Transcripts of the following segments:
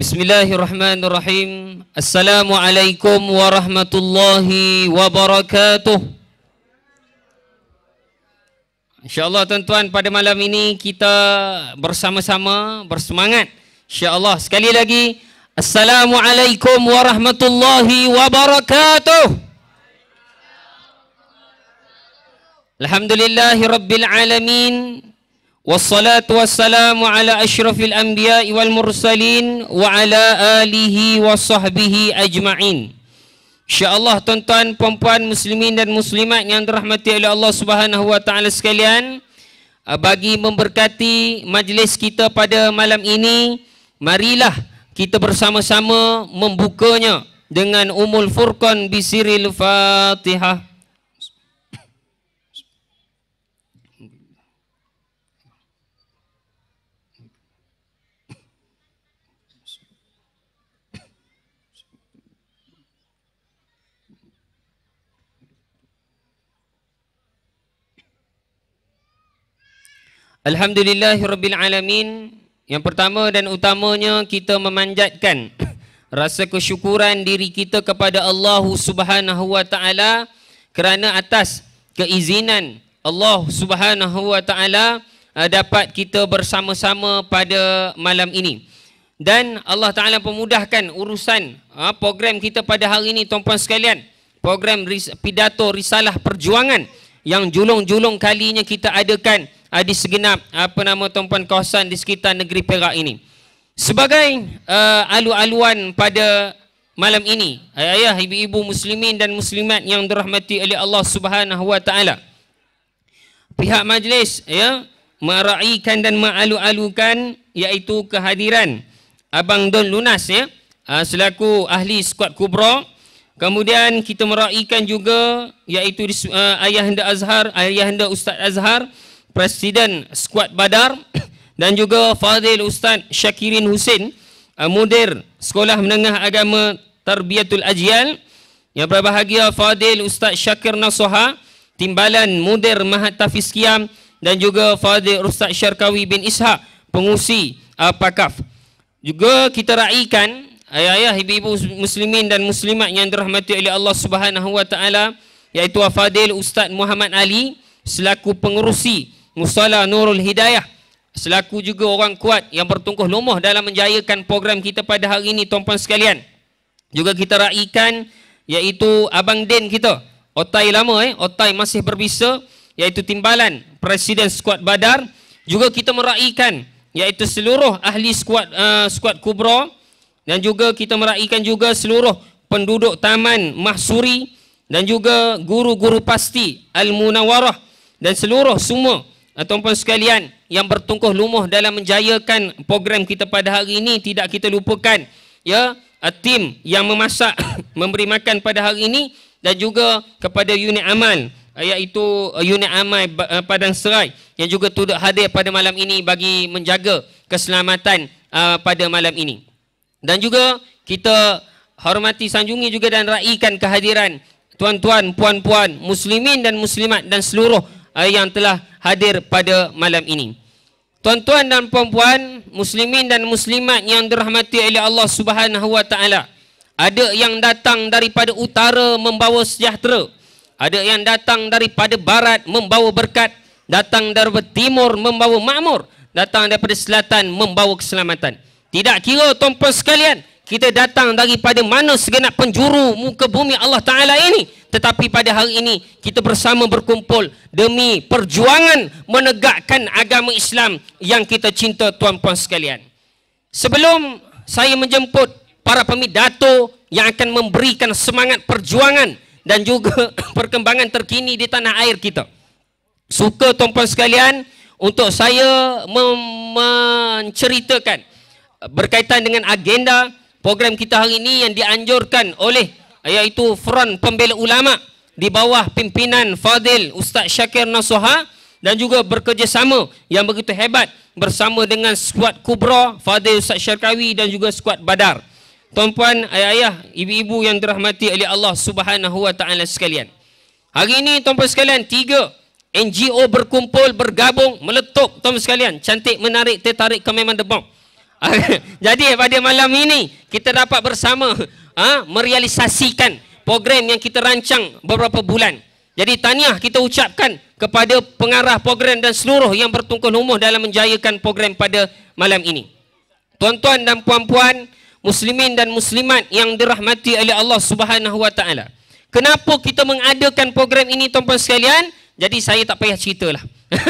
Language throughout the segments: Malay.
Bismillahirrahmanirrahim. Assalamualaikum warahmatullahi wabarakatuh. InsyaAllah tuan-tuan pada malam ini kita bersama-sama bersemangat. InsyaAllah sekali lagi. Assalamualaikum warahmatullahi wabarakatuh. Alhamdulillahi والصلاة والسلام على أشرف الأنبياء والمرسلين وعلى آله وصحبه أجمعين إن شاء الله tuan-tuan, puan-puan, muslimin dan muslimat yang dirahmati oleh Allah Subhanahu wa taala sekalian ah, bagi memberkati majlis kita pada malam ini marilah kita bersama-sama membukanya dengan umul furqan bisiril fatihah Alhamdulillahirrabbilalamin Yang pertama dan utamanya kita memanjatkan Rasa kesyukuran diri kita kepada Allah subhanahu wa ta'ala Kerana atas keizinan Allah subhanahu wa ta'ala eh, Dapat kita bersama-sama pada malam ini Dan Allah ta'ala pemudahkan urusan eh, program kita pada hari ini Tuan-puan sekalian Program pidato risalah perjuangan yang julung-julung kalinya kita adakan uh, di segenap apa nama tuan kawasan di sekitar negeri Perak ini. Sebagai uh, alu-aluan pada malam ini, ayah-ayah, ibu-ibu muslimin dan muslimat yang dirahmati oleh Allah Subhanahu Wa Taala. Pihak majlis ya meraikan dan mengalu-alukan iaitu kehadiran Abang Don Lunas ya ah, selaku ahli skuad kubra Kemudian kita meraihkan juga iaitu uh, ayahanda Azhar, ayahanda Ustaz Azhar, presiden skuad Badar dan juga Fadil Ustaz Syakirin Husin, uh, mudir Sekolah Menengah Agama Tarbiyatul Ajyal. Yang berbahagia Fadil Ustaz Syakir Nasoha, timbalan mudir Mahat Tafiz Qiyam dan juga Fadil Ustaz Syarkawi bin Ishaq, pengusi uh, PAKAF. Juga kita raikan ayah-ayah, ibu-ibu muslimin dan muslimat yang dirahmati oleh Allah Subhanahu wa taala, iaitu Fadil Ustaz Muhammad Ali selaku pengerusi Musala Nurul Hidayah selaku juga orang kuat yang bertungkuh lumuh dalam menjayakan program kita pada hari ini tuan-tuan sekalian. Juga kita raikan iaitu abang Din kita, otai lama eh, otai masih berbisa iaitu timbalan presiden skuad Badar. Juga kita meraikan iaitu seluruh ahli skuad uh, skuad Kubra dan juga kita meraihkan juga seluruh penduduk taman mahsuri dan juga guru-guru pasti al-munawarah dan seluruh semua eh, ataupun sekalian yang bertungkuh lumuh dalam menjayakan program kita pada hari ini tidak kita lupakan ya eh, tim yang memasak memberi makan pada hari ini dan juga kepada unit amal eh, iaitu unit amal padang serai yang juga turut hadir pada malam ini bagi menjaga keselamatan uh, pada malam ini dan juga kita hormati sanjungi juga dan raikan kehadiran tuan-tuan, puan-puan, muslimin dan muslimat dan seluruh eh, yang telah hadir pada malam ini. Tuan-tuan dan puan-puan, muslimin dan muslimat yang dirahmati oleh Allah Subhanahu Wa Taala. Ada yang datang daripada utara membawa sejahtera. Ada yang datang daripada barat membawa berkat. Datang daripada timur membawa makmur. Datang daripada selatan membawa keselamatan. Tidak kira tuan-tuan sekalian, kita datang daripada mana segenap penjuru muka bumi Allah Ta'ala ini. Tetapi pada hari ini, kita bersama berkumpul demi perjuangan menegakkan agama Islam yang kita cinta tuan-tuan sekalian. Sebelum saya menjemput para pemidato yang akan memberikan semangat perjuangan dan juga perkembangan terkini di tanah air kita. Suka tuan-tuan sekalian untuk saya menceritakan berkaitan dengan agenda program kita hari ini yang dianjurkan oleh iaitu Front Pembela Ulama di bawah pimpinan Fadil Ustaz Syakir Nasuha dan juga bekerjasama yang begitu hebat bersama dengan skuad Kubra, Fadil Ustaz Syarkawi dan juga skuad Badar. Tuan-puan, ayah-ayah, ibu-ibu yang dirahmati oleh Allah Subhanahu Wa Taala sekalian. Hari ini tuan-puan sekalian, tiga NGO berkumpul, bergabung, meletup tuan-puan sekalian. Cantik, menarik, tertarik, kami memang the Jadi pada malam ini kita dapat bersama ha, merealisasikan program yang kita rancang beberapa bulan. Jadi tahniah kita ucapkan kepada pengarah program dan seluruh yang bertungkul umuh dalam menjayakan program pada malam ini. Tuan-tuan dan puan-puan, muslimin dan muslimat yang dirahmati oleh Allah Subhanahu Wa Taala. Kenapa kita mengadakan program ini tuan-puan sekalian? Jadi saya tak payah ceritalah.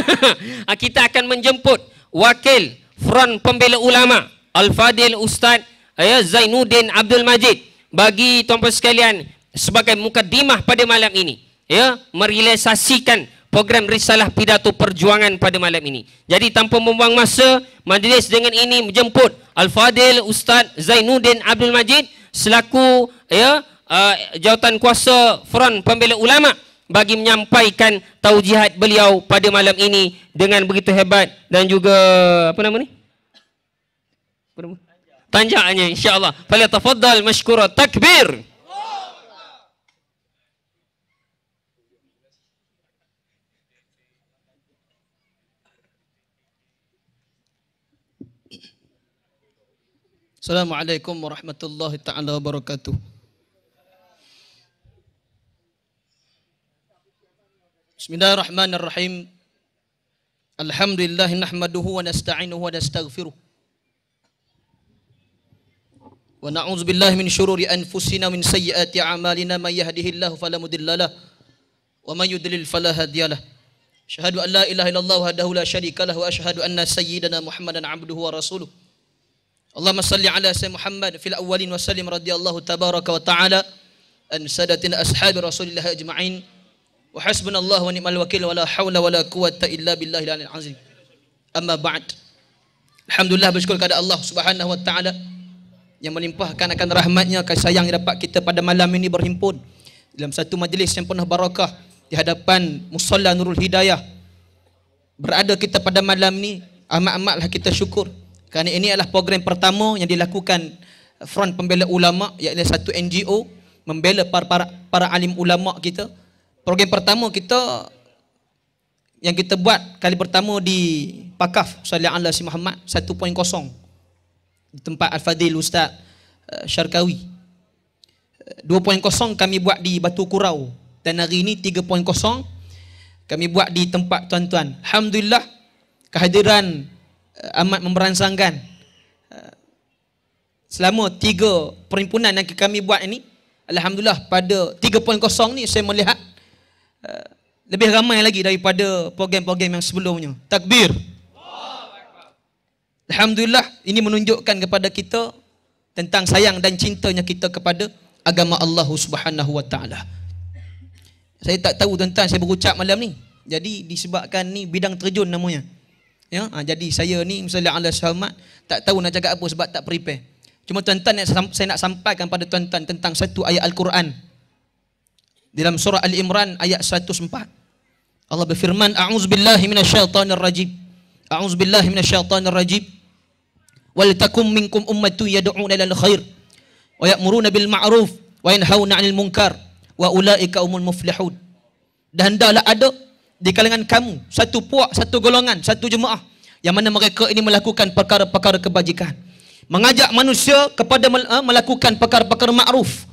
Ha, kita akan menjemput wakil Front Pembela Ulama Al-Fadil Ustaz ya, Zainuddin Abdul Majid bagi tuan-tuan sekalian sebagai mukadimah pada malam ini ya merilisasikan program risalah pidato perjuangan pada malam ini. Jadi tanpa membuang masa, majlis dengan ini menjemput Al-Fadil Ustaz Zainuddin Abdul Majid selaku ya uh, jawatan kuasa Front Pembela Ulama' bagi menyampaikan taujihat beliau pada malam ini dengan begitu hebat dan juga apa nama ni? Apa nama? Tanjaannya insya-Allah. Fala tafaddal mashkura takbir. Assalamualaikum warahmatullahi taala wabarakatuh. بسم الله الرحمن الرحيم الحمد لله نحمده ونستعينه ونستغفره ونعوذ بالله من شرور أنفسنا ومن سيئات أعمالنا من يهده الله فلا مضل له ومن يضلل فلا هادي له أشهد أن لا إله إلا الله وحده لا شريك له وأشهد أن سيدنا محمدا عبده ورسوله اللهم صل على سيدنا محمد في الأولين وسلم رضي الله تبارك وتعالى أن سادتنا أصحاب رسول الله أجمعين wa hasbunallahu wa ni'mal wakil wa la hawla wa la quwwata illa billahi al azim amma ba'd alhamdulillah bersyukur kepada Allah subhanahu wa ta'ala yang melimpahkan akan rahmatnya kasih sayang yang dapat kita pada malam ini berhimpun dalam satu majlis yang penuh barakah di hadapan musalla nurul hidayah berada kita pada malam ini amat-amatlah kita syukur kerana ini adalah program pertama yang dilakukan front pembela ulama iaitu satu NGO membela para para, para alim ulama kita program pertama kita yang kita buat kali pertama di Pakaf Salih Allah si Muhammad 1.0 di tempat Al-Fadil Ustaz eh, Syarkawi 2.0 eh, kami buat di Batu Kurau dan hari ini 3.0 kami buat di tempat tuan-tuan Alhamdulillah kehadiran eh, amat memberansangkan selama tiga perhimpunan yang kami buat ini Alhamdulillah pada 3.0 ni saya melihat lebih ramai lagi daripada program-program yang sebelumnya. Takbir. Alhamdulillah ini menunjukkan kepada kita tentang sayang dan cintanya kita kepada agama Allah Subhanahu Wa Taala. Saya tak tahu tentang saya berucap malam ni. Jadi disebabkan ni bidang terjun namanya. Ya, ha, jadi saya ni misalnya Allah Subhanahu tak tahu nak cakap apa sebab tak prepare. Cuma tuan-tuan saya nak sampaikan pada tuan-tuan tentang satu ayat Al-Quran di dalam surah Al Imran ayat 104. Allah berfirman, "A'udzubillahi minasyaitonirrajim. A'udzubillahi minasyaitonirrajim. Wal takum minkum ummatun yad'una ilal khair wa ya'muruna bil ma'ruf wa yanhauna 'anil munkar wa ulaika umul muflihun." Dan hendaklah ada di kalangan kamu satu puak, satu golongan, satu jemaah yang mana mereka ini melakukan perkara-perkara kebajikan. Mengajak manusia kepada eh, melakukan perkara-perkara ma'ruf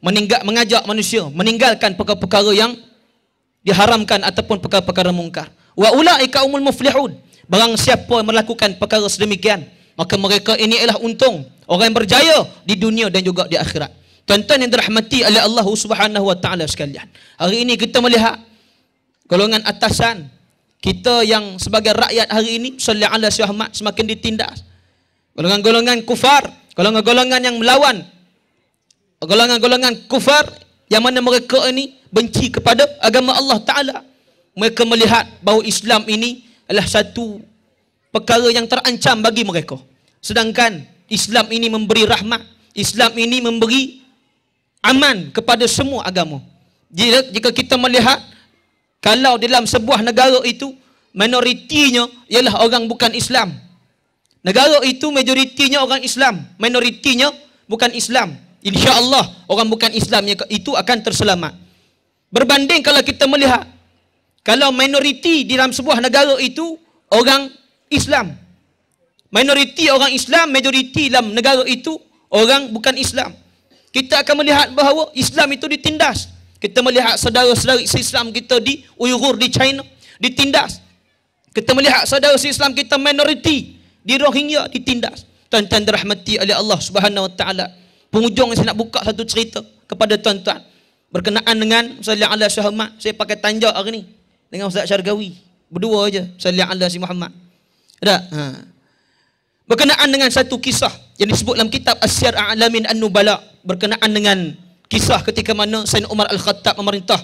meninggal mengajak manusia meninggalkan perkara-perkara yang diharamkan ataupun perkara-perkara mungkar wa ulaika umul muflihun barang siapa yang melakukan perkara sedemikian maka mereka ini ialah untung orang yang berjaya di dunia dan juga di akhirat tuan-tuan yang dirahmati oleh Allah Subhanahu wa taala sekalian hari ini kita melihat golongan atasan kita yang sebagai rakyat hari ini sallallahu alaihi semakin ditindas golongan-golongan kufar golongan-golongan yang melawan golongan-golongan kufar yang mana mereka ini benci kepada agama Allah Ta'ala mereka melihat bahawa Islam ini adalah satu perkara yang terancam bagi mereka sedangkan Islam ini memberi rahmat Islam ini memberi aman kepada semua agama jika, jika kita melihat kalau dalam sebuah negara itu minoritinya ialah orang bukan Islam negara itu majoritinya orang Islam minoritinya bukan Islam insya-Allah orang bukan Islam yang itu akan terselamat. Berbanding kalau kita melihat kalau minoriti di dalam sebuah negara itu orang Islam. Minoriti orang Islam, majoriti dalam negara itu orang bukan Islam. Kita akan melihat bahawa Islam itu ditindas. Kita melihat saudara-saudara Islam kita di Uyghur di China ditindas. Kita melihat saudara Islam kita minoriti di Rohingya ditindas. Tuan-tuan dirahmati oleh Allah Subhanahu Wa Taala penghujung saya nak buka satu cerita kepada tuan-tuan berkenaan dengan Ustaz Ali Syahmat saya pakai tanjak hari ni dengan Ustaz Syargawi berdua aja Ustaz Ali si Muhammad ada ha. berkenaan dengan satu kisah yang disebut dalam kitab Asyar A'lamin An-Nubala berkenaan dengan kisah ketika mana Sayyid Umar Al-Khattab memerintah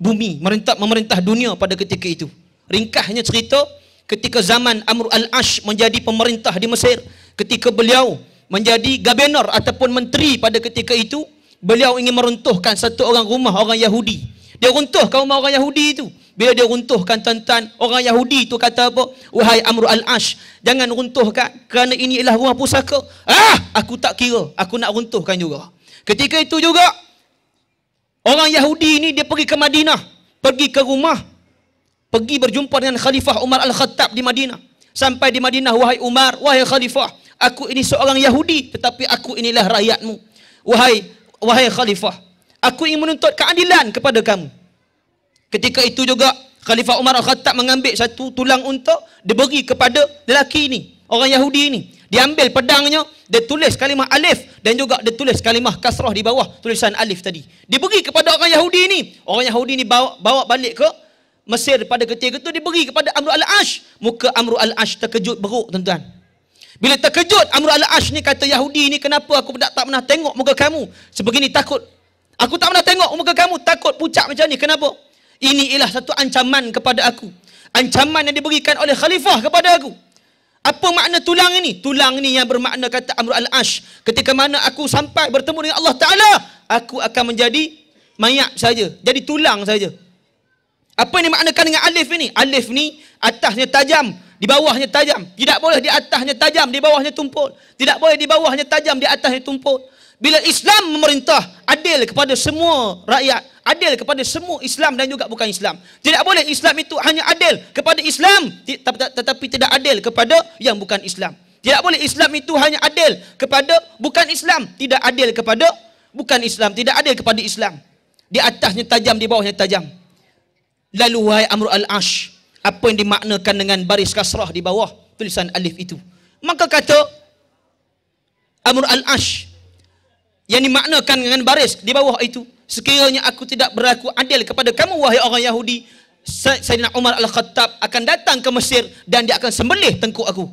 bumi merintah memerintah dunia pada ketika itu ringkasnya cerita ketika zaman Amr Al-Ash menjadi pemerintah di Mesir ketika beliau menjadi gabenor ataupun menteri pada ketika itu beliau ingin meruntuhkan satu orang rumah orang Yahudi dia runtuhkan rumah orang Yahudi itu bila dia runtuhkan tuan-tuan orang Yahudi itu kata apa wahai Amr al-Ash jangan runtuhkan kerana ini ialah rumah pusaka ah aku tak kira aku nak runtuhkan juga ketika itu juga orang Yahudi ini dia pergi ke Madinah pergi ke rumah pergi berjumpa dengan Khalifah Umar al-Khattab di Madinah sampai di Madinah wahai Umar wahai Khalifah aku ini seorang Yahudi tetapi aku inilah rakyatmu. Wahai wahai khalifah, aku ingin menuntut keadilan kepada kamu. Ketika itu juga Khalifah Umar Al-Khattab mengambil satu tulang unta dia kepada lelaki ini, orang Yahudi ini. Dia ambil pedangnya, dia tulis kalimah alif dan juga dia tulis kalimah kasrah di bawah tulisan alif tadi. Dia beri kepada orang Yahudi ini. Orang Yahudi ini bawa, bawa balik ke Mesir pada ketika itu diberi kepada Amrul Al-Ash. Muka Amrul Al-Ash terkejut beruk tuan-tuan. Bila terkejut Amr al-Ash ni kata Yahudi ni kenapa aku tak pernah tengok muka kamu sebegini takut. Aku tak pernah tengok muka kamu takut pucat macam ni. Kenapa? Ini ialah satu ancaman kepada aku. Ancaman yang diberikan oleh khalifah kepada aku. Apa makna tulang ini? Tulang ini yang bermakna kata Amr al-Ash. Ketika mana aku sampai bertemu dengan Allah Ta'ala, aku akan menjadi mayat saja. Jadi tulang saja. Apa yang dimaknakan dengan alif ini? Alif ni atasnya tajam di bawahnya tajam. Tidak boleh di atasnya tajam, di bawahnya tumpul. Tidak boleh di bawahnya tajam, di atasnya tumpul. Bila Islam memerintah adil kepada semua rakyat, adil kepada semua Islam dan juga bukan Islam. Tidak boleh Islam itu hanya adil kepada Islam tetapi tidak adil kepada yang bukan Islam. Tidak boleh Islam itu hanya adil kepada bukan Islam, tidak adil kepada bukan Islam, tidak adil kepada Islam. Di atasnya tajam, di bawahnya tajam. Lalu wahai Amrul Al-Ash, apa yang dimaknakan dengan baris kasrah di bawah tulisan alif itu. Maka kata Amr al-Ash yang dimaknakan dengan baris di bawah itu sekiranya aku tidak berlaku adil kepada kamu wahai orang Yahudi Sayyidina Umar al-Khattab akan datang ke Mesir dan dia akan sembelih tengkuk aku.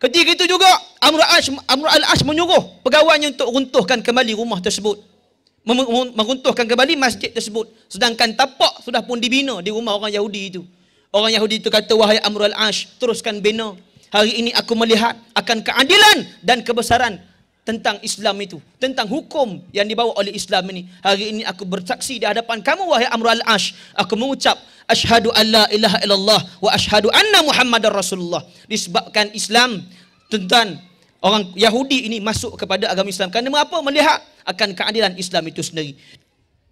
Ketika itu juga Amr al-Ash Amr al-Ash menyuruh pegawainya untuk runtuhkan kembali rumah tersebut. Meruntuhkan kembali masjid tersebut sedangkan tapak sudah pun dibina di rumah orang Yahudi itu. Orang Yahudi itu kata, wahai Amrul Ash, teruskan bina. Hari ini aku melihat akan keadilan dan kebesaran tentang Islam itu. Tentang hukum yang dibawa oleh Islam ini. Hari ini aku bersaksi di hadapan kamu, wahai Amrul Ash. Aku mengucap, Ashadu an la ilaha illallah wa ashadu anna Muhammadar Rasulullah. Disebabkan Islam, tentang orang Yahudi ini masuk kepada agama Islam. Kerana apa melihat akan keadilan Islam itu sendiri.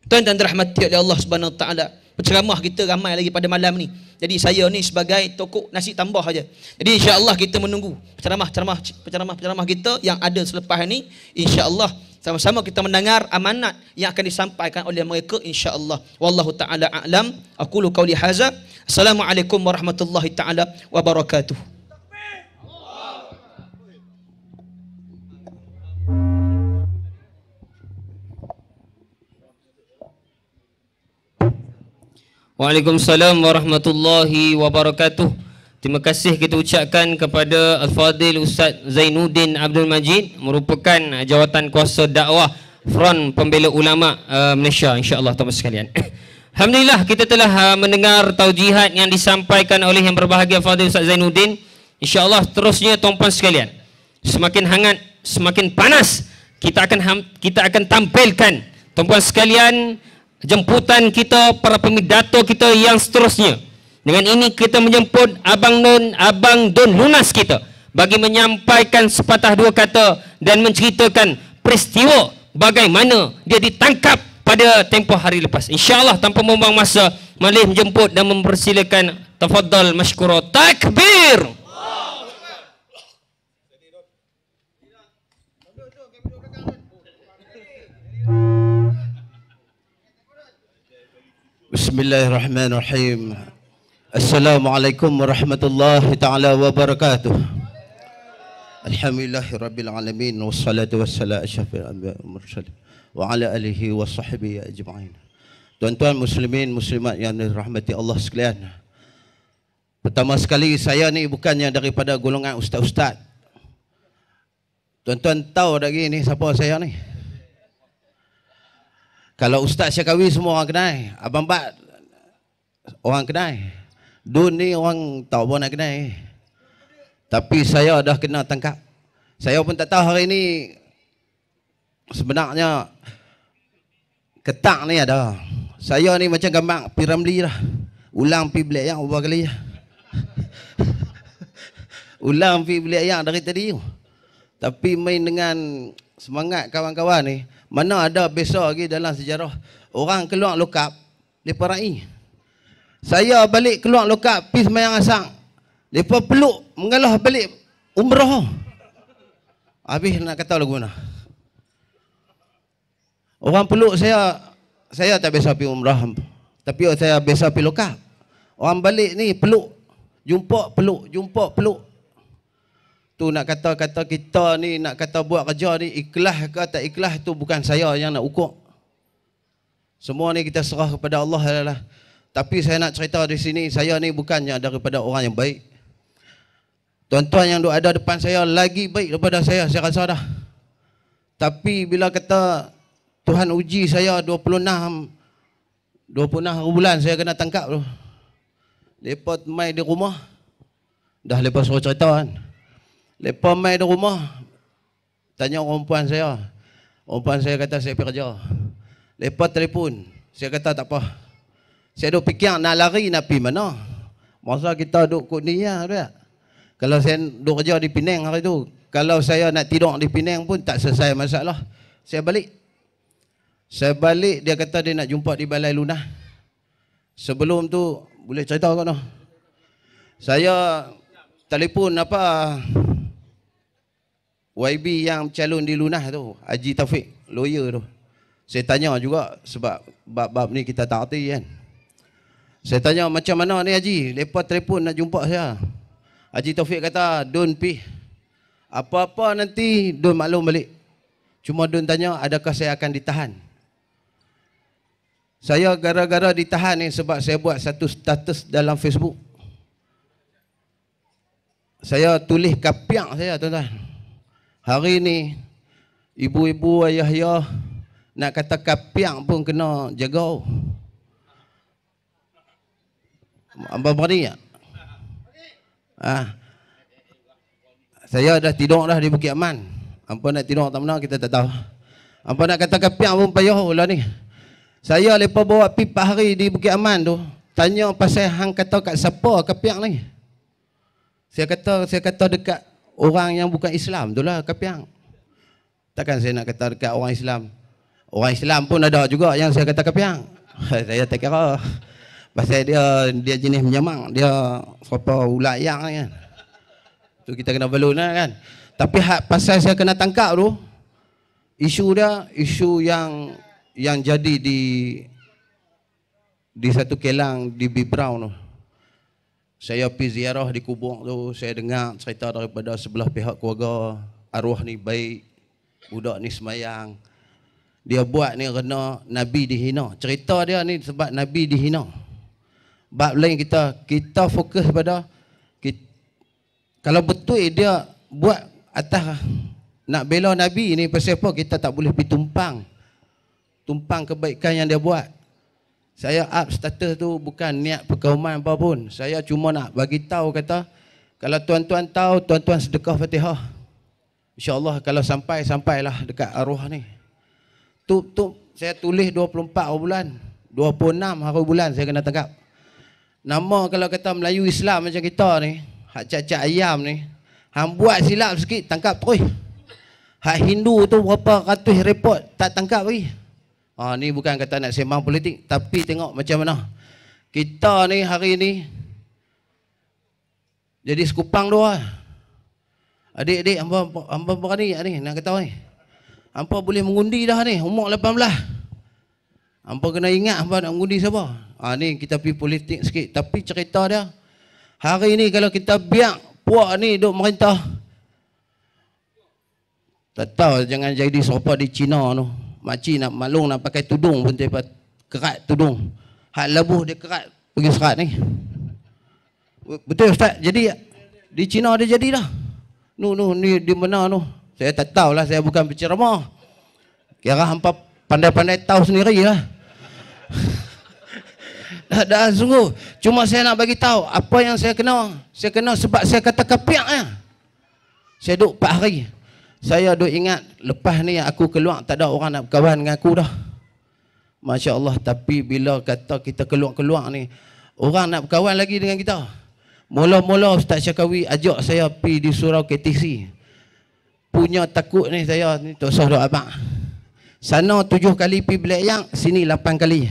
Tuan-tuan dirahmati oleh Allah Subhanahu Taala ceramah kita ramai lagi pada malam ni. Jadi saya ni sebagai tokok nasi tambah aja. Jadi insya-Allah kita menunggu ceramah-ceramah ceramah-ceramah kita yang ada selepas ini insya-Allah sama-sama kita mendengar amanat yang akan disampaikan oleh mereka insya-Allah. Wallahu taala a'lam. Aku lu qauli Assalamualaikum warahmatullahi taala wabarakatuh. Waalaikumsalam warahmatullahi wabarakatuh. Terima kasih kita ucapkan kepada Al-Fadhil Ustaz Zainuddin Abdul Majid merupakan jawatan kuasa dakwah Front Pembela Ulama eh, Malaysia insya-Allah tuan-tuan sekalian. Alhamdulillah kita telah eh, mendengar taujihat yang disampaikan oleh yang berbahagia al Fadhil Ustaz Zainuddin. Insya-Allah terusnya tuan-tuan sekalian. Semakin hangat, semakin panas kita akan kita akan tampilkan tuan-tuan sekalian jemputan kita para pemidato kita yang seterusnya dengan ini kita menjemput abang Don abang Don Lunas kita bagi menyampaikan sepatah dua kata dan menceritakan peristiwa bagaimana dia ditangkap pada tempoh hari lepas insyaallah tanpa membuang masa malih menjemput dan mempersilakan tafadhal masykura takbir Bismillahirrahmanirrahim. Assalamualaikum warahmatullahi taala wabarakatuh. Alhamdulillahirabbil alamin wassalatu wassalamu ala asyrafil anbiya wal mursalin wa ala alihi washabbihi ajma'in. Tuan-tuan muslimin muslimat yang dirahmati Allah sekalian. Pertama sekali saya ni bukannya daripada golongan ustaz-ustaz. Tuan-tuan tahu lagi ni siapa saya ni? Kalau Ustaz Syakawi semua orang kenal. Abang Bat orang kenal. Dun ni orang tak pun nak kenal. Tapi saya dah kena tangkap. Saya pun tak tahu hari ni sebenarnya ketak ni ada. Saya ni macam gambar piramli lah. Ulang pi beli ayam beberapa kali. Ulang pi beli ayam dari tadi. Tapi main dengan semangat kawan-kawan ni. -kawan mana ada besar lagi dalam sejarah orang keluar lokap diperai saya balik keluar lokap pergi semayang asang mereka peluk mengalah balik umrah habis nak kata lagu mana orang peluk saya saya tak biasa pergi umrah tapi saya biasa pergi lokap orang balik ni peluk jumpa peluk jumpa peluk tu nak kata-kata kita ni nak kata buat kerja ni ikhlas ke tak ikhlas tu bukan saya yang nak ukur semua ni kita serah kepada Allah lah. tapi saya nak cerita di sini saya ni bukannya daripada orang yang baik tuan-tuan yang duk ada depan saya lagi baik daripada saya saya rasa dah tapi bila kata Tuhan uji saya 26 26 bulan saya kena tangkap tu lepas mai di rumah dah lepas suruh cerita kan Lepas mai di rumah, tanya orang puan saya. Orang puan saya kata saya pergi kerja. Lepas telefon, saya kata tak apa. Saya duk fikir nak lari nak pergi mana. Masa kita dok kot ni ya, dia. Ya. Kalau saya dok kerja di Pinang hari tu, kalau saya nak tidur di Pinang pun tak selesai masalah. Saya balik. Saya balik, dia kata dia nak jumpa di Balai Lunah. Sebelum tu, boleh cerita kau no? Saya telefon apa YB yang calon di Lunah tu, Haji Taufik, lawyer tu. Saya tanya juga sebab bab-bab ni kita tak hati kan. Saya tanya macam mana ni Haji, lepas telefon nak jumpa saya. Haji Taufik kata, don pi. Apa-apa nanti, don maklum balik. Cuma don tanya, adakah saya akan ditahan? Saya gara-gara ditahan ni sebab saya buat satu status dalam Facebook. Saya tulis kapiak saya tuan-tuan. Hari ni ibu-ibu ayah-ayah ya, nak kata kapiak pun kena jaga. Apa berani ya? Ah. Ha? Saya dah tidur dah di Bukit Aman. Apa nak tidur tak mana kita tak tahu. Apa nak kata kapiak pun payah lah ni. Saya lepas bawa pipa hari di Bukit Aman tu, tanya pasal hang kata kat siapa kapiak ni. Saya kata saya kata dekat orang yang bukan Islam tu lah kapiang takkan saya nak kata dekat orang Islam orang Islam pun ada juga yang saya kata kapiang saya tak kira pasal dia dia jenis menyemang dia serupa ular yang kan tu kita kena balun lah kan tapi hak pasal saya kena tangkap tu isu dia isu yang yang jadi di di satu kelang di B Brown tu saya pergi ziarah di kubur tu, saya dengar cerita daripada sebelah pihak keluarga, arwah ni baik, budak ni semayang. Dia buat ni kerana Nabi dihina. Cerita dia ni sebab Nabi dihina. Bab lain kita, kita fokus pada, kita, kalau betul dia buat atas nak bela Nabi ni, pasal apa kita tak boleh pergi tumpang. Tumpang kebaikan yang dia buat saya up status tu bukan niat perkauman apa pun saya cuma nak bagi tahu kata kalau tuan-tuan tahu tuan-tuan sedekah Fatihah Allah kalau sampai sampailah dekat arwah ni tu tu saya tulis 24 bulan 26 hari bulan saya kena tangkap nama kalau kata Melayu Islam macam kita ni hak cacat ayam ni hang buat silap sikit tangkap terus hak Hindu tu berapa ratus report tak tangkap lagi Ha, ni bukan kata nak sembang politik, tapi tengok macam mana. Kita ni hari ni, jadi sekupang dua. Adik-adik, hampa, hampa berani ni, nak kata ni. Hampa boleh mengundi dah ni, umur 18. Hampa kena ingat hampa nak mengundi siapa. Ha, ni kita pergi politik sikit, tapi cerita dia. Hari ni kalau kita biar puak ni duduk merintah, tak tahu jangan jadi serupa di China tu. No makcik nak malung nak pakai tudung pun tiba kerat tudung hak labuh dia kerat pergi serat ni betul ustaz jadi di Cina dia jadilah nu nu ni di mana tu saya tak tahu lah. saya bukan penceramah kira hampa pandai-pandai tahu sendirilah dah dah sungguh cuma saya nak bagi tahu apa yang saya kenal saya kenal sebab saya kata kepiak ya. saya duduk 4 hari saya duk ingat lepas ni aku keluar tak ada orang nak berkawan dengan aku dah. Masya Allah tapi bila kata kita keluar-keluar ni orang nak berkawan lagi dengan kita. Mula-mula Ustaz Syakawi ajak saya pi di surau KTC. Punya takut ni saya ni tak usah duk abang. Sana tujuh kali pi beli yang, sini lapan kali.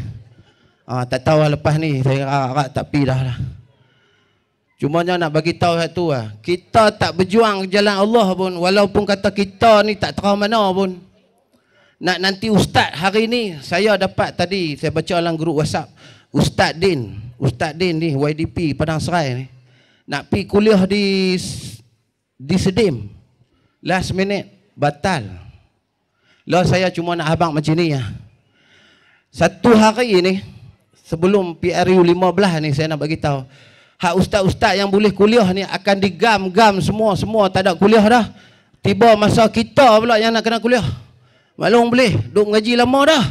Ah tak tahu lah lepas ni saya harap tak pi dah lah. Cuma nak bagi tahu satu lah. Kita tak berjuang jalan Allah pun. Walaupun kata kita ni tak tahu mana pun. Nak nanti ustaz hari ni. Saya dapat tadi. Saya baca dalam grup WhatsApp. Ustaz Din. Ustaz Din ni YDP Padang Serai ni. Nak pi kuliah di di Sedim. Last minute. Batal. Lah saya cuma nak abang macam ni lah. Satu hari ni. Sebelum PRU 15 ni saya nak bagi tahu hak ustaz-ustaz yang boleh kuliah ni akan digam-gam semua-semua tak ada kuliah dah. Tiba masa kita pula yang nak kena kuliah. Maklum boleh, duk mengaji lama dah.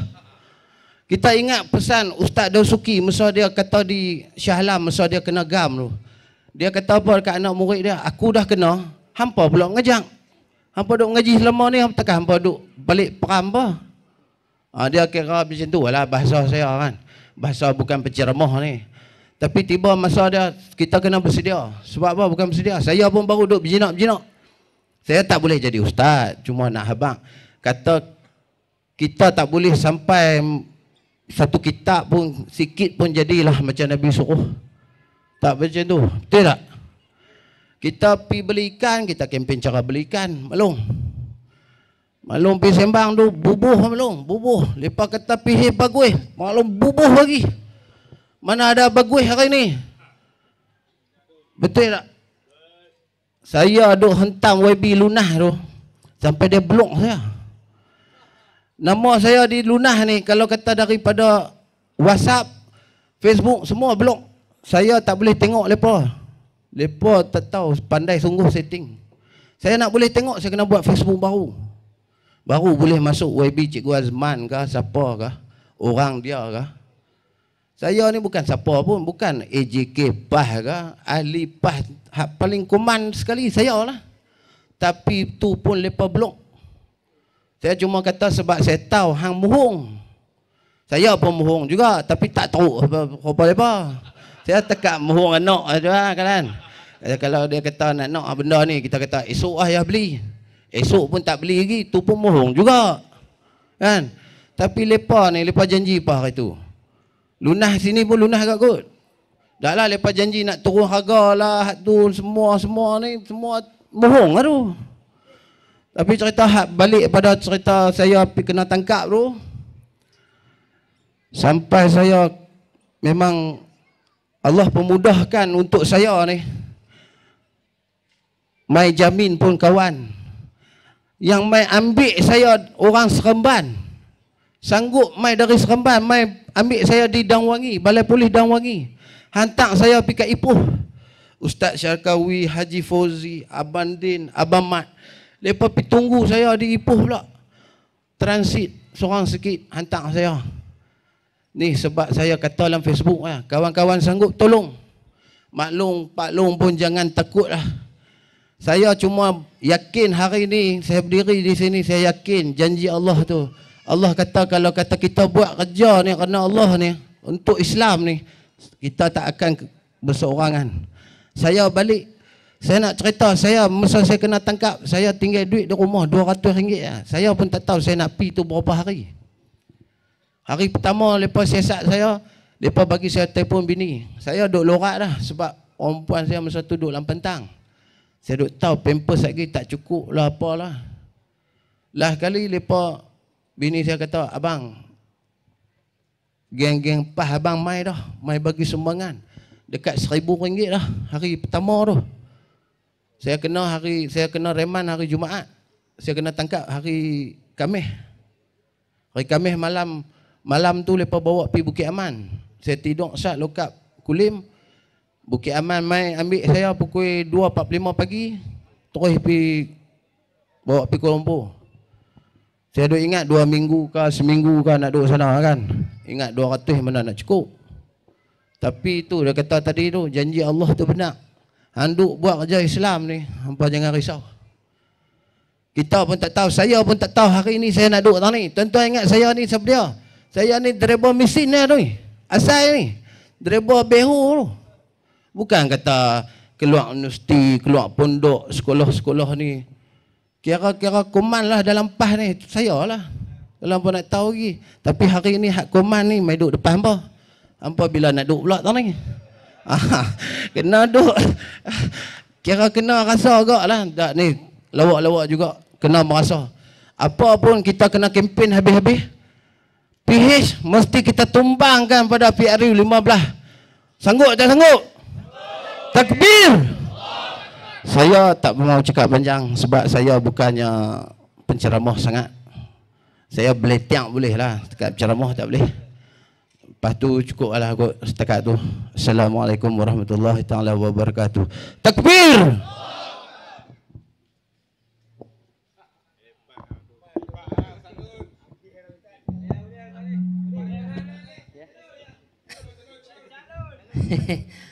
Kita ingat pesan Ustaz Dosuki masa dia kata di Shah Alam masa dia kena gam tu. Dia kata apa dekat anak murid dia? Aku dah kena, hampa pula mengajak. Hampa duk mengaji selama ni, hampa tekan hampa duk balik peram apa? Ha, dia kira macam tu lah bahasa saya kan. Bahasa bukan penceramah ni. Tapi tiba masa dia kita kena bersedia. Sebab apa? Bukan bersedia. Saya pun baru duduk berjinak jinak Saya tak boleh jadi ustaz, cuma nak habang Kata kita tak boleh sampai satu kitab pun sikit pun jadilah macam Nabi suruh. Tak macam tu. Betul tak? Kita pergi beli ikan, kita kempen cara beli ikan. Malum Malung pergi sembang tu, bubuh malum. Bubuh. Lepas kata pergi bagus. Malung bubuh Bubuh lagi. Mana ada bagus hari ni? Betul tak? Saya duk hentam YB lunah tu sampai dia blok saya. Nama saya di lunah ni kalau kata daripada WhatsApp, Facebook semua blok. Saya tak boleh tengok lepa. Lepa tak tahu pandai sungguh setting. Saya nak boleh tengok saya kena buat Facebook baru. Baru boleh masuk YB Cikgu Azman kah, siapa kah, orang dia kah saya ni bukan siapa pun, bukan AJK PAH ke, ahli PAH paling kuman sekali saya lah. Tapi tu pun lepa blok. Saya cuma kata sebab saya tahu hang mohong. Saya pun mohong juga tapi tak tahu apa apa. Saya tekak muhung anak tu lah, kan. Eh, kalau dia kata nak nak benda ni, kita kata esok ah ya beli. Esok pun tak beli lagi, tu pun mohong juga. Kan? Tapi lepa ni, lepa janji pah itu. tu. Lunas sini pun lunas agak kot. Tak lah, lepas janji nak turun harga lah, tu semua-semua ni, semua bohong lah tu. Tapi cerita balik pada cerita saya pergi kena tangkap tu. Sampai saya memang Allah pemudahkan untuk saya ni. Mai jamin pun kawan. Yang mai ambil saya orang seremban. Sanggup mai dari Seremban, mai ambil saya di Dangwangi, balai polis Dangwangi. Hantar saya pergi kat Ipoh. Ustaz Syarkawi, Haji Fauzi, Abang Din, Abang Mat. Mereka pergi tunggu saya di Ipoh pula. Transit, seorang sikit hantar saya. Ni sebab saya kata dalam Facebook lah, kawan-kawan sanggup tolong. Maklum, Pak Long pun jangan takut lah. Saya cuma yakin hari ni saya berdiri di sini, saya yakin janji Allah tu. Allah kata kalau kata kita buat kerja ni kerana Allah ni untuk Islam ni kita tak akan berseorangan. Saya balik saya nak cerita saya masa saya kena tangkap saya tinggal duit di rumah RM200 ya. Eh. Saya pun tak tahu saya nak pergi tu berapa hari. Hari pertama lepas siasat saya depa bagi saya telefon bini. Saya duk lorak dah sebab orang puan saya masa tu duk lampentang. Saya duk tahu pampers lagi tak cukup lah apalah. Lah, lah kali lepas Bini saya kata, abang, geng-geng pas abang mai dah, mai bagi sumbangan. Dekat seribu ringgit dah, hari pertama tu. Saya kena hari saya kena reman hari Jumaat. Saya kena tangkap hari Khamis. Hari Khamis malam, malam tu lepas bawa pergi Bukit Aman. Saya tidur sat lokap kulim. Bukit Aman mai ambil saya pukul 2.45 pagi. Terus pergi bawa pergi kolombo. Saya duk ingat dua minggu ke seminggu ke nak duduk sana kan. Ingat dua ratus mana nak cukup. Tapi itu dia kata tadi tu janji Allah tu benar. Handuk buat kerja Islam ni. Hampa jangan risau. Kita pun tak tahu. Saya pun tak tahu hari ni saya nak duduk tak ni. Tuan-tuan ingat saya ni siapa dia? Saya ni driver mesin ni tu. Asal ni. Driver behu tu. Bukan kata keluar universiti, keluar pondok, sekolah-sekolah ni kira-kira kuman lah dalam pas ni itu saya lah kalau pun nak tahu lagi tapi hari ni hak kuman ni mai duduk depan apa apa bila nak duduk pula tau ni ah, kena duduk kira kena rasa juga lah tak ni lawak-lawak juga kena merasa apa pun kita kena kempen habis-habis PH mesti kita tumbangkan pada PRU 15 sanggup tak sanggup takbir, takbir saya tak mau cakap panjang sebab saya bukannya penceramah sangat. Saya boleh tiap boleh lah. Setakat penceramah tak boleh. Lepas tu cukup lah kot setakat tu. Assalamualaikum warahmatullahi ta'ala wabarakatuh. Takbir!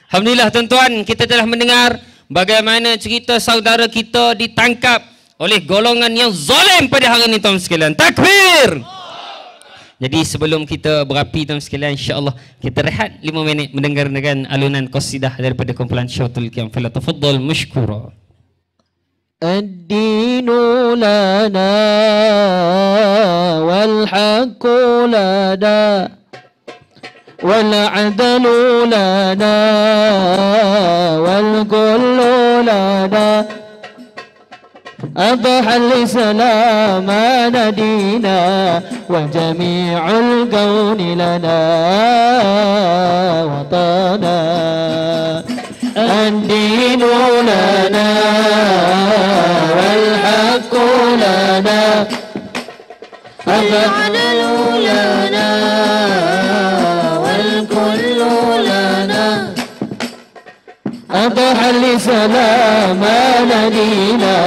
Alhamdulillah tuan-tuan kita telah mendengar bagaimana cerita saudara kita ditangkap oleh golongan yang zalim pada hari ini tuan sekalian takbir jadi sebelum kita berapi tuan sekalian insya Allah kita rehat 5 minit mendengarkan alunan qasidah daripada kumpulan syautul kiam fala tafaddal mushkura الدين لنا والحق لنا والعدل لنا والكل لنا أضحى لسلام ندينا وجميع الكون لنا وطنا الدين لنا والحق لنا أضحى لنا صباحا لسلام لدينا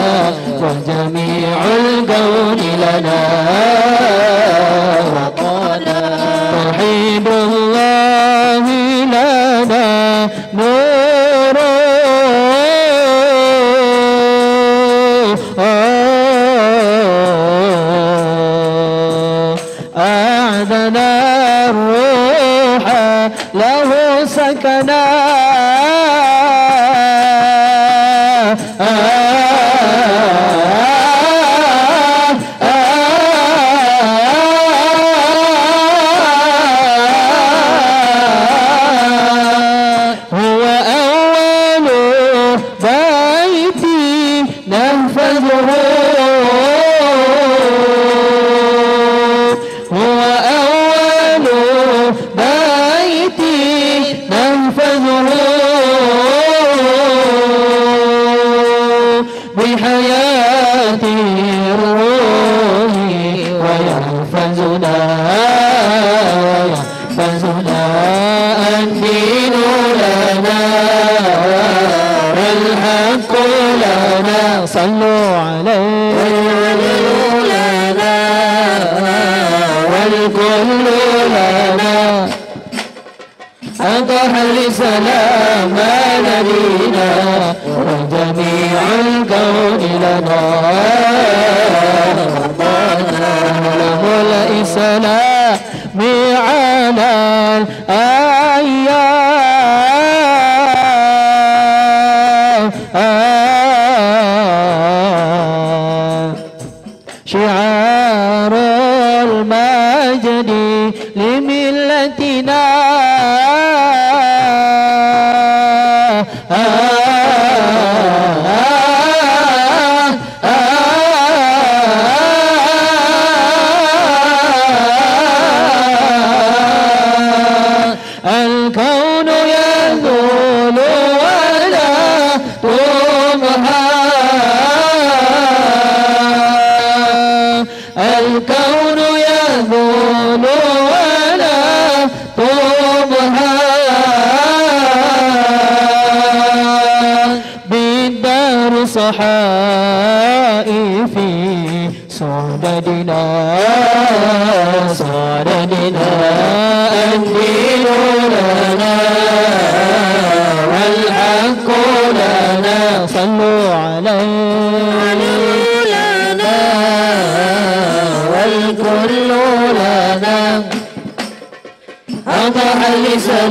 وجميع الكون لنا وقانا توحيد الله لنا نور أعدنا الروح له سكنا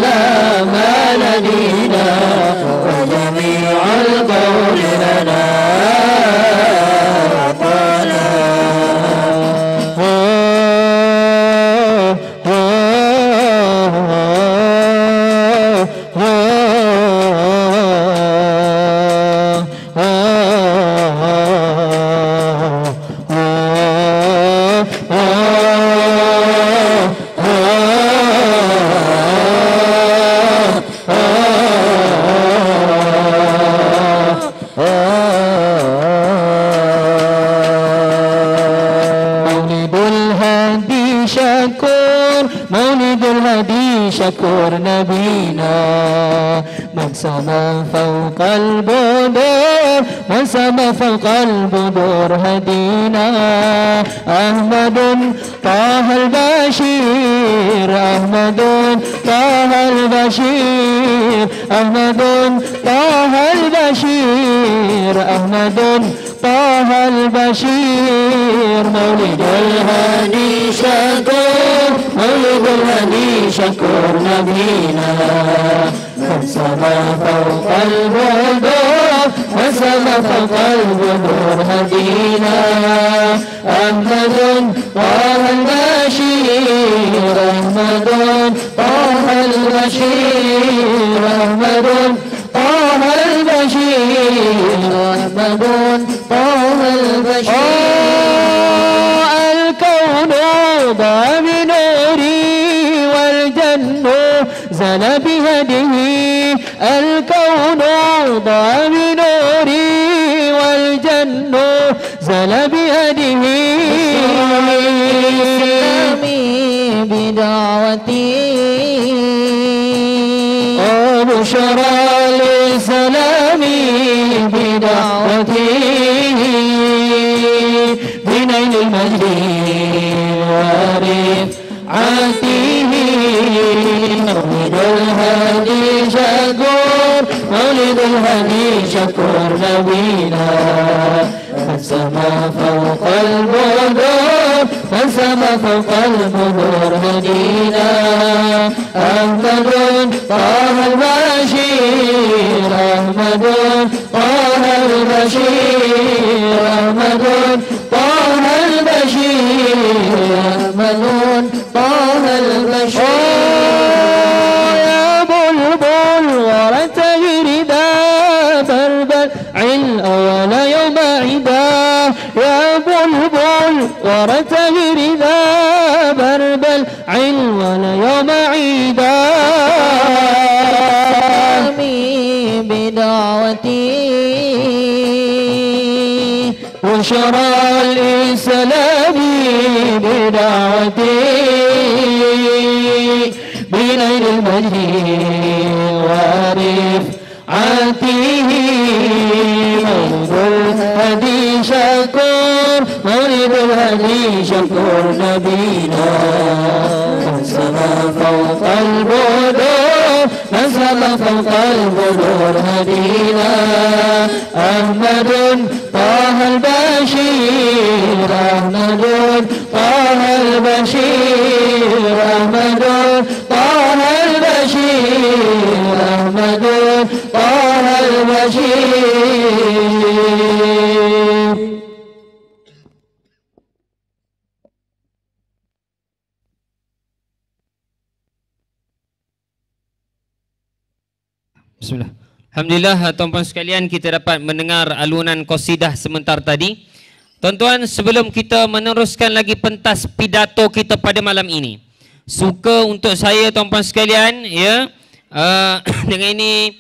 Allah. القلب دور وسبف القلب دور هدينا أحمد طه البشير أحمد طه البشير أحمد طه البشير أحمد طه البشير مولد الهادي شكور مولد الهادي شكور نبينا سما فوق البدور وسما فوق البدور هدينا أحمد طه البشير أحمد طه البشير أحمد على بهده الإسلام بدعوتي وبشرى للسلام بدعوتي بنيل المجد ورفعته مولد الهدي شكور مولد الهدي شكور نبينا فسما فوق البدور فسما فوق البدور هدينا أحمد طه البشير أحمد طه البشير أحمد وارتبر إذا برد العلم يوم عيدا بدعوتي وشرى الإسلام بدعوتي الذين نزل فوق البدور نزل فوق البدور هدينا أحمد طه البشير أحمد طه البشير أحمد طه البشير أحمد طه البشير Alhamdulillah eh, tuan-tuan sekalian kita dapat mendengar alunan qasidah sebentar tadi. Tuan-tuan sebelum kita meneruskan lagi pentas pidato kita pada malam ini. Suka untuk saya tuan-tuan sekalian ya uh, dengan ini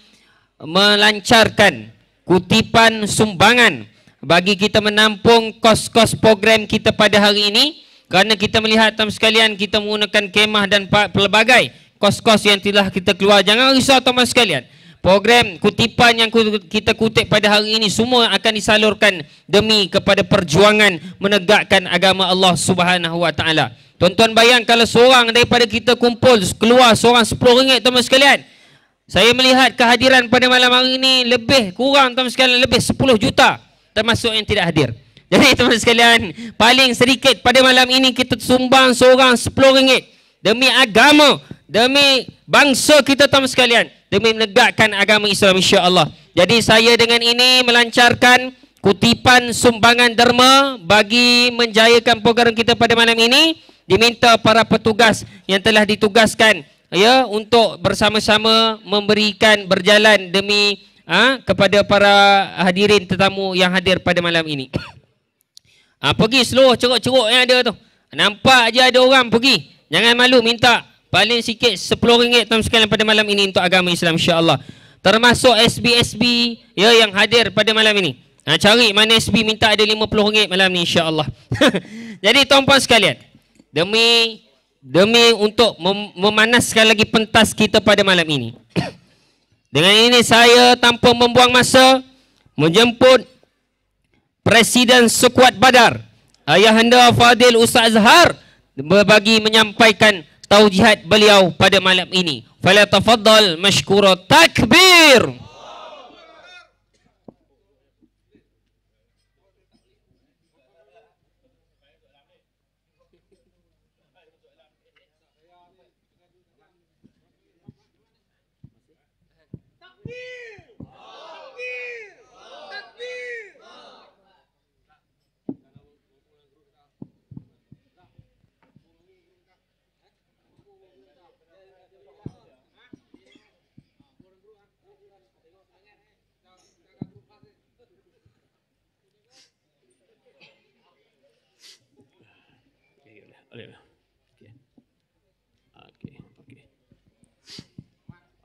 melancarkan kutipan sumbangan bagi kita menampung kos-kos program kita pada hari ini kerana kita melihat tuan-tuan sekalian kita menggunakan kemah dan pelbagai kos-kos yang telah kita keluar jangan risau tuan-tuan sekalian program kutipan yang kita kutip pada hari ini semua akan disalurkan demi kepada perjuangan menegakkan agama Allah Subhanahu Wa Taala. Tuan-tuan bayang kalau seorang daripada kita kumpul keluar seorang RM10 tuan-tuan sekalian. Saya melihat kehadiran pada malam hari ini lebih kurang tuan-tuan sekalian lebih 10 juta termasuk yang tidak hadir. Jadi tuan-tuan sekalian paling sedikit pada malam ini kita sumbang seorang RM10 demi agama, demi bangsa kita tuan-tuan sekalian demi menegakkan agama Islam insya-Allah. Jadi saya dengan ini melancarkan kutipan sumbangan derma bagi menjayakan program kita pada malam ini diminta para petugas yang telah ditugaskan ya untuk bersama-sama memberikan berjalan demi ha, kepada para hadirin tetamu yang hadir pada malam ini. Ha, pergi seluruh ceruk-ceruk yang ada tu. Nampak aja ada orang pergi. Jangan malu minta Paling sikit RM10 tuan sekalian pada malam ini untuk agama Islam insya-Allah. Termasuk SBSB ya yang hadir pada malam ini. Ha, cari mana SB minta ada RM50 malam ini, insya-Allah. Jadi tuan-tuan sekalian, demi demi untuk mem- memanaskan lagi pentas kita pada malam ini. Dengan ini saya tanpa membuang masa menjemput Presiden Sekuat Badar Ayahanda Fadil Ustaz Azhar berbagi menyampaikan taujihat beliau pada malam ini. Fala tafaddal mashkura takbir.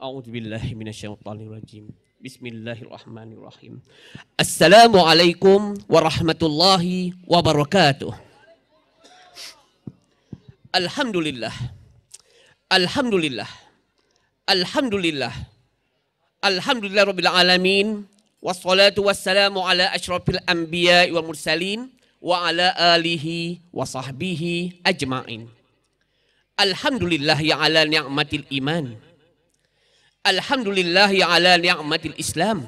أعوذ بالله من الشيطان الرجيم بسم الله الرحمن الرحيم السلام عليكم ورحمة الله وبركاته الحمد لله الحمد لله الحمد لله الحمد لله رب العالمين والصلاة والسلام على أشرف الأنبياء والمرسلين وعلى آله وصحبه أجمعين الحمد لله على نعمة الإيمان الحمد لله على نعمة الإسلام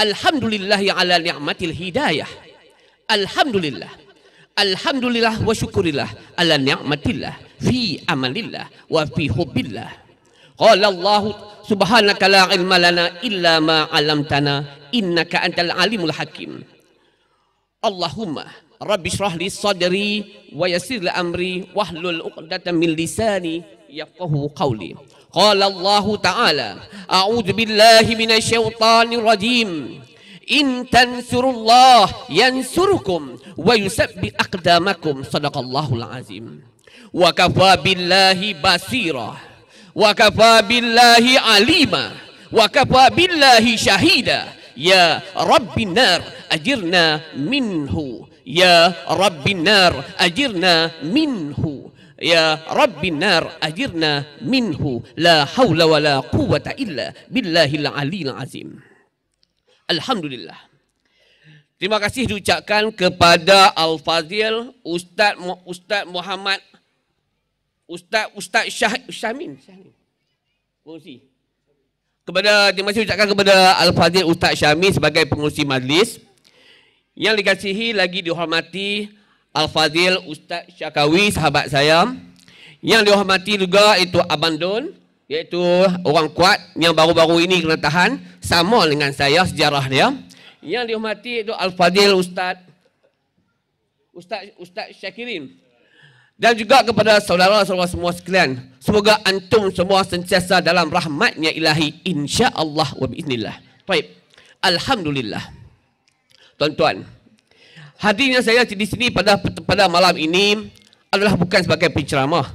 الحمد لله على نعمة الهداية الحمد لله الحمد لله وشكر الله على نعمة الله في أمل الله وفي حب الله قال الله سبحانك لا علم لنا إلا ما علمتنا إنك أنت العليم الحكيم Allahumma Rabbi syrah li sadri wa yasir li amri wahlul uqdata min lisani yafqahu qawli qala Allahu ta'ala a'udzu billahi minasy syaithanir rajim in tansurullah yansurkum wa yusabbi aqdamakum sadaqallahul azim wa kafa billahi basira wa kafa billahi alima wa kafa billahi syahida Ya Rabbi Nar ajirna minhu Ya Rabbi Nar ajirna minhu Ya Rabbi Nar ajirna minhu La hawla wa la quwata illa billahil alil azim Alhamdulillah Terima kasih diucapkan kepada Al-Fazil Ustaz, Ustaz Muhammad Ustaz Ustaz Syah Syamin. Syamin. Oh, si kepada terima kasih ucapkan kepada Al Fadil Ustaz Syami sebagai pengurusi majlis yang dikasihi lagi dihormati Al Fadil Ustaz Syakawi sahabat saya yang dihormati juga itu Abang Don iaitu orang kuat yang baru-baru ini kena tahan sama dengan saya sejarah dia yang dihormati itu Al Fadil Ustaz Ustaz Ustaz Syakirin dan juga kepada saudara-saudara semua sekalian Semoga antum semua sentiasa dalam rahmatnya ilahi insyaAllah wa biiznillah. Baik. Alhamdulillah. Tuan-tuan, hadirnya saya di sini pada pada malam ini adalah bukan sebagai penceramah.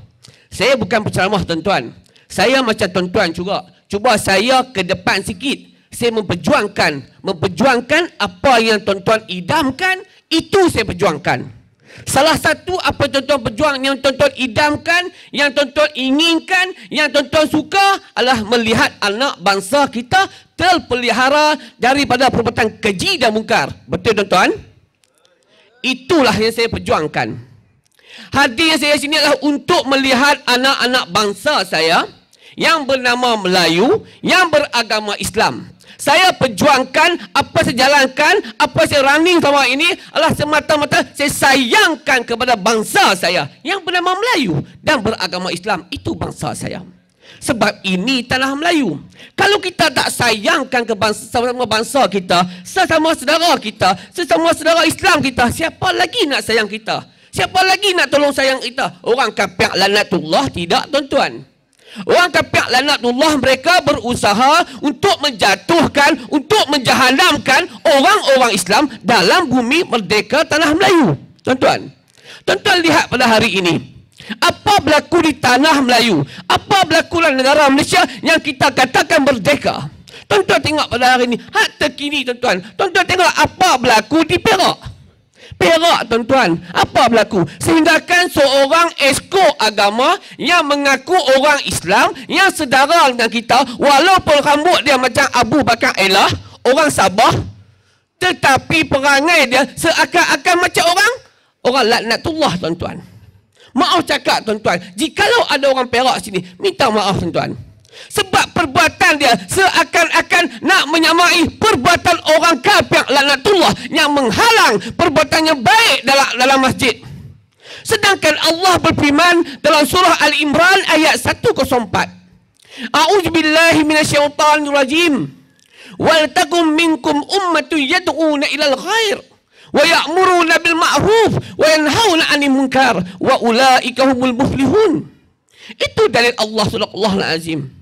Saya bukan penceramah tuan-tuan. Saya macam tuan-tuan juga. Cuba saya ke depan sikit. Saya memperjuangkan. Memperjuangkan apa yang tuan-tuan idamkan. Itu saya perjuangkan. Salah satu apa tuan-tuan pejuang yang tuan-tuan idamkan, yang tuan-tuan inginkan, yang tuan-tuan suka adalah melihat anak bangsa kita terpelihara daripada perbuatan keji dan mungkar. Betul tuan-tuan? Itulah yang saya perjuangkan. Hadirnya saya sini adalah untuk melihat anak-anak bangsa saya yang bernama Melayu yang beragama Islam saya perjuangkan, apa saya jalankan, apa saya running sama ini adalah semata-mata saya sayangkan kepada bangsa saya yang bernama Melayu dan beragama Islam. Itu bangsa saya. Sebab ini tanah Melayu. Kalau kita tak sayangkan ke bangsa, sesama bangsa kita, sesama saudara kita, sesama saudara Islam kita, siapa lagi nak sayang kita? Siapa lagi nak tolong sayang kita? Orang kapiak lanatullah tidak tuan-tuan. Orang kafir laknatullah mereka berusaha untuk menjatuhkan, untuk menjahanamkan orang-orang Islam dalam bumi merdeka tanah Melayu. Tuan-tuan, tuan-tuan lihat pada hari ini. Apa berlaku di tanah Melayu? Apa berlaku dalam negara Malaysia yang kita katakan merdeka? Tuan-tuan tengok pada hari ini, hak terkini tuan-tuan. Tuan-tuan tengok apa berlaku di Perak. Perak tuan-tuan. Apa berlaku? Sehinggakan seorang esko agama yang mengaku orang Islam yang sedara dengan kita walaupun rambut dia macam Abu Bakar elah orang Sabah tetapi perangai dia seakan-akan macam orang orang laknatullah tuan-tuan. Maaf cakap tuan-tuan, jikalau ada orang Perak sini, minta maaf tuan-tuan. Sebab perbuatan dia seakan-akan nak menyamai perbuatan orang kafir laknatullah yang menghalang perbuatannya baik dalam dalam masjid. Sedangkan Allah berfirman dalam surah Al-Imran ayat 104. A'udzubillahi minasyaitanir rajim. Wal takum minkum ummatun yad'una ilal khair wa ya'muruna bil ma'ruf wa yanhauna 'anil munkar wa ulaika humul muflihun. Itu dalil Allah Subhanahu wa ta'ala.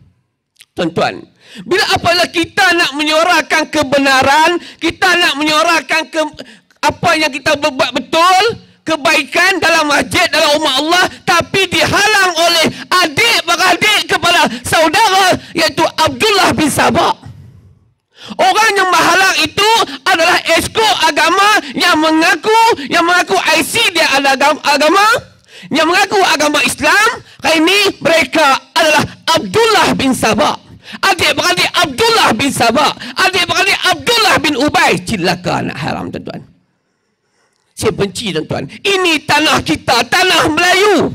Tuan-tuan, bila apalah kita nak menyuarakan kebenaran, kita nak menyuarakan ke, apa yang kita buat betul, kebaikan dalam masjid, dalam umat Allah, tapi dihalang oleh adik beradik kepada saudara, iaitu Abdullah bin Sabak. Orang yang menghalang itu adalah esko agama yang mengaku, yang mengaku IC dia ada agama, yang mengaku agama Islam, kini mereka adalah Abdullah bin Sabak. Adik-beradik Abdullah bin Sabah. Adik-beradik Abdullah bin Ubay. Cilaka anak haram tuan-tuan. Saya benci tuan-tuan. Ini tanah kita. Tanah Melayu.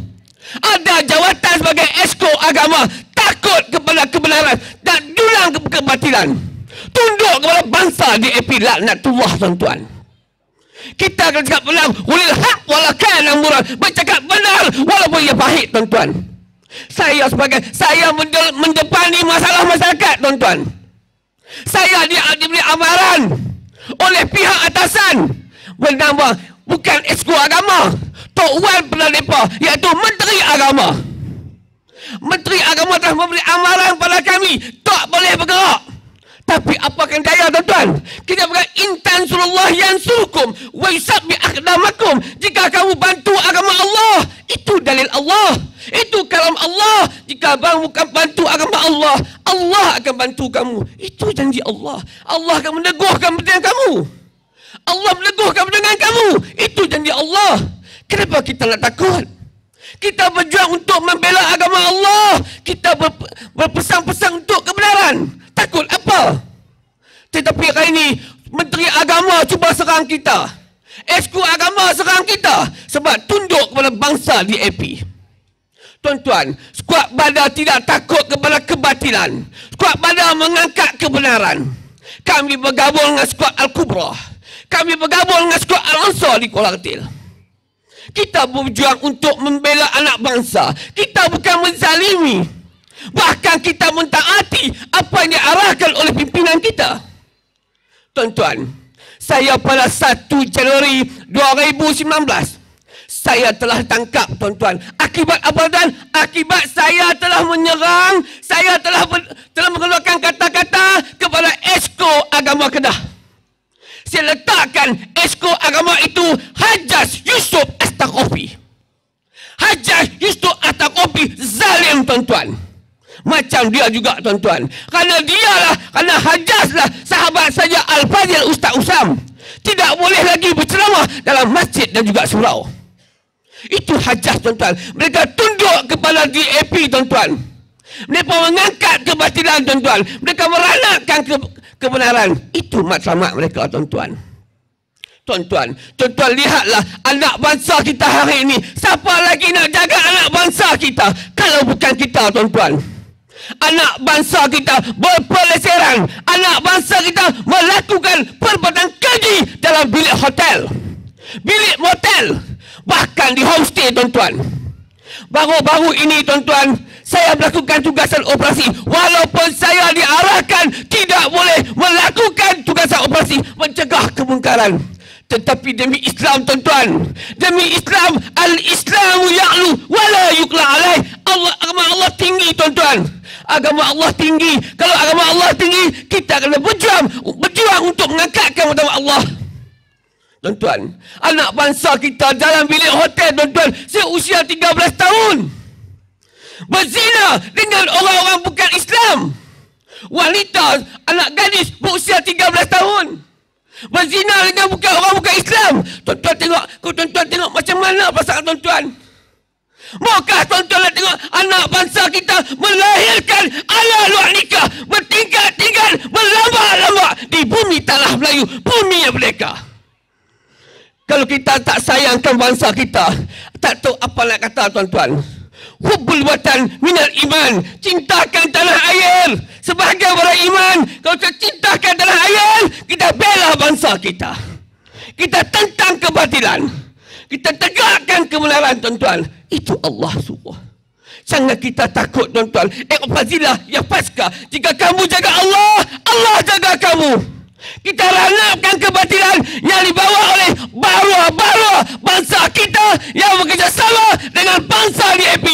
Ada jawatan sebagai esko agama. Takut kepada kebenaran. Dan dulang ke- kebatilan. Tunduk kepada bangsa di epilat nak tuah tuan-tuan. Kita akan cakap benar. Ulil hak walakan amuran. Bercakap benar walaupun ia pahit tuan-tuan. Saya sebagai saya mendepani masalah masyarakat, tuan-tuan. Saya di diberi amaran oleh pihak atasan bernama bukan Esko Agama, Tok Wan pernah lepa iaitu Menteri Agama. Menteri Agama telah memberi amaran pada kami tak boleh bergerak. Tapi apakah daya tuan-tuan? Kita berkata, intan surullah yang surukum. Wa yusab Jika kamu bantu agama Allah, itu dalil Allah. Itu kalam Allah. Jika kamu bukan bantu agama Allah, Allah akan bantu kamu. Itu janji Allah. Allah akan meneguhkan pendengar kamu. Allah meneguhkan pendengar kamu. Itu janji Allah. Kenapa kita nak takut? Kita berjuang untuk membela agama Allah. Kita berpesan-pesan untuk kebenaran. Takut apa? Tetapi hari ini Menteri Agama cuba serang kita. Esku Agama serang kita sebab tunduk kepada bangsa di DAP. Tuan-tuan, skuad badar tidak takut kepada kebatilan. Skuad badar mengangkat kebenaran. Kami bergabung dengan skuad Al-Kubra. Kami bergabung dengan skuad Al-Ansar di Kuala Ketil. Kita berjuang untuk membela anak bangsa. Kita bukan menzalimi. Bahkan kita mentaati apa yang diarahkan oleh pimpinan kita. Tuan-tuan, saya pada 1 Januari 2019, saya telah tangkap tuan-tuan. Akibat apa tuan? Akibat saya telah menyerang, saya telah ber, telah mengeluarkan kata-kata kepada Esko Agama Kedah. Saya letakkan Esko Agama itu Hajas Yusuf Astagofi. Hajar Yusuf Atakopi Zalim tuan-tuan macam dia juga tuan-tuan. Kerana dialah, kerana lah, sahabat saja Al-Fadil Ustaz Usam. Tidak boleh lagi berceramah dalam masjid dan juga surau. Itu hajas tuan-tuan. Mereka tunduk kepada DAP tuan-tuan. Mereka mengangkat kebatilan tuan-tuan. Mereka meranakkan ke kebenaran. Itu matlamat mereka tuan-tuan. Tuan-tuan, tuan-tuan lihatlah anak bangsa kita hari ini. Siapa lagi nak jaga anak bangsa kita kalau bukan kita tuan-tuan? Anak bangsa kita berpeleseran. Anak bangsa kita melakukan perbuatan keji dalam bilik hotel. Bilik motel. Bahkan di homestay, tuan-tuan. Baru-baru ini, tuan-tuan, saya melakukan tugasan operasi. Walaupun saya diarahkan tidak boleh melakukan tugasan operasi. Mencegah kemungkaran tetapi demi Islam tuan-tuan demi Islam al-islamu ya'lu wa la yukla alaih Allah agama Allah tinggi tuan-tuan agama Allah tinggi kalau agama Allah tinggi kita kena berjuang berjuang untuk mengangkatkan agama Allah tuan-tuan anak bangsa kita dalam bilik hotel tuan-tuan seusia 13 tahun berzina dengan orang-orang bukan Islam wanita anak gadis berusia 13 tahun Berzina dengan bukan orang bukan Islam. Tuan-tuan tengok, kau tuan-tuan tengok macam mana pasal tuan-tuan? Maukah tuan-tuan nak tengok anak bangsa kita melahirkan ala luar nikah, bertingkat-tingkat, berlambak-lambak di bumi tanah Melayu, bumi yang mereka. Kalau kita tak sayangkan bangsa kita, tak tahu apa nak kata tuan-tuan hubbul watan minal iman cintakan tanah air sebagai orang iman kalau kita cintakan tanah air kita bela bangsa kita kita tentang kebatilan kita tegakkan kebenaran tuan-tuan itu Allah suruh Jangan kita takut tuan-tuan. Eh, Fazilah, ya Paskah. Jika kamu jaga Allah, Allah jaga kamu. Kita rangapkan kebatilan yang dibawa oleh baru-baru bangsa kita yang bekerjasama dengan bangsa di EP.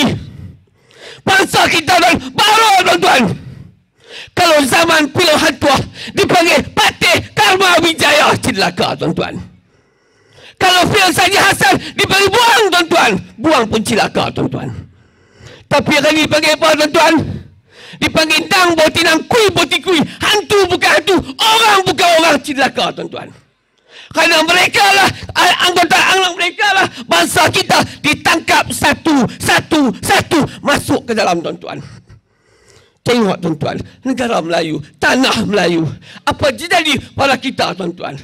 Bangsa kita dan baru tuan-tuan. Kalau zaman pilihan tua dipanggil Patih Karma Wijaya Cidlaka tuan-tuan. Kalau Fil Saji Hasan dipanggil buang tuan-tuan. Buang pun cilaka tuan-tuan. Tapi yang lagi dipanggil apa Tuan-tuan dipanggil boti botinang kui boti kui hantu bukan hantu orang bukan orang cilaka tuan-tuan kerana mereka lah eh, anggota anggota mereka lah bangsa kita ditangkap satu satu satu masuk ke dalam tuan-tuan tengok tuan-tuan negara Melayu tanah Melayu apa jadi pada kita tuan-tuan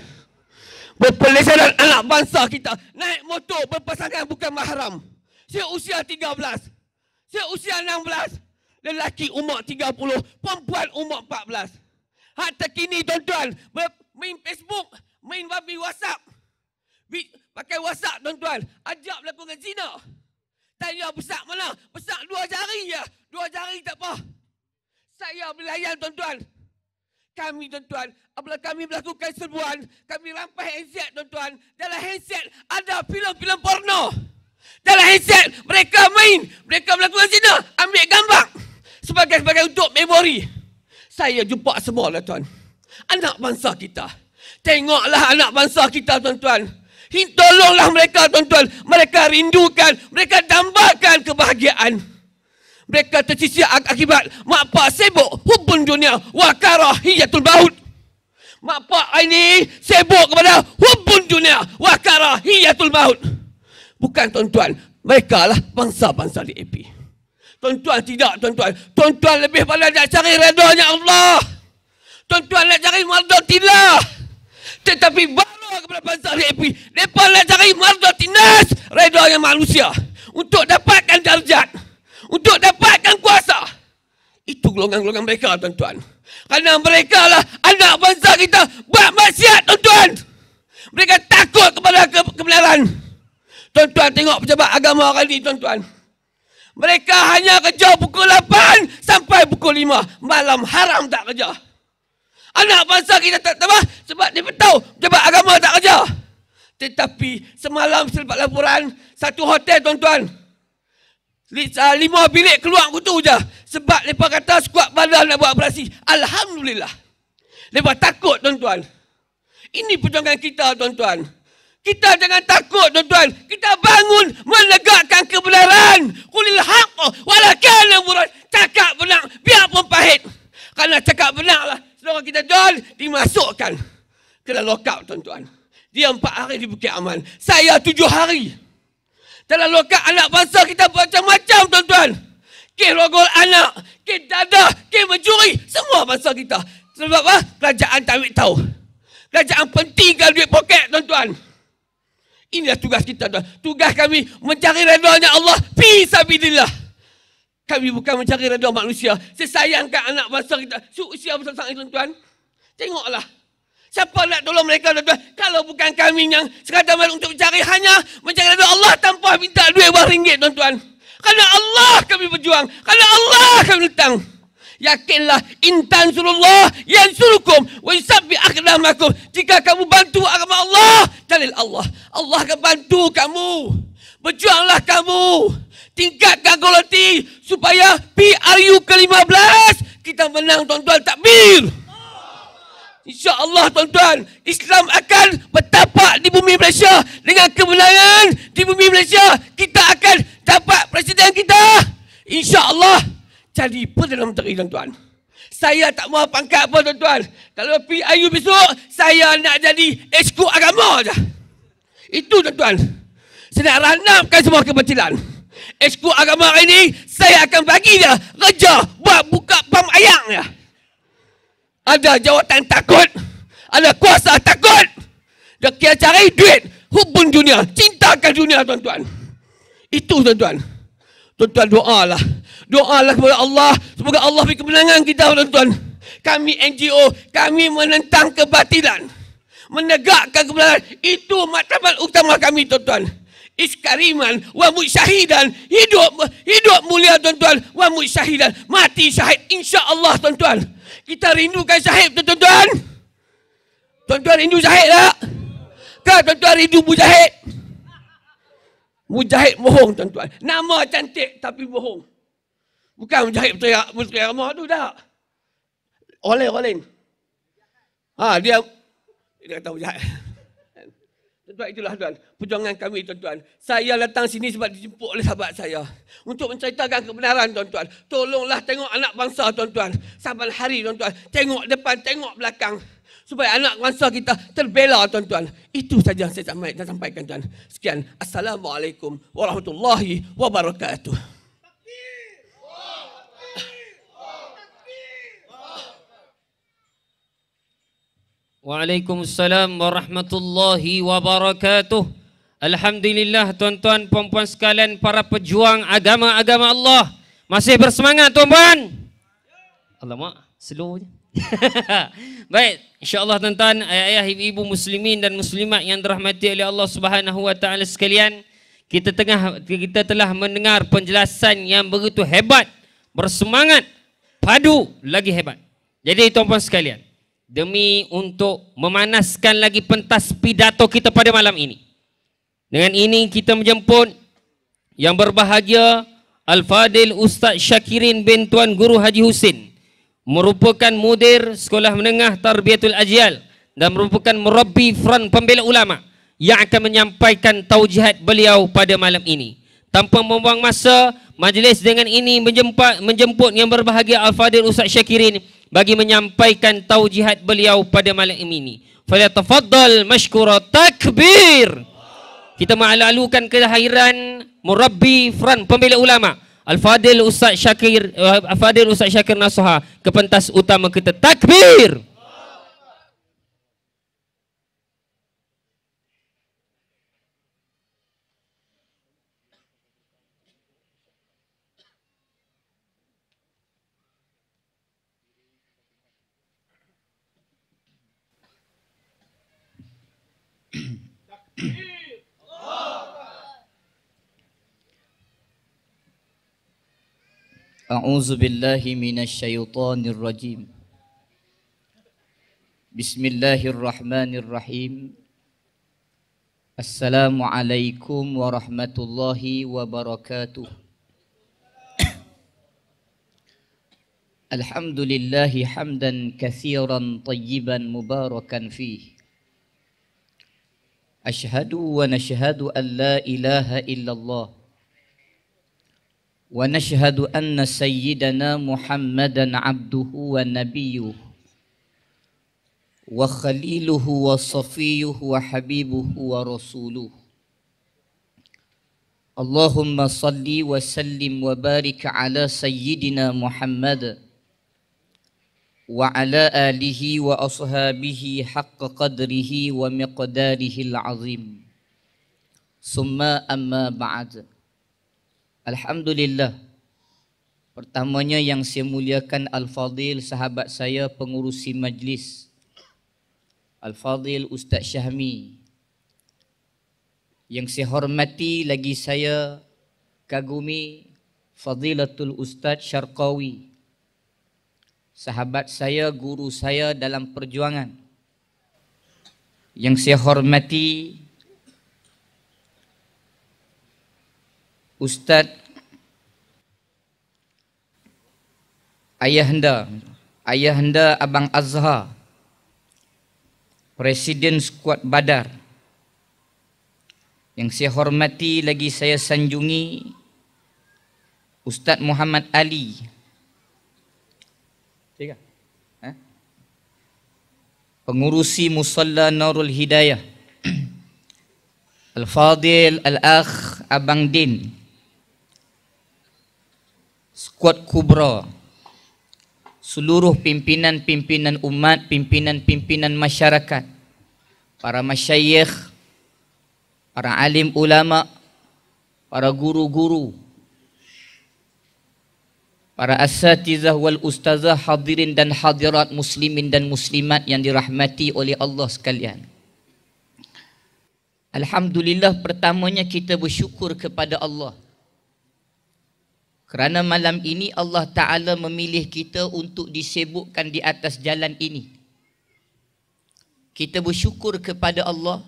berpelesaran anak bangsa kita naik motor berpasangan bukan mahram saya usia 13 saya usia 16 Lelaki umur 30, perempuan umur 14. Hak terkini tuan-tuan, main Facebook, main babi WhatsApp. Pakai WhatsApp tuan-tuan, ajak berlaku dengan zina. Tanya besar mana? Besar dua jari ya, Dua jari tak apa. Saya melayan tuan-tuan. Kami tuan-tuan, apabila kami melakukan serbuan, kami rampas headset tuan-tuan. Dalam headset ada filem-filem porno. Dalam headset mereka main, mereka melakukan zina, ambil gambar sebagai sebagai untuk memori. Saya jumpa semua lah tuan. Anak bangsa kita. Tengoklah anak bangsa kita tuan-tuan. Tolonglah mereka tuan-tuan. Mereka rindukan. Mereka dambakan kebahagiaan. Mereka tersisih ak- akibat makpa sibuk hubun dunia wakara hiyatul baut. Makpa ini sibuk kepada hubun dunia wakara hiyatul baut. Bukan tuan-tuan. Mereka lah bangsa-bangsa di EPI. Tuan-tuan tidak tuan-tuan. Tuan-tuan lebih pada nak cari redanya Allah. Tuan-tuan nak cari mardotillah. Tetapi baru kepada bangsa VIP. Depa nak cari mardotinas. Redanya manusia. Untuk dapatkan darjat. Untuk dapatkan kuasa. Itu golongan-golongan mereka tuan-tuan. Kerana mereka lah anak bangsa kita. Buat maksiat tuan-tuan. Mereka takut kepada ke- kebenaran. Tuan-tuan tengok pejabat agama hari ini tuan-tuan. Mereka hanya kerja pukul 8 sampai pukul 5. Malam haram tak kerja. Anak bangsa kita tak tambah sebab dia tahu jabat agama tak kerja. Tetapi semalam selepas laporan satu hotel tuan-tuan. Ah, lima bilik keluar kutu je. Sebab mereka kata skuad badan nak buat operasi. Alhamdulillah. Mereka takut tuan-tuan. Ini perjuangan kita tuan-tuan. Kita jangan takut tuan-tuan. Kita bangun menegakkan kebenaran. Kulil haq walakan burat. Cakap benar biarpun pahit. karena cakap benarlah. lah. Selama kita jual dimasukkan. Kena lokap tuan-tuan. Dia empat hari di Bukit Aman. Saya tujuh hari. Dalam lokap anak bangsa kita buat macam-macam tuan-tuan. Kek rogol anak. Kek dadah. Kek mencuri. Semua bangsa kita. Sebab apa? Kerajaan tak ambil tahu. Kerajaan pentingkan duit poket tuan-tuan. Inilah tugas kita tuan. Tugas kami mencari redanya Allah. Bisa bidillah. Kami bukan mencari redha manusia. Saya sayangkan anak bangsa kita. Seusia besar-besar ini tuan-tuan. Tengoklah. Siapa nak tolong mereka tuan-tuan. Kalau bukan kami yang sekadar malam untuk mencari. Hanya mencari redha Allah tanpa minta duit wang ringgit tuan-tuan. Kerana Allah kami berjuang. Karena Allah kami letang yakinlah intan surullah yang surukum wa yusabbi akhlamakum jika kamu bantu agama Allah dalil Allah Allah akan bantu kamu berjuanglah kamu tingkatkan kualiti supaya PRU ke-15 kita menang tuan-tuan takbir InsyaAllah tuan-tuan Islam akan bertapak di bumi Malaysia Dengan kebenaran di bumi Malaysia Kita akan dapat presiden kita Insya Allah cari pun dalam menteri tuan-tuan. Saya tak mahu pangkat apa tuan-tuan. Kalau PIU besok, saya nak jadi eskut agama saja. Itu tuan-tuan. Saya nak ranamkan semua kebatilan. Eskut agama hari ini, saya akan bagi dia kerja buat buka pam ayam dia. Ada jawatan takut. Ada kuasa takut. Dia kira cari duit hubung dunia. Cintakan dunia tuan-tuan. Itu tuan-tuan. Tuan-tuan doa lah. Doa lah kepada Allah semoga Allah beri kemenangan kita tuan-tuan kami NGO kami menentang kebatilan menegakkan kebenaran itu matlamat utama kami tuan-tuan iskariman wa syahidan hidup hidup mulia tuan-tuan wa syahidan mati syahid insya-Allah tuan-tuan kita rindukan syahid tuan-tuan tuan-tuan rindu syahid tak ke tuan-tuan rindu mujahid mujahid bohong tuan-tuan nama cantik tapi bohong Bukan menjahit teriak musuh yang ramah tu tak. Oleh oleh. Ha dia dia kata mujahid. Sebab itulah tuan, perjuangan kami tuan-tuan. Saya datang sini sebab dijemput oleh sahabat saya. Untuk menceritakan kebenaran tuan-tuan. Tolonglah tengok anak bangsa tuan-tuan. Saban hari tuan-tuan. Tengok depan, tengok belakang. Supaya anak bangsa kita terbela tuan-tuan. Itu saja yang saya sampaikan tuan. Sekian. Assalamualaikum warahmatullahi wabarakatuh. Waalaikumsalam warahmatullahi wabarakatuh. Alhamdulillah tuan-tuan puan-puan sekalian para pejuang agama-agama Allah. Masih bersemangat tuan-puan? Alamak, slow je. Baik, insya-Allah tuan-tuan, ayah-ayah, ibu-ibu muslimin dan muslimat yang dirahmati oleh Allah Subhanahu sekalian, kita tengah kita telah mendengar penjelasan yang begitu hebat, bersemangat, padu lagi hebat. Jadi tuan-puan sekalian, demi untuk memanaskan lagi pentas pidato kita pada malam ini. Dengan ini kita menjemput yang berbahagia Al-Fadil Ustaz Syakirin bin Tuan Guru Haji Husin merupakan mudir Sekolah Menengah Tarbiatul Ajial dan merupakan merabbi front pembela ulama yang akan menyampaikan taujihat beliau pada malam ini. Tanpa membuang masa, majlis dengan ini menjemput, menjemput yang berbahagia Al-Fadil Ustaz Syakirin bagi menyampaikan taujihat beliau pada malam ini. Fala tafaddal mashkura takbir. Kita mengalalukan kelahiran Murabbi Fran pembela ulama Al-Fadil Ustaz Syakir eh, Al-Fadil Ustaz Syakir Nasuha ke pentas utama kita takbir. أعوذ بالله من الشيطان الرجيم بسم الله الرحمن الرحيم السلام عليكم ورحمة الله وبركاته الحمد لله حمدا كثيرا طيبا مباركا فيه أشهد ونشهد أن لا إله إلا الله ونشهد أن سيدنا محمدا عبده ونبيه وخليله وصفيه وحبيبه ورسوله اللهم صل وسلم وبارك على سيدنا محمد وعلى آله وأصحابه حق قدره ومقداره العظيم ثم أما بعد Alhamdulillah. Pertamanya yang saya muliakan Al-Fadil sahabat saya pengurusi majlis. Al-Fadil Ustaz Syahmi. Yang saya hormati lagi saya kagumi Fadilatul Ustaz Syarqawi. Sahabat saya, guru saya dalam perjuangan. Yang saya hormati Ustaz Ayahanda Ayahanda Abang Azhar Presiden Skuad Badar Yang saya hormati lagi saya sanjungi Ustaz Muhammad Ali ha? Pengurusi Musalla Nurul Hidayah Al-Fadil Al-Akh Abang Din Squad Kubra Seluruh pimpinan-pimpinan umat Pimpinan-pimpinan masyarakat Para masyayikh Para alim ulama Para guru-guru Para asatizah wal ustazah hadirin dan hadirat muslimin dan muslimat yang dirahmati oleh Allah sekalian. Alhamdulillah pertamanya kita bersyukur kepada Allah kerana malam ini Allah Ta'ala memilih kita untuk disebutkan di atas jalan ini. Kita bersyukur kepada Allah.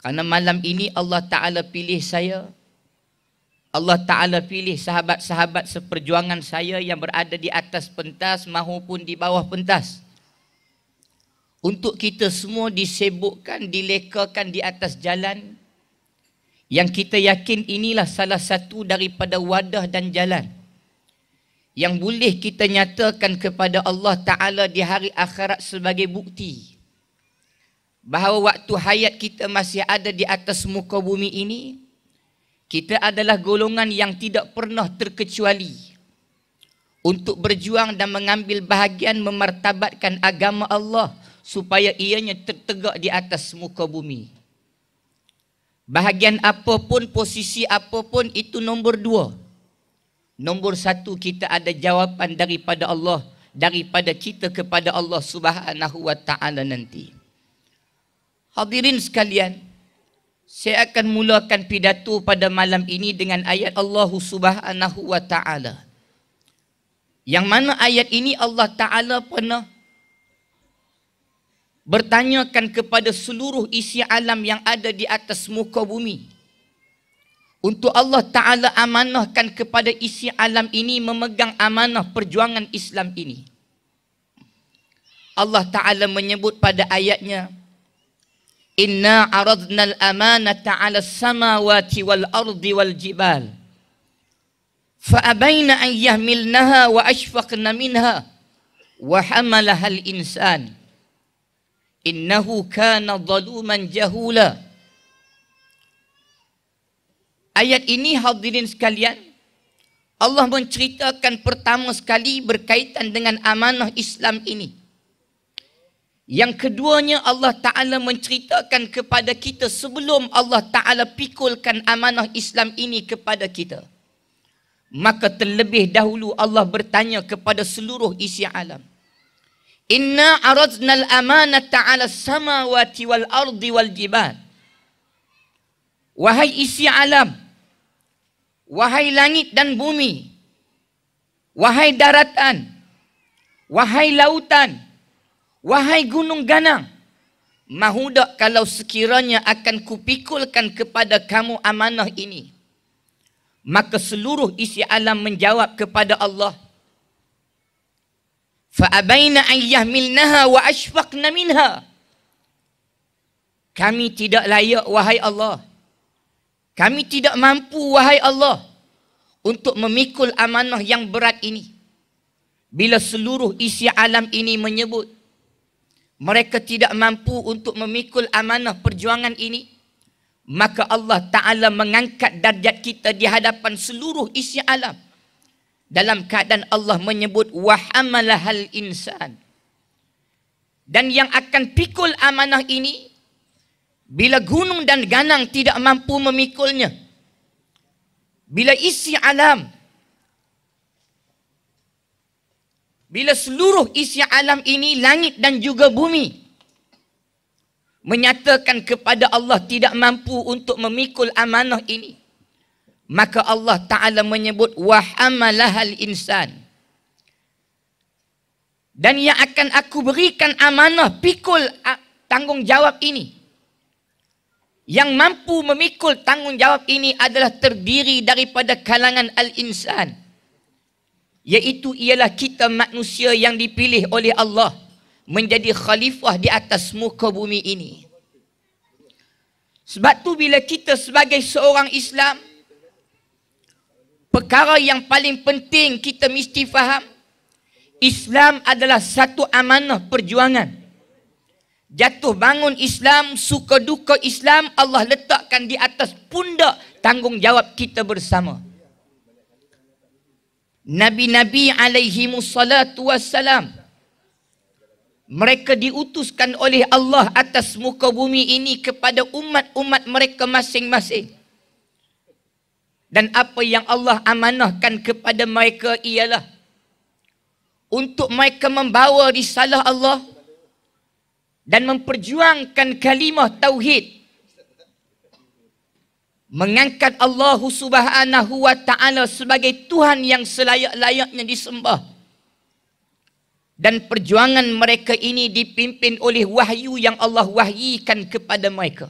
Kerana malam ini Allah Ta'ala pilih saya. Allah Ta'ala pilih sahabat-sahabat seperjuangan saya yang berada di atas pentas maupun di bawah pentas. Untuk kita semua disebutkan dilekakan di atas jalan ini yang kita yakin inilah salah satu daripada wadah dan jalan yang boleh kita nyatakan kepada Allah Ta'ala di hari akhirat sebagai bukti bahawa waktu hayat kita masih ada di atas muka bumi ini kita adalah golongan yang tidak pernah terkecuali untuk berjuang dan mengambil bahagian memartabatkan agama Allah supaya ianya tertegak di atas muka bumi Bahagian apapun, posisi apapun, itu nombor dua. Nombor satu, kita ada jawapan daripada Allah, daripada kita kepada Allah subhanahu wa ta'ala nanti. Hadirin sekalian, saya akan mulakan pidato pada malam ini dengan ayat Allah subhanahu wa ta'ala. Yang mana ayat ini Allah ta'ala pernah bertanyakan kepada seluruh isi alam yang ada di atas muka bumi untuk Allah Ta'ala amanahkan kepada isi alam ini memegang amanah perjuangan Islam ini. Allah Ta'ala menyebut pada ayatnya, Inna aradna al-amanata ala samawati wal-ardi wal-jibal. Fa'abayna an yahmilnaha wa ashfaqna minha wa hamalaha al-insani innahu kana zaluman jahula ayat ini hadirin sekalian Allah menceritakan pertama sekali berkaitan dengan amanah Islam ini yang keduanya Allah Ta'ala menceritakan kepada kita sebelum Allah Ta'ala pikulkan amanah Islam ini kepada kita. Maka terlebih dahulu Allah bertanya kepada seluruh isi alam. Inna aradna al amanat 'ala samawati wal-ardi wal-jibal. Wahai isi alam. Wahai langit dan bumi. Wahai daratan. Wahai lautan. Wahai gunung ganang. Mahudak kalau sekiranya akan kupikulkan kepada kamu amanah ini. Maka seluruh isi alam menjawab kepada Allah. Fa'abaina an yahmilnaha wa ashfaqna minha. Kami tidak layak, wahai Allah. Kami tidak mampu, wahai Allah. Untuk memikul amanah yang berat ini. Bila seluruh isi alam ini menyebut. Mereka tidak mampu untuk memikul amanah perjuangan ini. Maka Allah Ta'ala mengangkat darjat kita di hadapan seluruh isi alam dalam keadaan Allah menyebut wahamalahal insan dan yang akan pikul amanah ini bila gunung dan ganang tidak mampu memikulnya bila isi alam bila seluruh isi alam ini langit dan juga bumi menyatakan kepada Allah tidak mampu untuk memikul amanah ini maka Allah Taala menyebut wahamalahal insan dan yang akan aku berikan amanah pikul ah, tanggungjawab ini yang mampu memikul tanggungjawab ini adalah terdiri daripada kalangan al-insan yaitu ialah kita manusia yang dipilih oleh Allah menjadi khalifah di atas muka bumi ini sebab tu bila kita sebagai seorang Islam perkara yang paling penting kita mesti faham Islam adalah satu amanah perjuangan jatuh bangun Islam suka duka Islam Allah letakkan di atas pundak tanggungjawab kita bersama Nabi-nabi alaihi musallatu wassalam mereka diutuskan oleh Allah atas muka bumi ini kepada umat-umat mereka masing-masing dan apa yang Allah amanahkan kepada mereka ialah untuk mereka membawa risalah Allah dan memperjuangkan kalimah tauhid mengangkat Allah Subhanahu wa taala sebagai tuhan yang selayak-layaknya disembah dan perjuangan mereka ini dipimpin oleh wahyu yang Allah wahyikan kepada mereka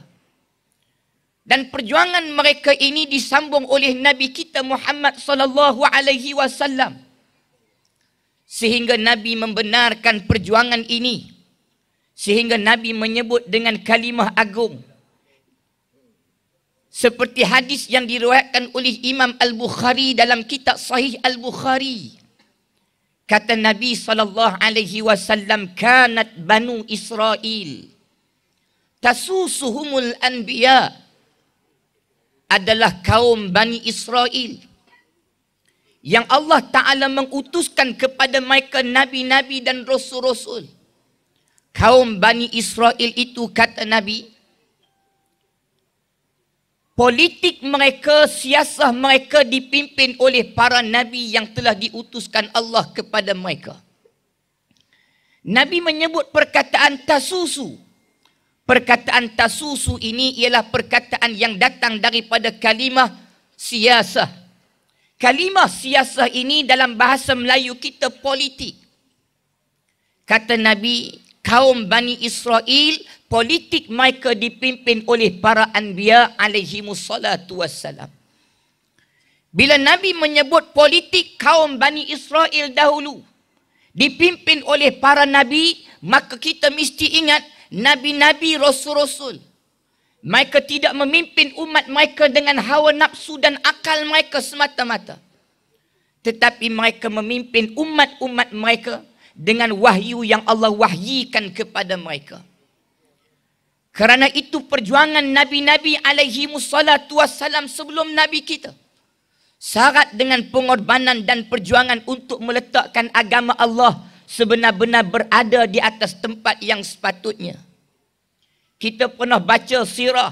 dan perjuangan mereka ini disambung oleh nabi kita Muhammad sallallahu alaihi wasallam sehingga nabi membenarkan perjuangan ini sehingga nabi menyebut dengan kalimah agung seperti hadis yang diriwayatkan oleh Imam Al-Bukhari dalam kitab Sahih Al-Bukhari kata Nabi sallallahu alaihi wasallam kanat banu Israel tasusuhumul anbiya' adalah kaum Bani Israel yang Allah Ta'ala mengutuskan kepada mereka Nabi-Nabi dan Rasul-Rasul. Kaum Bani Israel itu kata Nabi, politik mereka, siasah mereka dipimpin oleh para Nabi yang telah diutuskan Allah kepada mereka. Nabi menyebut perkataan tasusu, perkataan tasusu ini ialah perkataan yang datang daripada kalimah siasah. Kalimah siasah ini dalam bahasa Melayu kita politik. Kata Nabi, kaum Bani Israel, politik mereka dipimpin oleh para anbiya alaihimussalatu wassalam. Bila Nabi menyebut politik kaum Bani Israel dahulu, dipimpin oleh para Nabi, maka kita mesti ingat, nabi-nabi rasul-rasul mereka tidak memimpin umat mereka dengan hawa nafsu dan akal mereka semata-mata tetapi mereka memimpin umat-umat mereka dengan wahyu yang Allah wahyikan kepada mereka kerana itu perjuangan nabi-nabi alaihi musallatu wassalam sebelum nabi kita syarat dengan pengorbanan dan perjuangan untuk meletakkan agama Allah sebenar-benar berada di atas tempat yang sepatutnya. Kita pernah baca sirah.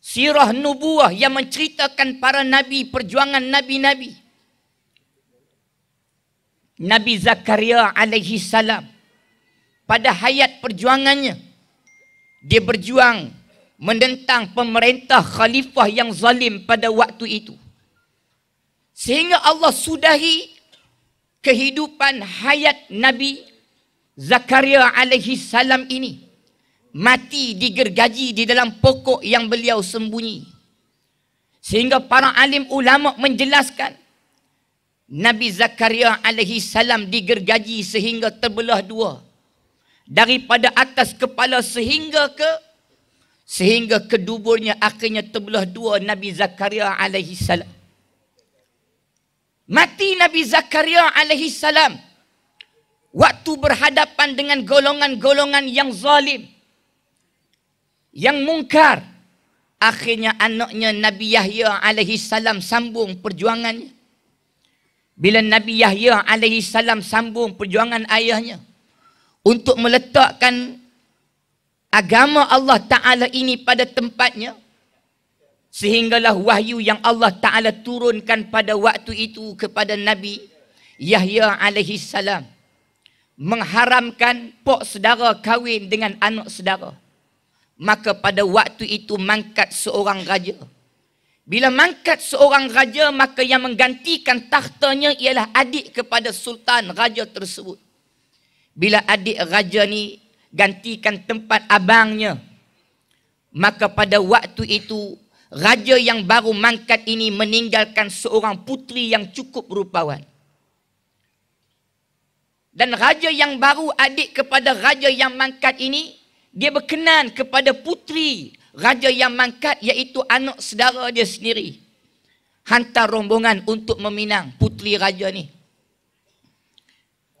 Sirah nubuah yang menceritakan para nabi, perjuangan nabi-nabi. Nabi Zakaria alaihi salam pada hayat perjuangannya dia berjuang menentang pemerintah khalifah yang zalim pada waktu itu. Sehingga Allah sudahi kehidupan hayat Nabi Zakaria alaihi salam ini mati digergaji di dalam pokok yang beliau sembunyi sehingga para alim ulama menjelaskan Nabi Zakaria alaihi salam digergaji sehingga terbelah dua daripada atas kepala sehingga ke sehingga keduburnya akhirnya terbelah dua Nabi Zakaria alaihi salam mati Nabi Zakaria alaihi salam waktu berhadapan dengan golongan-golongan yang zalim yang mungkar akhirnya anaknya Nabi Yahya alaihi salam sambung perjuangannya bila Nabi Yahya alaihi salam sambung perjuangan ayahnya untuk meletakkan agama Allah taala ini pada tempatnya sehinggalah wahyu yang Allah Taala turunkan pada waktu itu kepada Nabi Yahya alaihi salam mengharamkan pok sedara kahwin dengan anak sedara. Maka pada waktu itu mangkat seorang raja. Bila mangkat seorang raja maka yang menggantikan tahtanya ialah adik kepada sultan raja tersebut. Bila adik raja ni gantikan tempat abangnya maka pada waktu itu raja yang baru mangkat ini meninggalkan seorang putri yang cukup rupawan. Dan raja yang baru adik kepada raja yang mangkat ini, dia berkenan kepada putri raja yang mangkat iaitu anak saudara dia sendiri. Hantar rombongan untuk meminang putri raja ni.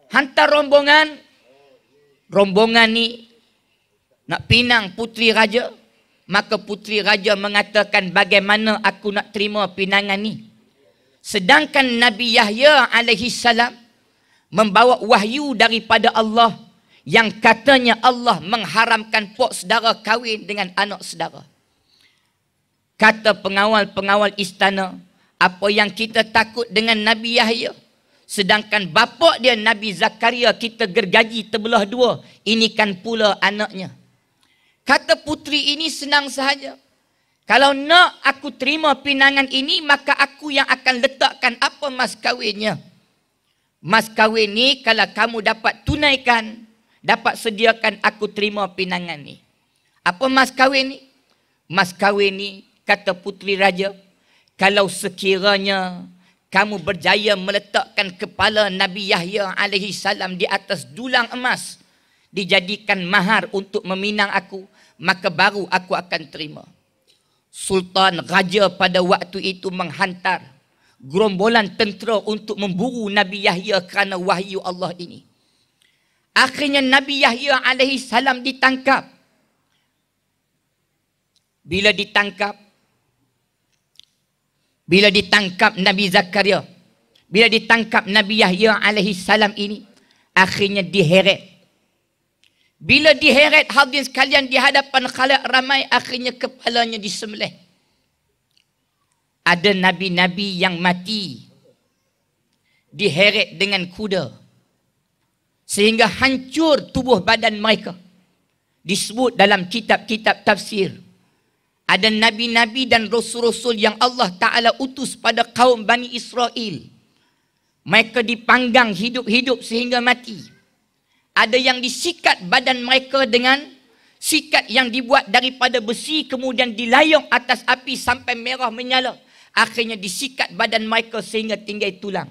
Hantar rombongan, rombongan ni nak pinang putri raja, Maka putri raja mengatakan bagaimana aku nak terima pinangan ni. Sedangkan Nabi Yahya alaihi salam membawa wahyu daripada Allah yang katanya Allah mengharamkan pok saudara kahwin dengan anak saudara. Kata pengawal-pengawal istana, apa yang kita takut dengan Nabi Yahya? Sedangkan bapak dia Nabi Zakaria kita gergaji terbelah dua. Ini kan pula anaknya kata putri ini senang sahaja. Kalau nak aku terima pinangan ini, maka aku yang akan letakkan apa mas kahwinnya. Mas kahwin ni kalau kamu dapat tunaikan, dapat sediakan aku terima pinangan ni. Apa mas kahwin ni? Mas kahwin ni kata putri raja, kalau sekiranya kamu berjaya meletakkan kepala Nabi Yahya alaihi salam di atas dulang emas dijadikan mahar untuk meminang aku, maka baru aku akan terima. Sultan Raja pada waktu itu menghantar gerombolan tentera untuk memburu Nabi Yahya kerana wahyu Allah ini. Akhirnya Nabi Yahya alaihi salam ditangkap. Bila ditangkap bila ditangkap Nabi Zakaria, bila ditangkap Nabi Yahya alaihi salam ini akhirnya diheret. Bila diheret hadirin sekalian di hadapan khalayak ramai akhirnya kepalanya disembelih. Ada nabi-nabi yang mati diheret dengan kuda sehingga hancur tubuh badan mereka. Disebut dalam kitab-kitab tafsir. Ada nabi-nabi dan rasul-rasul yang Allah Taala utus pada kaum Bani Israel. Mereka dipanggang hidup-hidup sehingga mati ada yang disikat badan mereka dengan sikat yang dibuat daripada besi kemudian dilayung atas api sampai merah menyala akhirnya disikat badan mereka sehingga tinggal tulang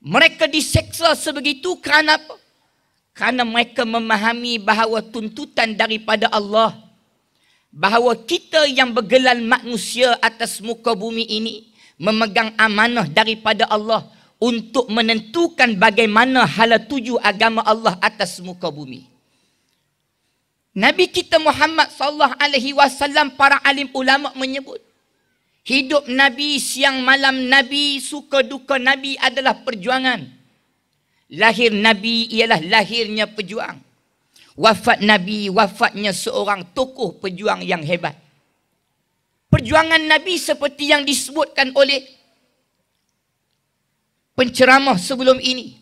mereka diseksa sebegitu kerana apa? kerana mereka memahami bahawa tuntutan daripada Allah bahawa kita yang bergelar manusia atas muka bumi ini memegang amanah daripada Allah untuk menentukan bagaimana hala tuju agama Allah atas muka bumi. Nabi kita Muhammad sallallahu alaihi wasallam para alim ulama menyebut hidup nabi siang malam nabi suka duka nabi adalah perjuangan. Lahir nabi ialah lahirnya pejuang. Wafat nabi wafatnya seorang tokoh pejuang yang hebat. Perjuangan nabi seperti yang disebutkan oleh penceramah sebelum ini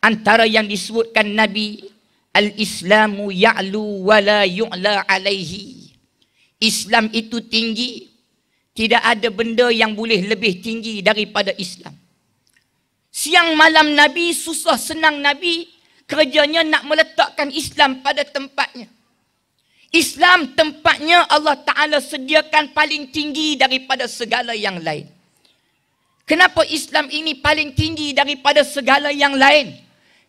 antara yang disebutkan Nabi al-islamu ya'lu wa la yu'la alaihi Islam itu tinggi tidak ada benda yang boleh lebih tinggi daripada Islam siang malam Nabi susah senang Nabi kerjanya nak meletakkan Islam pada tempatnya Islam tempatnya Allah Ta'ala sediakan paling tinggi daripada segala yang lain Kenapa Islam ini paling tinggi daripada segala yang lain?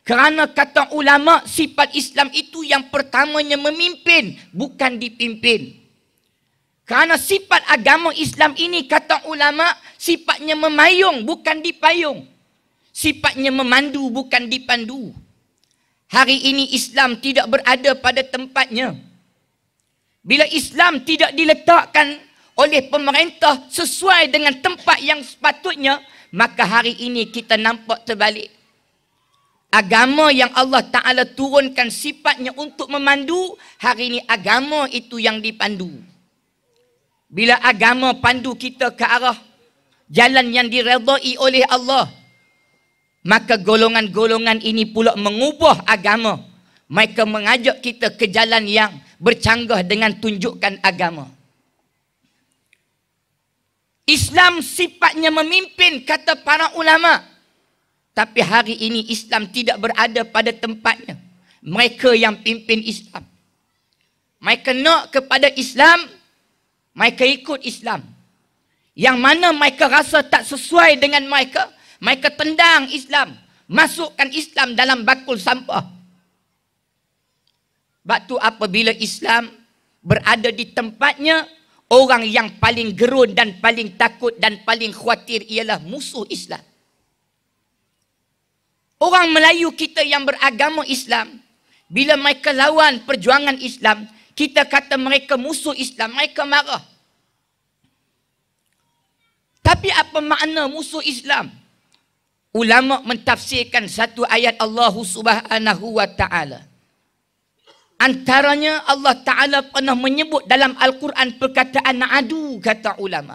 Kerana kata ulama sifat Islam itu yang pertamanya memimpin bukan dipimpin. Kerana sifat agama Islam ini kata ulama sifatnya memayung bukan dipayung. Sifatnya memandu bukan dipandu. Hari ini Islam tidak berada pada tempatnya. Bila Islam tidak diletakkan oleh pemerintah sesuai dengan tempat yang sepatutnya, maka hari ini kita nampak terbalik. Agama yang Allah Ta'ala turunkan sifatnya untuk memandu, hari ini agama itu yang dipandu. Bila agama pandu kita ke arah jalan yang diredai oleh Allah, maka golongan-golongan ini pula mengubah agama. Mereka mengajak kita ke jalan yang bercanggah dengan tunjukkan agama. Islam sifatnya memimpin kata para ulama. Tapi hari ini Islam tidak berada pada tempatnya. Mereka yang pimpin Islam. Mereka nak kepada Islam, mereka ikut Islam. Yang mana mereka rasa tak sesuai dengan mereka, mereka tendang Islam. Masukkan Islam dalam bakul sampah. Sebab apabila Islam berada di tempatnya, Orang yang paling gerun dan paling takut dan paling khawatir ialah musuh Islam. Orang Melayu kita yang beragama Islam, bila mereka lawan perjuangan Islam, kita kata mereka musuh Islam, mereka marah. Tapi apa makna musuh Islam? Ulama mentafsirkan satu ayat Allah Subhanahu wa taala. Antaranya Allah Ta'ala pernah menyebut dalam Al-Quran perkataan adu kata ulama.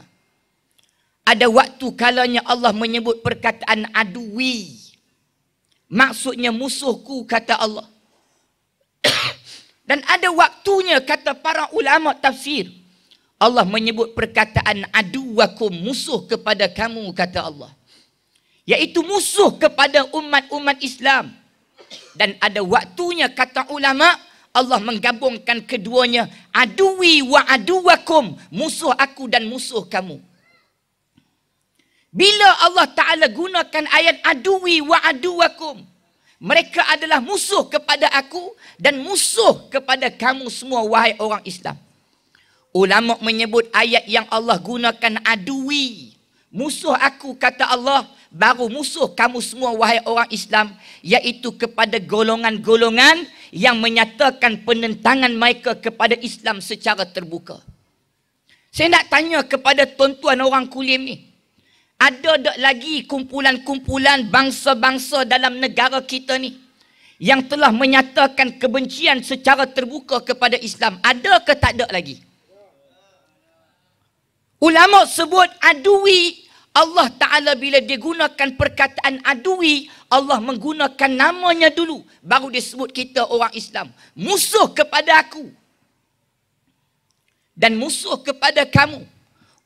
Ada waktu kalanya Allah menyebut perkataan adui. Maksudnya musuhku kata Allah. Dan ada waktunya kata para ulama tafsir. Allah menyebut perkataan adu wakum musuh kepada kamu kata Allah. Yaitu musuh kepada umat-umat Islam. Dan ada waktunya kata ulama' Allah menggabungkan keduanya Adui wa aduwakum musuh aku dan musuh kamu bila Allah Ta'ala gunakan ayat adui wa aduwakum mereka adalah musuh kepada aku dan musuh kepada kamu semua wahai orang Islam ulama menyebut ayat yang Allah gunakan adui musuh aku kata Allah baru musuh kamu semua wahai orang Islam iaitu kepada golongan-golongan yang menyatakan penentangan mereka kepada Islam secara terbuka. Saya nak tanya kepada tuan-tuan orang kulim ni. Ada tak lagi kumpulan-kumpulan bangsa-bangsa dalam negara kita ni yang telah menyatakan kebencian secara terbuka kepada Islam? Ada ke tak ada lagi? Ulama sebut adui Allah Ta'ala bila digunakan perkataan adui, Allah menggunakan namanya dulu. Baru disebut kita orang Islam. Musuh kepada aku. Dan musuh kepada kamu.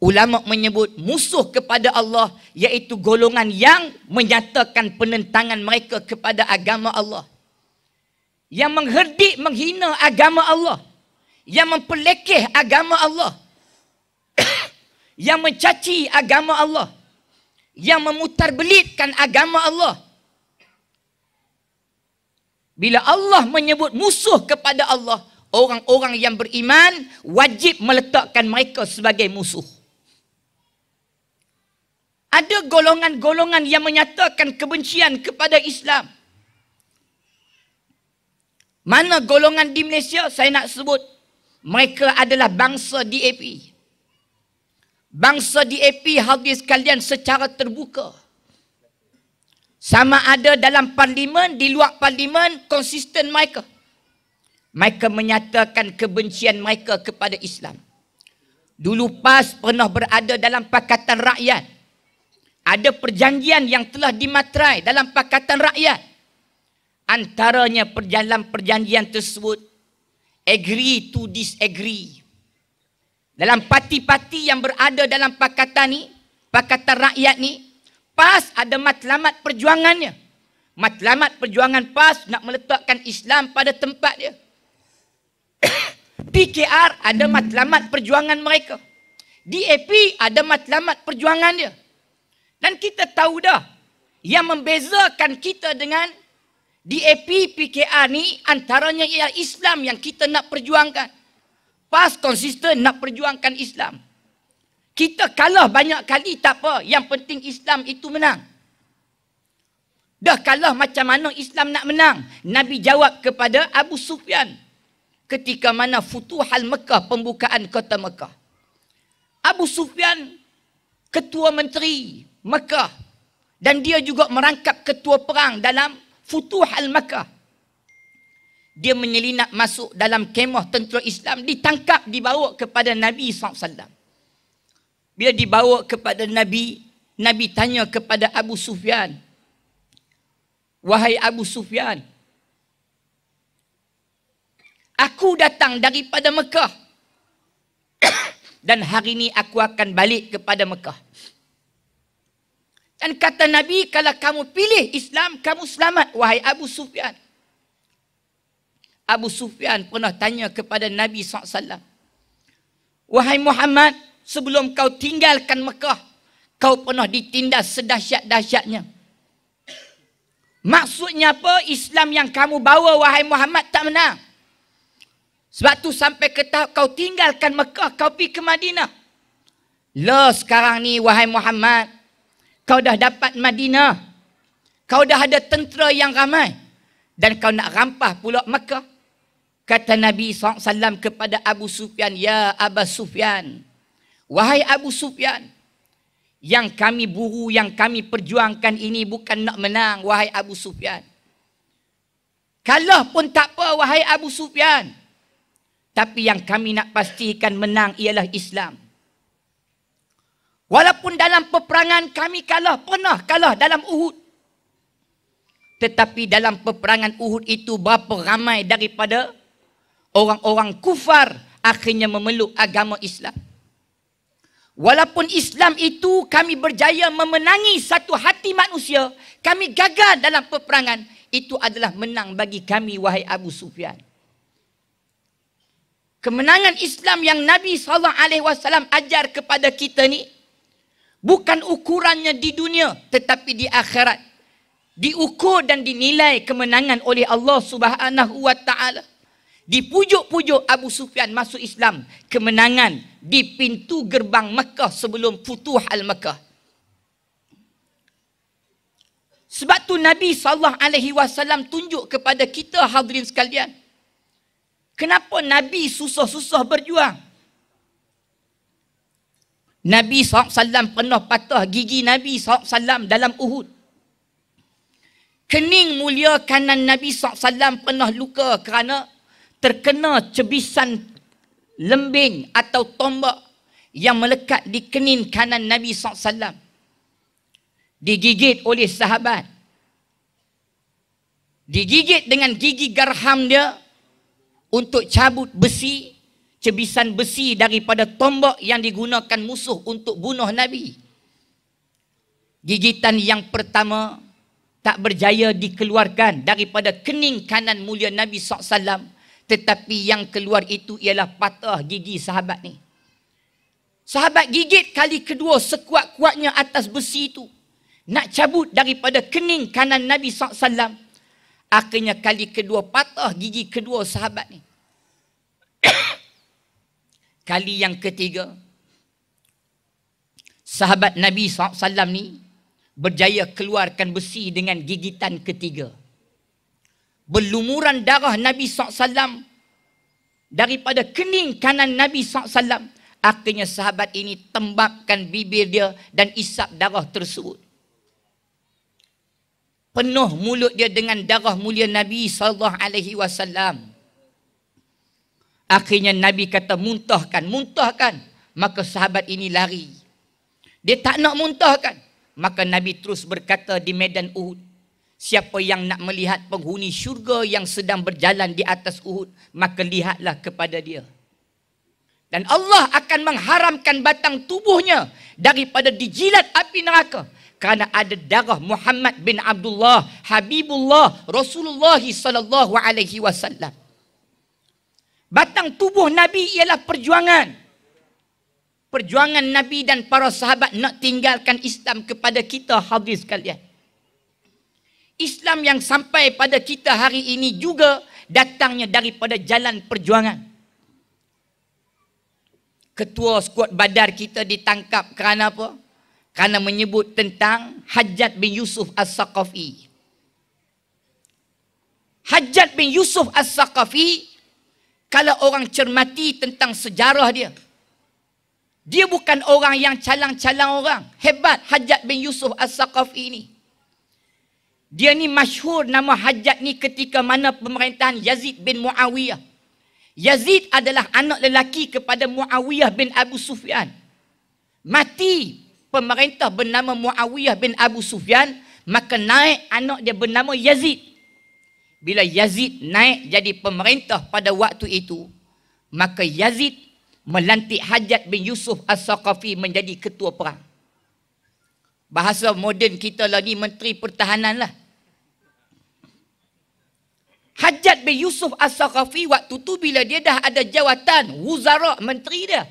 Ulama menyebut musuh kepada Allah iaitu golongan yang menyatakan penentangan mereka kepada agama Allah. Yang mengherdik menghina agama Allah. Yang memperlekeh agama Allah yang mencaci agama Allah yang memutarbelitkan agama Allah bila Allah menyebut musuh kepada Allah orang-orang yang beriman wajib meletakkan mereka sebagai musuh ada golongan-golongan yang menyatakan kebencian kepada Islam mana golongan di Malaysia saya nak sebut mereka adalah bangsa DAP Bangsa DAP hadir kalian secara terbuka. Sama ada dalam parlimen, di luar parlimen, konsisten mereka. Mereka menyatakan kebencian mereka kepada Islam. Dulu PAS pernah berada dalam Pakatan Rakyat. Ada perjanjian yang telah dimaterai dalam Pakatan Rakyat. Antaranya perjalanan perjanjian tersebut. Agree to disagree dalam parti-parti yang berada dalam pakatan ni, pakatan rakyat ni, PAS ada matlamat perjuangannya. Matlamat perjuangan PAS nak meletakkan Islam pada tempat dia. PKR ada matlamat perjuangan mereka. DAP ada matlamat perjuangan dia. Dan kita tahu dah yang membezakan kita dengan DAP PKR ni antaranya ialah Islam yang kita nak perjuangkan. Pas konsisten nak perjuangkan Islam. Kita kalah banyak kali tak apa. Yang penting Islam itu menang. Dah kalah macam mana Islam nak menang? Nabi jawab kepada Abu Sufyan. Ketika mana futuhal Mekah, pembukaan kota Mekah. Abu Sufyan, ketua menteri Mekah. Dan dia juga merangkap ketua perang dalam futuhal Mekah dia menyelinap masuk dalam kemah tentera Islam ditangkap dibawa kepada Nabi SAW bila dibawa kepada Nabi Nabi tanya kepada Abu Sufyan wahai Abu Sufyan aku datang daripada Mekah dan hari ini aku akan balik kepada Mekah dan kata Nabi kalau kamu pilih Islam kamu selamat wahai Abu Sufyan Abu Sufyan pernah tanya kepada Nabi SAW. Wahai Muhammad, sebelum kau tinggalkan Mekah, kau pernah ditindas sedahsyat-dahsyatnya. Maksudnya apa? Islam yang kamu bawa, wahai Muhammad, tak menang. Sebab tu sampai ke tahap kau tinggalkan Mekah, kau pergi ke Madinah. Lo lah, sekarang ni, wahai Muhammad, kau dah dapat Madinah. Kau dah ada tentera yang ramai. Dan kau nak rampah pula Mekah. Kata Nabi SAW kepada Abu Sufyan, Ya Abu Sufyan, Wahai Abu Sufyan, Yang kami buru, yang kami perjuangkan ini bukan nak menang, Wahai Abu Sufyan. Kalah pun tak apa, Wahai Abu Sufyan. Tapi yang kami nak pastikan menang ialah Islam. Walaupun dalam peperangan kami kalah, pernah kalah dalam Uhud. Tetapi dalam peperangan Uhud itu berapa ramai daripada orang-orang kufar akhirnya memeluk agama Islam. Walaupun Islam itu kami berjaya memenangi satu hati manusia, kami gagal dalam peperangan, itu adalah menang bagi kami wahai Abu Sufyan. Kemenangan Islam yang Nabi sallallahu alaihi wasallam ajar kepada kita ni bukan ukurannya di dunia tetapi di akhirat. Diukur dan dinilai kemenangan oleh Allah Subhanahu wa taala. Dipujuk-pujuk Abu Sufyan masuk Islam kemenangan di pintu gerbang Mekah sebelum Futuh Al-Mekah. Sebab tu Nabi saw tunjuk kepada kita hadirin sekalian. Kenapa Nabi susah-susah berjuang? Nabi SAW pernah patah gigi Nabi SAW dalam Uhud. Kening mulia kanan Nabi SAW pernah luka kerana terkena cebisan lembing atau tombak yang melekat di kening kanan Nabi SAW. Digigit oleh sahabat. Digigit dengan gigi garham dia untuk cabut besi, cebisan besi daripada tombak yang digunakan musuh untuk bunuh Nabi. Gigitan yang pertama tak berjaya dikeluarkan daripada kening kanan mulia Nabi SAW. Tetapi yang keluar itu ialah patah gigi sahabat ni. Sahabat gigit kali kedua sekuat-kuatnya atas besi itu. Nak cabut daripada kening kanan Nabi SAW. Akhirnya kali kedua patah gigi kedua sahabat ni. kali yang ketiga. Sahabat Nabi SAW ni berjaya keluarkan besi dengan gigitan ketiga berlumuran darah Nabi SAW daripada kening kanan Nabi SAW akhirnya sahabat ini tembakkan bibir dia dan isap darah tersebut penuh mulut dia dengan darah mulia Nabi SAW akhirnya Nabi kata muntahkan muntahkan maka sahabat ini lari dia tak nak muntahkan maka Nabi terus berkata di medan Uhud Siapa yang nak melihat penghuni syurga yang sedang berjalan di atas Uhud, maka lihatlah kepada dia. Dan Allah akan mengharamkan batang tubuhnya daripada dijilat api neraka kerana ada darah Muhammad bin Abdullah Habibullah Rasulullah sallallahu alaihi wasallam. Batang tubuh Nabi ialah perjuangan. Perjuangan Nabi dan para sahabat nak tinggalkan Islam kepada kita hadis kalian. Ya? Islam yang sampai pada kita hari ini juga datangnya daripada jalan perjuangan. Ketua skuad badar kita ditangkap kerana apa? Kerana menyebut tentang Hajat bin Yusuf as sakafi Hajat bin Yusuf as sakafi kalau orang cermati tentang sejarah dia, dia bukan orang yang calang-calang orang. Hebat Hajat bin Yusuf as sakafi ini. Dia ni masyhur nama Hajat ni ketika mana pemerintahan Yazid bin Muawiyah. Yazid adalah anak lelaki kepada Muawiyah bin Abu Sufyan. Mati pemerintah bernama Muawiyah bin Abu Sufyan, maka naik anak dia bernama Yazid. Bila Yazid naik jadi pemerintah pada waktu itu, maka Yazid melantik Hajat bin Yusuf as sakafi menjadi ketua perang. Bahasa moden kita lagi menteri pertahanan lah. Hajat bin Yusuf As-Sakhafi waktu tu bila dia dah ada jawatan wuzara menteri dia.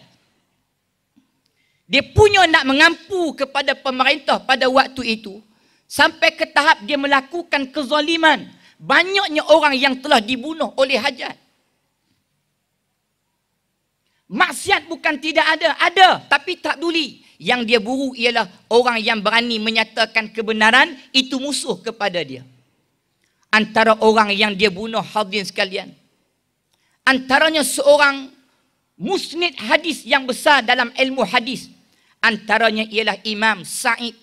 Dia punya nak mengampu kepada pemerintah pada waktu itu sampai ke tahap dia melakukan kezaliman. Banyaknya orang yang telah dibunuh oleh hajat. Maksiat bukan tidak ada, ada tapi tak duli. Yang dia buru ialah orang yang berani menyatakan kebenaran itu musuh kepada dia antara orang yang dia bunuh hadis sekalian. Antaranya seorang musnid hadis yang besar dalam ilmu hadis. Antaranya ialah Imam Sa'id.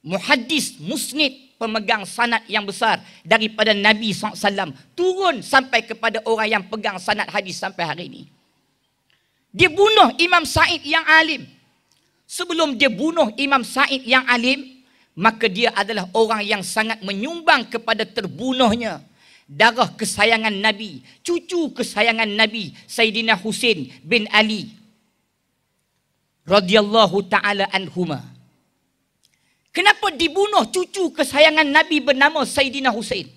muhadis, musnid pemegang sanad yang besar daripada Nabi SAW. Turun sampai kepada orang yang pegang sanad hadis sampai hari ini. Dia bunuh Imam Sa'id yang alim. Sebelum dia bunuh Imam Sa'id yang alim, maka dia adalah orang yang sangat menyumbang kepada terbunuhnya darah kesayangan Nabi, cucu kesayangan Nabi Sayyidina Husin bin Ali radhiyallahu taala anhuma. Kenapa dibunuh cucu kesayangan Nabi bernama Sayyidina Husin?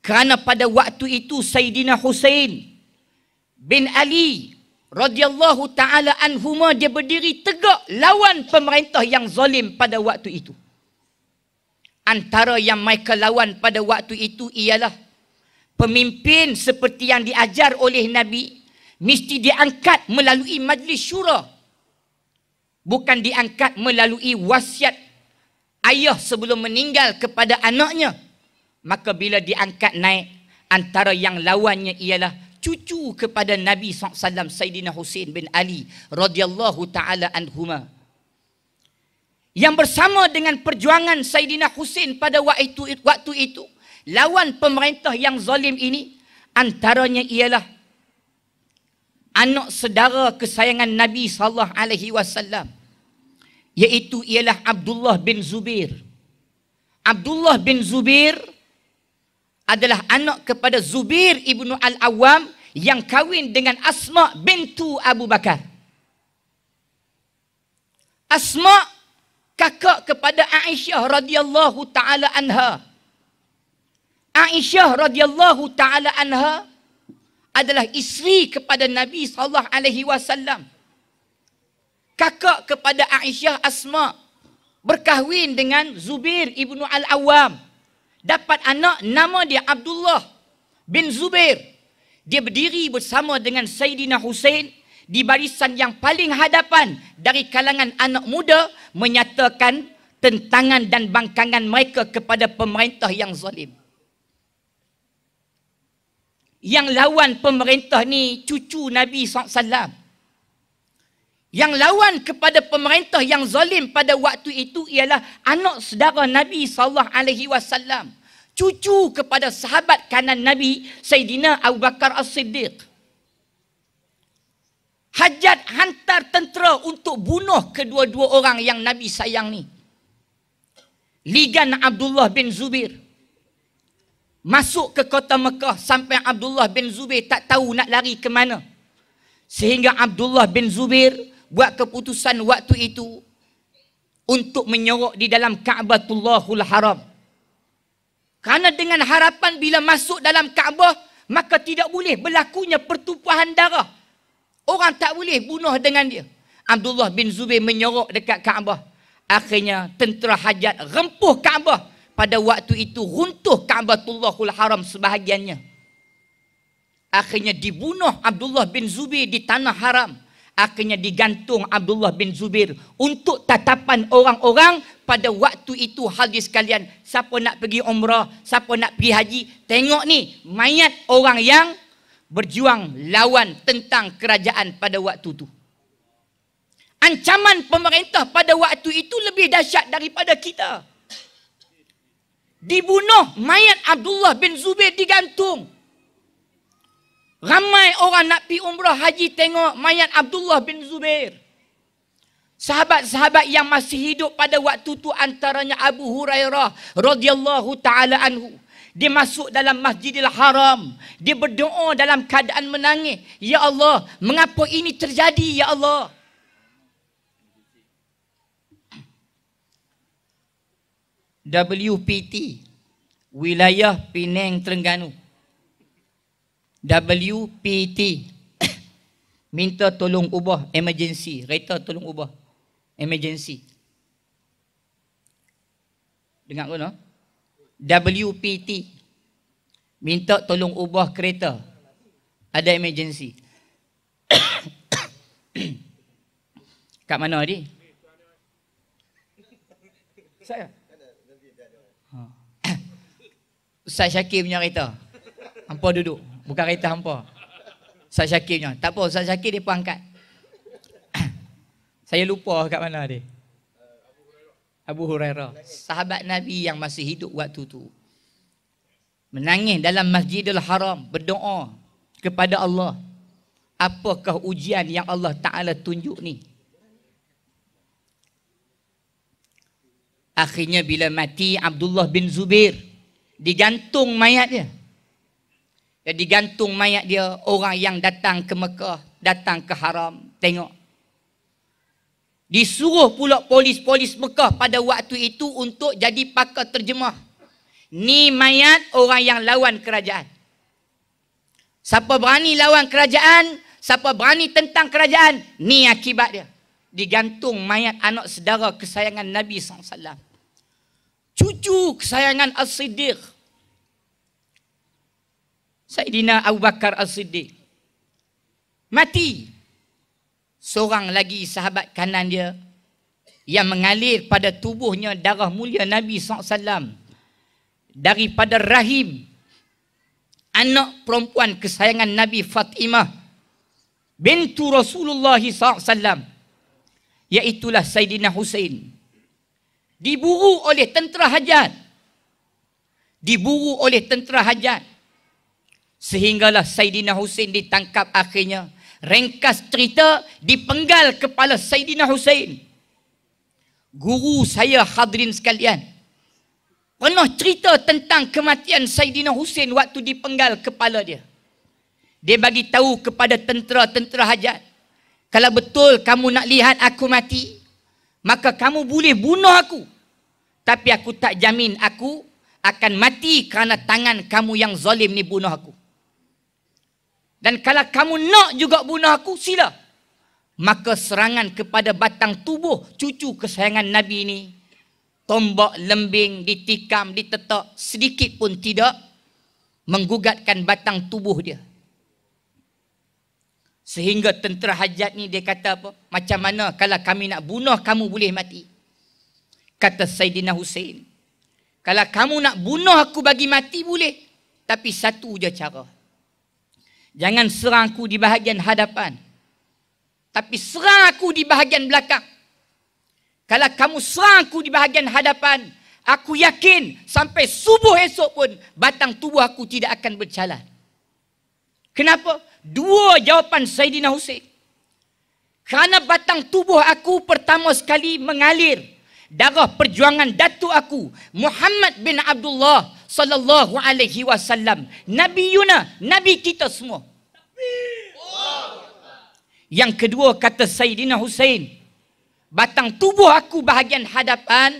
Kerana pada waktu itu Sayyidina Husin bin Ali radhiyallahu taala anhuma dia berdiri tegak lawan pemerintah yang zalim pada waktu itu. Antara yang mereka lawan pada waktu itu ialah pemimpin seperti yang diajar oleh Nabi mesti diangkat melalui majlis syura. Bukan diangkat melalui wasiat ayah sebelum meninggal kepada anaknya. Maka bila diangkat naik antara yang lawannya ialah cucu kepada Nabi SAW Sayyidina Hussein bin Ali radhiyallahu taala anhuma yang bersama dengan perjuangan Sayyidina Hussein pada waktu itu, waktu itu lawan pemerintah yang zalim ini antaranya ialah anak sedara kesayangan Nabi sallallahu alaihi wasallam iaitu ialah Abdullah bin Zubair Abdullah bin Zubair adalah anak kepada Zubair ibnu Al-Awwam yang kahwin dengan Asma bintu Abu Bakar. Asma kakak kepada Aisyah radhiyallahu taala anha. Aisyah radhiyallahu taala anha adalah isteri kepada Nabi sallallahu alaihi wasallam. Kakak kepada Aisyah Asma berkahwin dengan Zubair ibnu Al-Awwam. Dapat anak nama dia Abdullah bin Zubair dia berdiri bersama dengan Sayyidina Hussein di barisan yang paling hadapan dari kalangan anak muda menyatakan tentangan dan bangkangan mereka kepada pemerintah yang zalim. Yang lawan pemerintah ni cucu Nabi SAW. Yang lawan kepada pemerintah yang zalim pada waktu itu ialah anak saudara Nabi sallallahu alaihi wasallam cucu kepada sahabat kanan Nabi Sayyidina Abu Bakar As-Siddiq. Hajat hantar tentera untuk bunuh kedua-dua orang yang Nabi sayang ni. Ligan Abdullah bin Zubir. Masuk ke kota Mekah sampai Abdullah bin Zubir tak tahu nak lari ke mana. Sehingga Abdullah bin Zubir buat keputusan waktu itu untuk menyorok di dalam Kaabatullahul Haram. Karena dengan harapan bila masuk dalam Kaabah, maka tidak boleh berlakunya pertumpahan darah. Orang tak boleh bunuh dengan dia. Abdullah bin Zubair menyorok dekat Kaabah. Akhirnya tentera hajat rempuh Kaabah. Pada waktu itu runtuh Kaabatullahul Haram sebahagiannya. Akhirnya dibunuh Abdullah bin Zubair di tanah haram. Akhirnya digantung Abdullah bin Zubair untuk tatapan orang-orang pada waktu itu hadis sekalian siapa nak pergi umrah siapa nak pergi haji tengok ni mayat orang yang berjuang lawan tentang kerajaan pada waktu itu. ancaman pemerintah pada waktu itu lebih dahsyat daripada kita dibunuh mayat Abdullah bin Zubair digantung ramai orang nak pergi umrah haji tengok mayat Abdullah bin Zubair Sahabat-sahabat yang masih hidup pada waktu itu antaranya Abu Hurairah radhiyallahu taala anhu. Dia masuk dalam Masjidil Haram, dia berdoa dalam keadaan menangis, "Ya Allah, mengapa ini terjadi, ya Allah?" WPT Wilayah Pinang Terengganu WPT minta tolong ubah emergency kereta tolong ubah emergency. Dengar kau no? WPT. Minta tolong ubah kereta. Ada emergency. Kat mana ni? Saya. Ha. Ustaz Syakir punya kereta. Hampa duduk. Bukan kereta hampa. Ustaz Syakir punya. Tak apa, Ustaz Syakir dia pun angkat. Saya lupa kat mana dia. Abu Hurairah. Sahabat Nabi yang masih hidup waktu tu. Menangis dalam Masjidil Haram berdoa kepada Allah. Apakah ujian yang Allah Taala tunjuk ni? Akhirnya bila mati Abdullah bin Zubir digantung mayat dia. Ya digantung mayat dia orang yang datang ke Mekah, datang ke Haram tengok Disuruh pula polis-polis Mekah pada waktu itu untuk jadi pakar terjemah. Ni mayat orang yang lawan kerajaan. Siapa berani lawan kerajaan, siapa berani tentang kerajaan, ni akibat dia. Digantung mayat anak saudara kesayangan Nabi SAW. Cucu kesayangan As-Siddiq. Saidina Abu Bakar As-Siddiq. Mati seorang lagi sahabat kanan dia yang mengalir pada tubuhnya darah mulia Nabi SAW daripada rahim anak perempuan kesayangan Nabi Fatimah bintu Rasulullah SAW iaitulah Sayyidina Hussein diburu oleh tentera hajat diburu oleh tentera hajat sehinggalah Sayyidina Hussein ditangkap akhirnya Ringkas cerita dipenggal kepala Saidina Hussein. Guru saya hadirin sekalian. Pernah cerita tentang kematian Saidina Hussein waktu dipenggal kepala dia. Dia bagi tahu kepada tentera-tentera hajat. Kalau betul kamu nak lihat aku mati, maka kamu boleh bunuh aku. Tapi aku tak jamin aku akan mati kerana tangan kamu yang zalim ni bunuh aku. Dan kalau kamu nak juga bunuh aku, sila. Maka serangan kepada batang tubuh cucu kesayangan Nabi ini. Tombak lembing, ditikam, ditetak. Sedikit pun tidak menggugatkan batang tubuh dia. Sehingga tentera hajat ni dia kata apa? Macam mana kalau kami nak bunuh kamu boleh mati? Kata Saidina Hussein. Kalau kamu nak bunuh aku bagi mati boleh. Tapi satu je cara. Jangan serang aku di bahagian hadapan. Tapi serang aku di bahagian belakang. Kalau kamu serang aku di bahagian hadapan, aku yakin sampai subuh esok pun batang tubuh aku tidak akan berjalan. Kenapa? Dua jawapan Saidina Husayn. Kerana batang tubuh aku pertama sekali mengalir darah perjuangan datuk aku Muhammad bin Abdullah sallallahu alaihi wasallam Nabi Yuna Nabi kita semua yang kedua kata Sayyidina Hussein Batang tubuh aku bahagian hadapan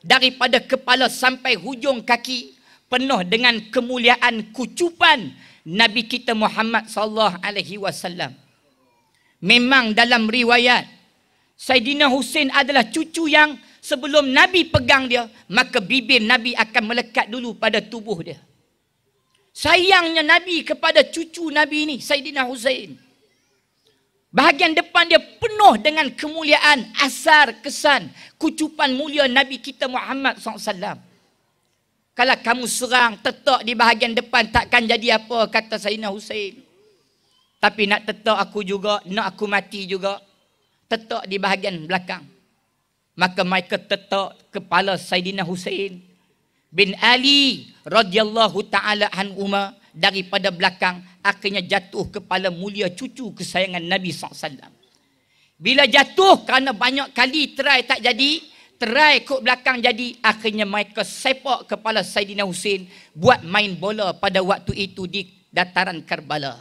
Daripada kepala sampai hujung kaki Penuh dengan kemuliaan kucupan Nabi kita Muhammad sallallahu alaihi wasallam. Memang dalam riwayat Sayyidina Hussein adalah cucu yang sebelum Nabi pegang dia, maka bibir Nabi akan melekat dulu pada tubuh dia sayangnya Nabi kepada cucu Nabi ini, Sayyidina Hussein. Bahagian depan dia penuh dengan kemuliaan, asar, kesan, kucupan mulia Nabi kita Muhammad SAW. Kalau kamu serang, tetap di bahagian depan takkan jadi apa, kata Sayyidina Hussein. Tapi nak tetap aku juga, nak aku mati juga, tetap di bahagian belakang. Maka mereka tetap kepala Sayyidina Hussein bin Ali radhiyallahu taala anhu daripada belakang akhirnya jatuh kepala mulia cucu kesayangan Nabi sallallahu Bila jatuh kerana banyak kali try tak jadi, try ke belakang jadi, akhirnya mereka sepak kepala Saidina Husin buat main bola pada waktu itu di dataran Karbala.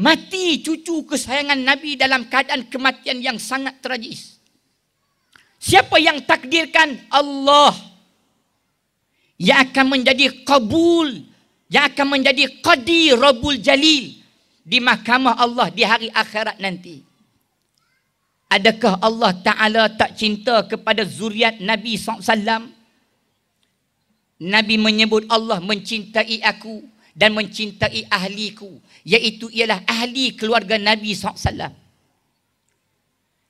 Mati cucu kesayangan Nabi dalam keadaan kematian yang sangat tragis. Siapa yang takdirkan Allah yang akan menjadi kabul, yang akan menjadi kadi robul Jalil di mahkamah Allah di hari akhirat nanti. Adakah Allah Ta'ala tak cinta kepada zuriat Nabi SAW? Nabi menyebut Allah mencintai aku dan mencintai ahliku. yaitu ialah ahli keluarga Nabi SAW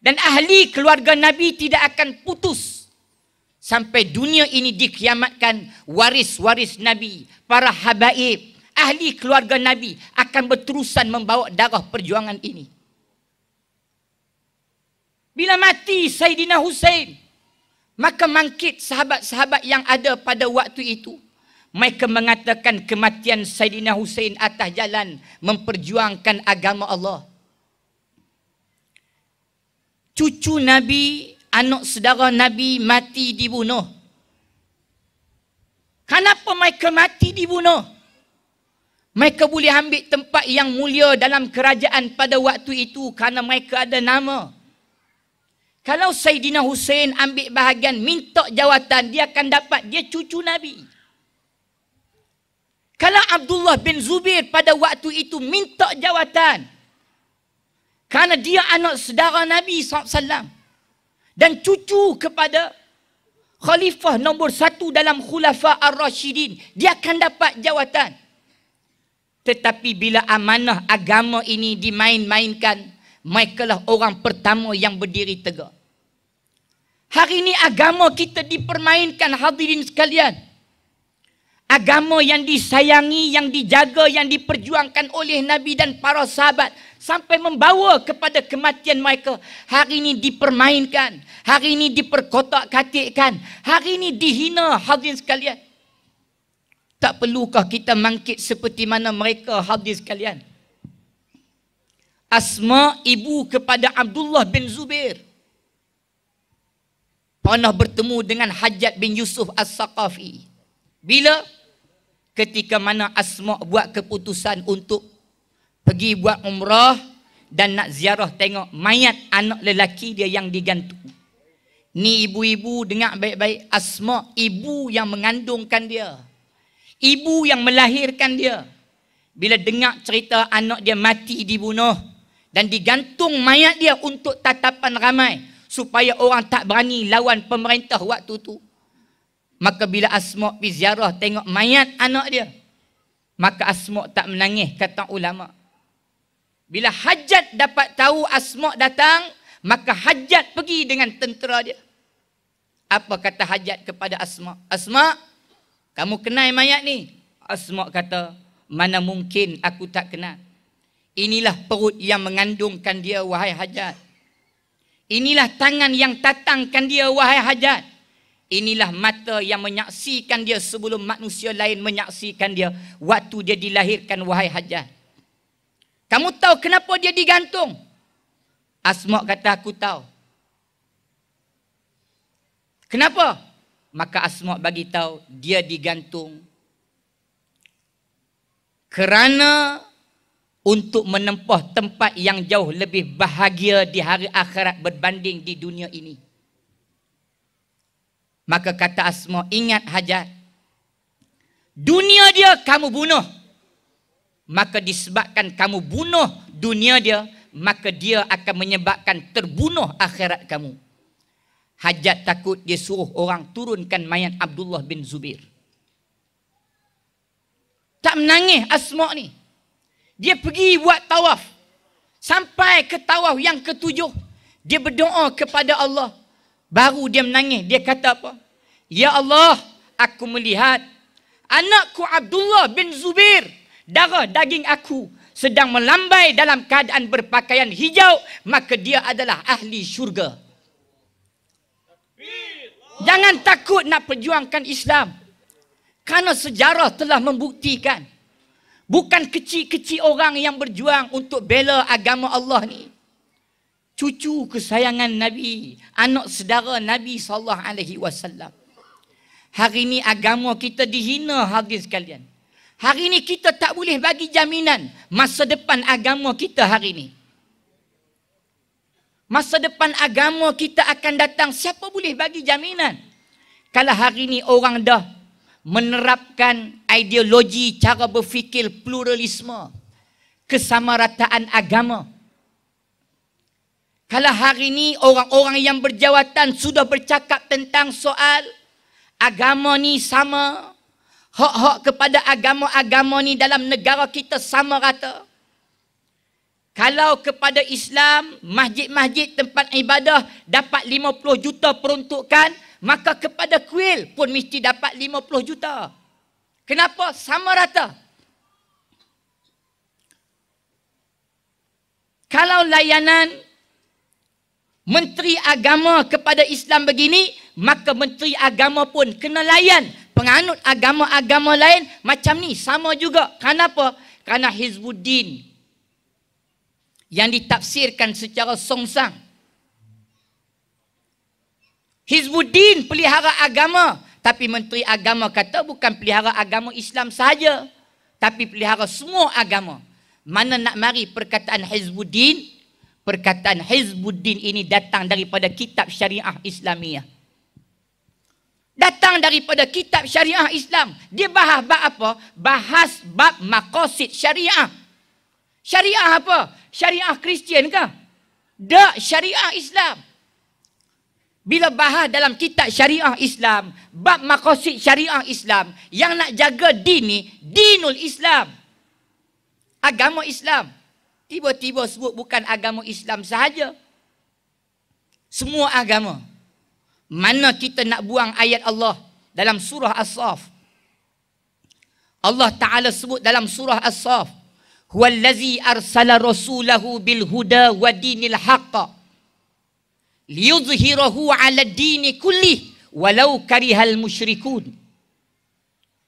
dan ahli keluarga Nabi tidak akan putus sampai dunia ini dikiamatkan waris-waris Nabi, para habaib, ahli keluarga Nabi akan berterusan membawa darah perjuangan ini. Bila mati Sayyidina Hussein, maka mangkit sahabat-sahabat yang ada pada waktu itu. Mereka mengatakan kematian Sayyidina Hussein atas jalan memperjuangkan agama Allah cucu Nabi, anak saudara Nabi mati dibunuh. Kenapa mereka mati dibunuh? Mereka boleh ambil tempat yang mulia dalam kerajaan pada waktu itu kerana mereka ada nama. Kalau Sayyidina Hussein ambil bahagian, minta jawatan, dia akan dapat. Dia cucu Nabi. Kalau Abdullah bin Zubir pada waktu itu minta jawatan, kerana dia anak saudara Nabi SAW. Dan cucu kepada khalifah nombor satu dalam khulafah Ar-Rashidin. Dia akan dapat jawatan. Tetapi bila amanah agama ini dimain-mainkan, mereka lah orang pertama yang berdiri tegak. Hari ini agama kita dipermainkan hadirin sekalian agama yang disayangi, yang dijaga, yang diperjuangkan oleh Nabi dan para sahabat sampai membawa kepada kematian mereka hari ini dipermainkan hari ini diperkotak katikkan hari ini dihina hadirin sekalian tak perlukah kita mangkit seperti mana mereka hadirin sekalian Asma ibu kepada Abdullah bin Zubair pernah bertemu dengan Hajat bin Yusuf As-Saqafi bila ketika mana Asma buat keputusan untuk pergi buat umrah dan nak ziarah tengok mayat anak lelaki dia yang digantung. Ni ibu-ibu dengar baik-baik Asma ibu yang mengandungkan dia. Ibu yang melahirkan dia. Bila dengar cerita anak dia mati dibunuh dan digantung mayat dia untuk tatapan ramai supaya orang tak berani lawan pemerintah waktu tu. Maka bila Asma pergi ziarah tengok mayat anak dia. Maka Asma tak menangis kata ulama. Bila hajat dapat tahu Asma datang. Maka hajat pergi dengan tentera dia. Apa kata hajat kepada Asma? Asma, kamu kenal mayat ni? Asma kata, mana mungkin aku tak kenal. Inilah perut yang mengandungkan dia, wahai hajat. Inilah tangan yang tatangkan dia, wahai hajat. Inilah mata yang menyaksikan dia sebelum manusia lain menyaksikan dia waktu dia dilahirkan wahai Hajar. Kamu tahu kenapa dia digantung? Asma kata aku tahu. Kenapa? Maka Asma bagi tahu dia digantung kerana untuk menempuh tempat yang jauh lebih bahagia di hari akhirat berbanding di dunia ini. Maka kata Asma, ingat hajat. Dunia dia kamu bunuh. Maka disebabkan kamu bunuh dunia dia, maka dia akan menyebabkan terbunuh akhirat kamu. Hajat takut dia suruh orang turunkan mayat Abdullah bin Zubir. Tak menangis Asma ni. Dia pergi buat tawaf. Sampai ke tawaf yang ketujuh. Dia berdoa kepada Allah. Baru dia menangis. Dia kata apa? Ya Allah, aku melihat anakku Abdullah bin Zubir Darah daging aku sedang melambai dalam keadaan berpakaian hijau. Maka dia adalah ahli syurga. Jangan takut nak perjuangkan Islam. Kerana sejarah telah membuktikan. Bukan kecil-kecil orang yang berjuang untuk bela agama Allah ni cucu kesayangan Nabi, anak saudara Nabi sallallahu alaihi wasallam. Hari ini agama kita dihina hadis sekalian. Hari ini kita tak boleh bagi jaminan masa depan agama kita hari ini. Masa depan agama kita akan datang, siapa boleh bagi jaminan? Kalau hari ini orang dah menerapkan ideologi cara berfikir pluralisme, kesamarataan agama, kalau hari ini orang-orang yang berjawatan sudah bercakap tentang soal agama ni sama, hak-hak kepada agama-agama ni dalam negara kita sama rata. Kalau kepada Islam, masjid-masjid tempat ibadah dapat 50 juta peruntukan, maka kepada kuil pun mesti dapat 50 juta. Kenapa? Sama rata. Kalau layanan menteri agama kepada Islam begini, maka menteri agama pun kena layan penganut agama-agama lain macam ni. Sama juga. Kenapa? Kerana Hizbuddin yang ditafsirkan secara songsang. Hizbuddin pelihara agama. Tapi menteri agama kata bukan pelihara agama Islam saja, Tapi pelihara semua agama. Mana nak mari perkataan Hizbuddin perkataan Hizbuddin ini datang daripada kitab syariah Islamiah. Datang daripada kitab syariah Islam. Dia bahas bab apa? Bahas bab maqasid syariah. Syariah apa? Syariah Kristian ke? Tak syariah Islam. Bila bahas dalam kitab syariah Islam, bab maqasid syariah Islam, yang nak jaga din ni, dinul Islam. Agama Islam tiba-tiba sebut bukan agama Islam sahaja. Semua agama. Mana kita nak buang ayat Allah dalam surah As-Saf. Allah Ta'ala sebut dalam surah As-Saf. Huwallazi arsala rasulahu bil huda wa dinil haqqa. Liudhirahu ala dini kullih walau karihal musyrikun.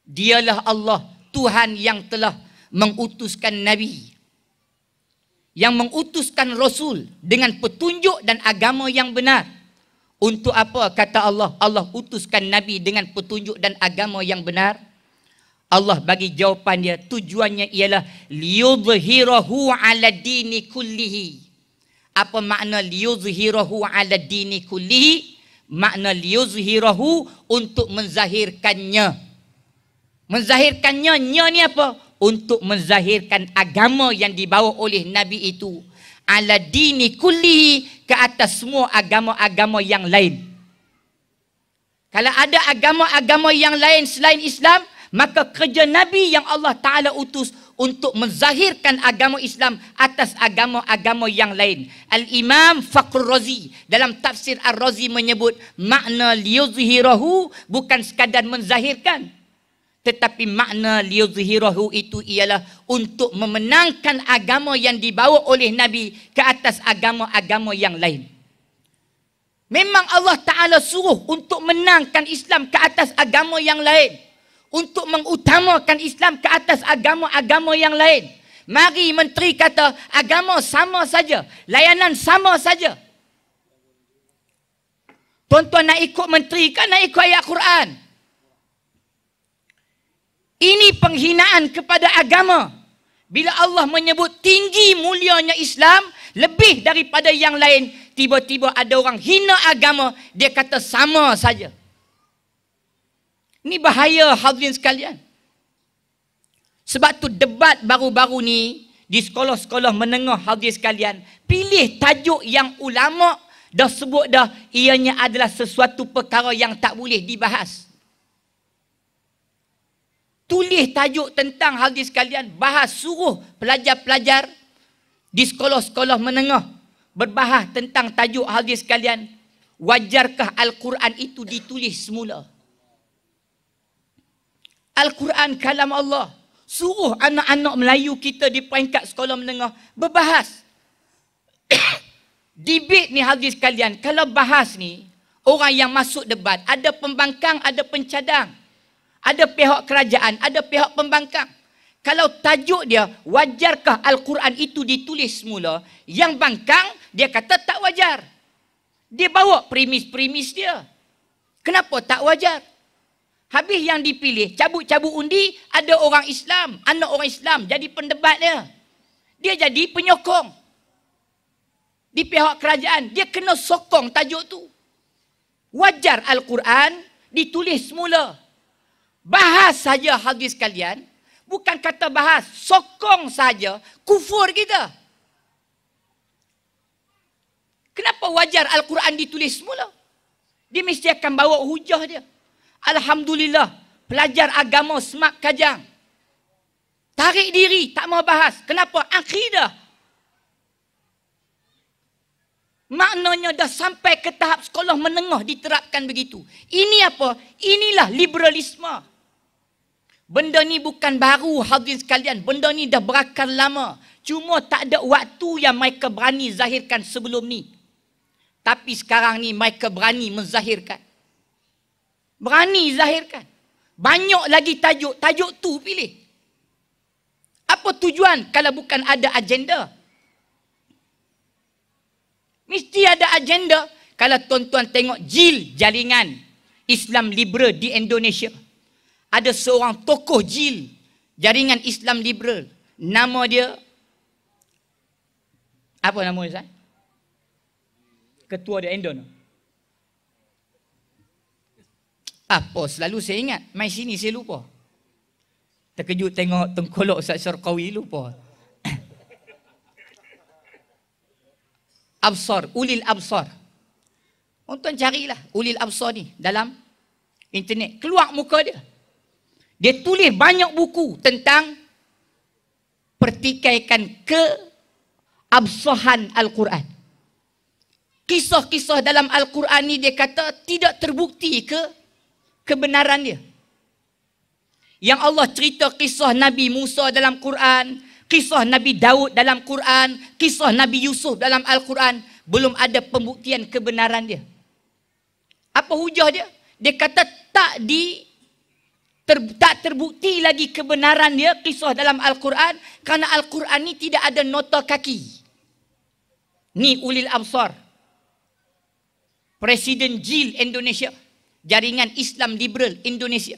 Dialah Allah Tuhan yang telah mengutuskan Nabi yang mengutuskan Rasul dengan petunjuk dan agama yang benar. Untuk apa kata Allah? Allah utuskan Nabi dengan petunjuk dan agama yang benar. Allah bagi jawapan dia tujuannya ialah liyuzhirahu ala dini kullihi. Apa makna liyuzhirahu ala dini kullihi? Makna liyuzhirahu untuk menzahirkannya. Menzahirkannya nya ni apa? untuk menzahirkan agama yang dibawa oleh Nabi itu ala dini kulli ke atas semua agama-agama yang lain. Kalau ada agama-agama yang lain selain Islam, maka kerja Nabi yang Allah Ta'ala utus untuk menzahirkan agama Islam atas agama-agama yang lain. Al-Imam Fakhrul Razi dalam tafsir Ar-Razi menyebut makna liyuzhirahu bukan sekadar menzahirkan tetapi makna liuzhirahu itu ialah untuk memenangkan agama yang dibawa oleh Nabi ke atas agama-agama yang lain. Memang Allah Ta'ala suruh untuk menangkan Islam ke atas agama yang lain. Untuk mengutamakan Islam ke atas agama-agama yang lain. Mari menteri kata agama sama saja. Layanan sama saja. Tuan-tuan nak ikut menteri kan nak ikut ayat Quran. Ini penghinaan kepada agama. Bila Allah menyebut tinggi mulianya Islam lebih daripada yang lain, tiba-tiba ada orang hina agama, dia kata sama saja. Ini bahaya hadirin sekalian. Sebab tu debat baru-baru ni di sekolah-sekolah menengah hadirin sekalian, pilih tajuk yang ulama dah sebut dah ianya adalah sesuatu perkara yang tak boleh dibahas tulis tajuk tentang hal ini sekalian bahas suruh pelajar-pelajar di sekolah-sekolah menengah berbahas tentang tajuk hal ini sekalian wajarkah al-Quran itu ditulis semula Al-Quran kalam Allah suruh anak-anak Melayu kita di peringkat sekolah menengah berbahas debat ni hal ini sekalian kalau bahas ni orang yang masuk debat ada pembangkang ada pencadang ada pihak kerajaan, ada pihak pembangkang. Kalau tajuk dia, wajarkah Al-Quran itu ditulis semula? Yang bangkang, dia kata tak wajar. Dia bawa primis-primis dia. Kenapa tak wajar? Habis yang dipilih, cabut-cabut undi, ada orang Islam, anak orang Islam jadi pendebatnya. Dia jadi penyokong. Di pihak kerajaan, dia kena sokong tajuk tu. Wajar Al-Quran ditulis semula. Bahas saja hadis sekalian, Bukan kata bahas. Sokong saja kufur kita. Kenapa wajar Al-Quran ditulis semula? Dia mesti akan bawa hujah dia. Alhamdulillah. Pelajar agama semak kajang. Tarik diri. Tak mau bahas. Kenapa? Akhidah. Maknanya dah sampai ke tahap sekolah menengah diterapkan begitu. Ini apa? Inilah liberalisme. Liberalisme. Benda ni bukan baru hadirin sekalian. Benda ni dah berakar lama. Cuma tak ada waktu yang mereka berani zahirkan sebelum ni. Tapi sekarang ni mereka berani menzahirkan. Berani zahirkan. Banyak lagi tajuk. Tajuk tu pilih. Apa tujuan kalau bukan ada agenda? Mesti ada agenda kalau tuan-tuan tengok jil jaringan Islam Libre di Indonesia ada seorang tokoh jil jaringan Islam liberal nama dia apa nama dia say? ketua dia Endon apa selalu saya ingat mai sini saya lupa terkejut tengok tengkolok Ustaz Syarqawi lupa Absar, Ulil Absar. Tuan-tuan carilah Ulil Absar ni dalam internet. Keluar muka dia. Dia tulis banyak buku tentang pertikaikan ke absahan Al-Quran. Kisah-kisah dalam Al-Quran ni dia kata tidak terbukti ke kebenaran dia. Yang Allah cerita kisah Nabi Musa dalam Quran, kisah Nabi Daud dalam Quran, kisah Nabi Yusuf dalam Al-Quran, belum ada pembuktian kebenaran dia. Apa hujah dia? Dia kata tak di ter, tak terbukti lagi kebenaran dia kisah dalam Al-Quran kerana Al-Quran ni tidak ada nota kaki. Ni ulil absar. Presiden Jil Indonesia. Jaringan Islam Liberal Indonesia.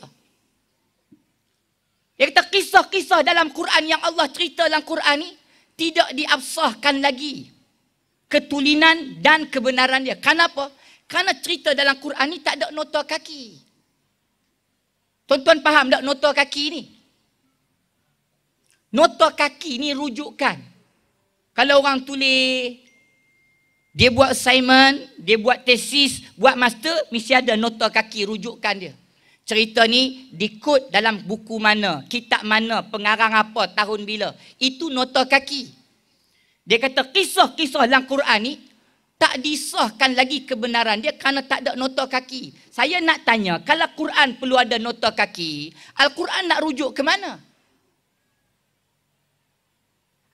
Dia kata kisah-kisah dalam Quran yang Allah cerita dalam Quran ni tidak diabsahkan lagi ketulinan dan kebenaran dia. Kenapa? Karena cerita dalam Quran ni tak ada nota kaki. Tuan-tuan faham tak nota kaki ni? Nota kaki ni rujukan. Kalau orang tulis, dia buat assignment, dia buat tesis, buat master, mesti ada nota kaki rujukan dia. Cerita ni dikut dalam buku mana, kitab mana, pengarang apa, tahun bila. Itu nota kaki. Dia kata kisah-kisah dalam Quran ni tak disahkan lagi kebenaran dia kerana tak ada nota kaki. Saya nak tanya, kalau Quran perlu ada nota kaki, Al-Quran nak rujuk ke mana?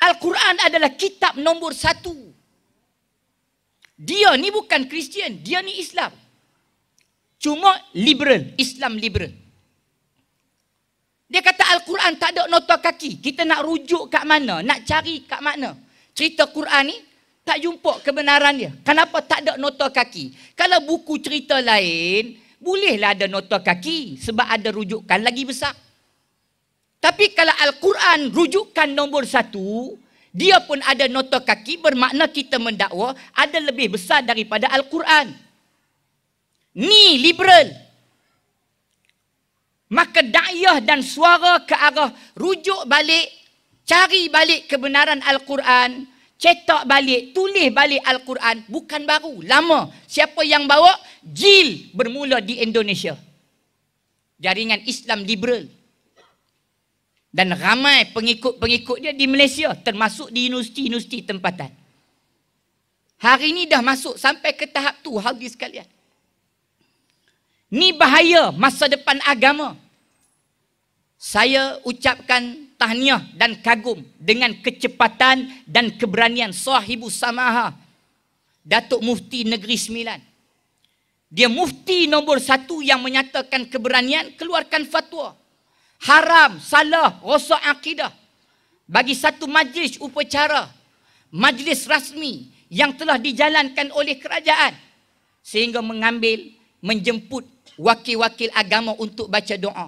Al-Quran adalah kitab nombor satu. Dia ni bukan Kristian, dia ni Islam. Cuma liberal, Islam liberal. Dia kata Al-Quran tak ada nota kaki. Kita nak rujuk kat mana? Nak cari kat mana? Cerita Quran ni tak jumpa kebenaran dia. Kenapa tak ada nota kaki? Kalau buku cerita lain, bolehlah ada nota kaki sebab ada rujukan lagi besar. Tapi kalau Al-Quran rujukan nombor satu, dia pun ada nota kaki bermakna kita mendakwa ada lebih besar daripada Al-Quran. Ni liberal. Maka da'iyah dan suara ke arah rujuk balik, cari balik kebenaran Al-Quran, cetak balik, tulis balik Al-Quran bukan baru, lama. Siapa yang bawa? Jil bermula di Indonesia. Jaringan Islam liberal. Dan ramai pengikut-pengikut dia di Malaysia termasuk di universiti-universiti tempatan. Hari ini dah masuk sampai ke tahap tu hadis sekalian. Ni bahaya masa depan agama. Saya ucapkan tahniah dan kagum dengan kecepatan dan keberanian sahibu samaha Datuk Mufti Negeri Sembilan. Dia mufti nombor satu yang menyatakan keberanian keluarkan fatwa. Haram, salah, rosak akidah. Bagi satu majlis upacara, majlis rasmi yang telah dijalankan oleh kerajaan. Sehingga mengambil, menjemput wakil-wakil agama untuk baca doa.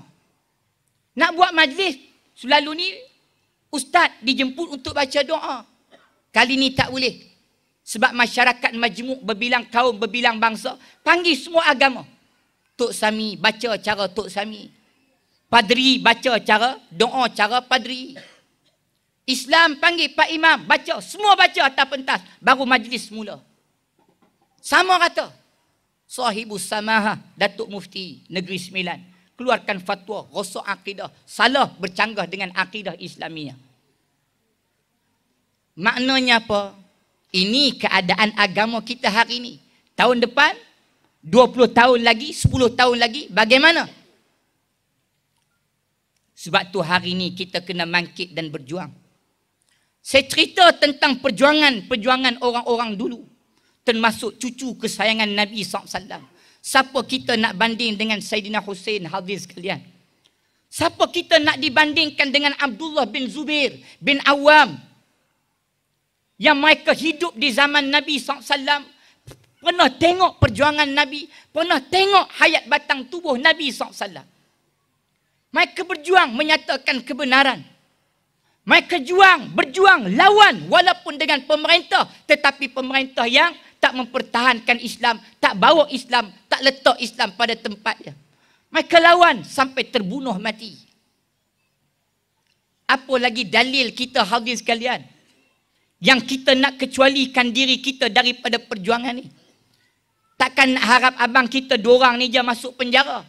Nak buat majlis, Selalu ni ustaz dijemput untuk baca doa. Kali ni tak boleh. Sebab masyarakat majmuk berbilang kaum, berbilang bangsa. Panggil semua agama. Tok Sami baca cara Tok Sami. Padri baca cara doa cara padri. Islam panggil Pak Imam baca. Semua baca atas pentas. Baru majlis mula. Sama kata. Sahibu Samaha Datuk Mufti Negeri Sembilan keluarkan fatwa rosak akidah salah bercanggah dengan akidah islamiah maknanya apa ini keadaan agama kita hari ini tahun depan 20 tahun lagi 10 tahun lagi bagaimana sebab tu hari ini kita kena mangkit dan berjuang saya cerita tentang perjuangan-perjuangan orang-orang dulu termasuk cucu kesayangan Nabi SAW Siapa kita nak banding dengan Sayyidina Hussein hadir sekalian? Siapa kita nak dibandingkan dengan Abdullah bin Zubair bin Awam? Yang mereka hidup di zaman Nabi SAW. Pernah tengok perjuangan Nabi. Pernah tengok hayat batang tubuh Nabi SAW. Mereka berjuang menyatakan kebenaran. Mereka juang, berjuang, lawan walaupun dengan pemerintah. Tetapi pemerintah yang tak mempertahankan Islam, tak bawa Islam tak letak Islam pada tempatnya. Mereka lawan sampai terbunuh mati. Apa lagi dalil kita hadir sekalian? Yang kita nak kecualikan diri kita daripada perjuangan ni. Takkan nak harap abang kita dua orang ni je masuk penjara.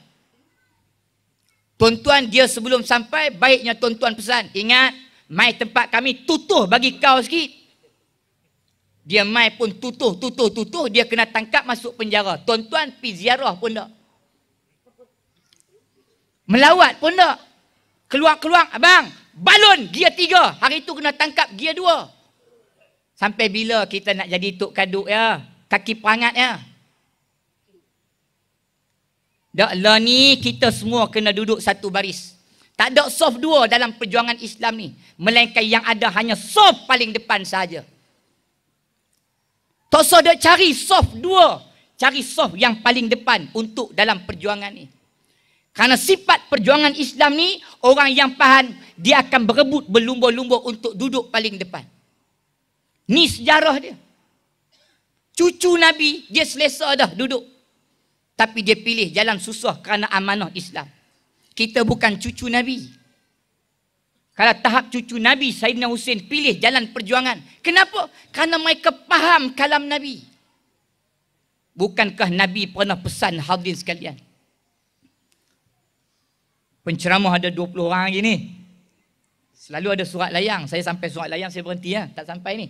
Tuan-tuan dia sebelum sampai, baiknya tuan-tuan pesan. Ingat, mai tempat kami tutuh bagi kau sikit. Dia mai pun tutuh, tutuh, tutuh, dia kena tangkap masuk penjara. Tuan-tuan pi ziarah pun tak. Melawat pun tak. Keluar-keluar, abang, balon, dia tiga. Hari itu kena tangkap, dia dua. Sampai bila kita nak jadi Tok Kaduk ya? Kaki perangat ya? Tak lah ni, kita semua kena duduk satu baris. Tak ada soft dua dalam perjuangan Islam ni. Melainkan yang ada hanya soft paling depan saja. Tosoh dia cari soft dua. Cari soft yang paling depan untuk dalam perjuangan ni. Karena sifat perjuangan Islam ni, orang yang paham dia akan berebut berlumba-lumba untuk duduk paling depan. Ni sejarah dia. Cucu Nabi, dia selesa dah duduk. Tapi dia pilih jalan susah kerana amanah Islam. Kita bukan cucu Nabi. Kalau tahap cucu Nabi Saidina Hussein pilih jalan perjuangan. Kenapa? Karena mereka faham kalam Nabi. Bukankah Nabi pernah pesan hadirin sekalian? Penceramah ada 20 orang lagi ni. Selalu ada surat layang. Saya sampai surat layang saya berhenti ya. Tak sampai ni.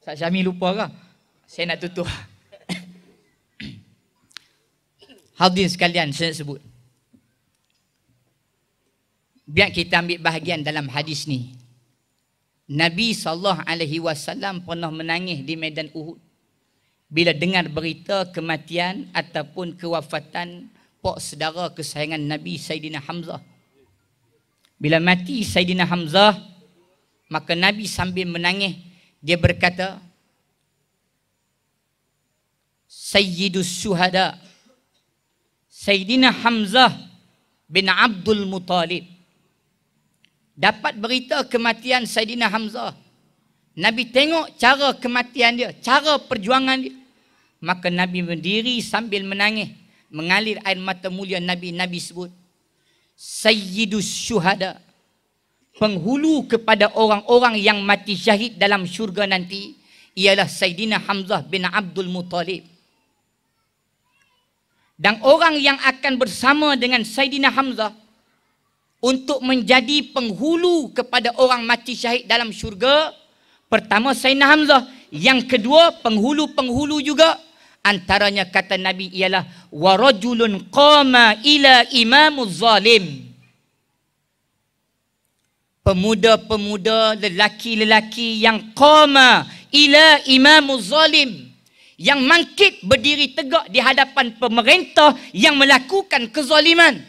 Ustaz Syami lupa ke? Saya nak tutup. hadirin sekalian saya sebut. Biar kita ambil bahagian dalam hadis ni. Nabi saw alaihi pernah menangis di medan Uhud bila dengar berita kematian ataupun kewafatan pok saudara kesayangan Nabi Sayyidina Hamzah. Bila mati Sayyidina Hamzah, maka Nabi sambil menangis dia berkata Sayyidus Suhada Sayyidina Hamzah bin Abdul Muttalib dapat berita kematian Saidina Hamzah. Nabi tengok cara kematian dia, cara perjuangan dia. Maka Nabi berdiri sambil menangis, mengalir air mata mulia Nabi Nabi sebut Sayyidus Syuhada. Penghulu kepada orang-orang yang mati syahid dalam syurga nanti ialah Saidina Hamzah bin Abdul Muttalib. Dan orang yang akan bersama dengan Saidina Hamzah untuk menjadi penghulu kepada orang mati syahid dalam syurga pertama Sayyidina Hamzah yang kedua penghulu-penghulu juga antaranya kata Nabi ialah warajulun qama ila imamuz zalim pemuda-pemuda lelaki-lelaki yang qama ila imamul zalim yang mangkit berdiri tegak di hadapan pemerintah yang melakukan kezaliman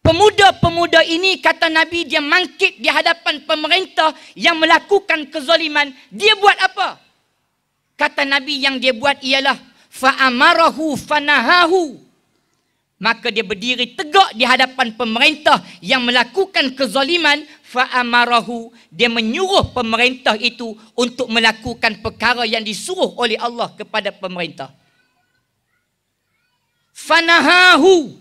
Pemuda-pemuda ini kata Nabi dia mangkit di hadapan pemerintah yang melakukan kezaliman. Dia buat apa? Kata Nabi yang dia buat ialah fa'amarahu fanahahu. Maka dia berdiri tegak di hadapan pemerintah yang melakukan kezaliman fa'amarahu. Dia menyuruh pemerintah itu untuk melakukan perkara yang disuruh oleh Allah kepada pemerintah. Fanahahu.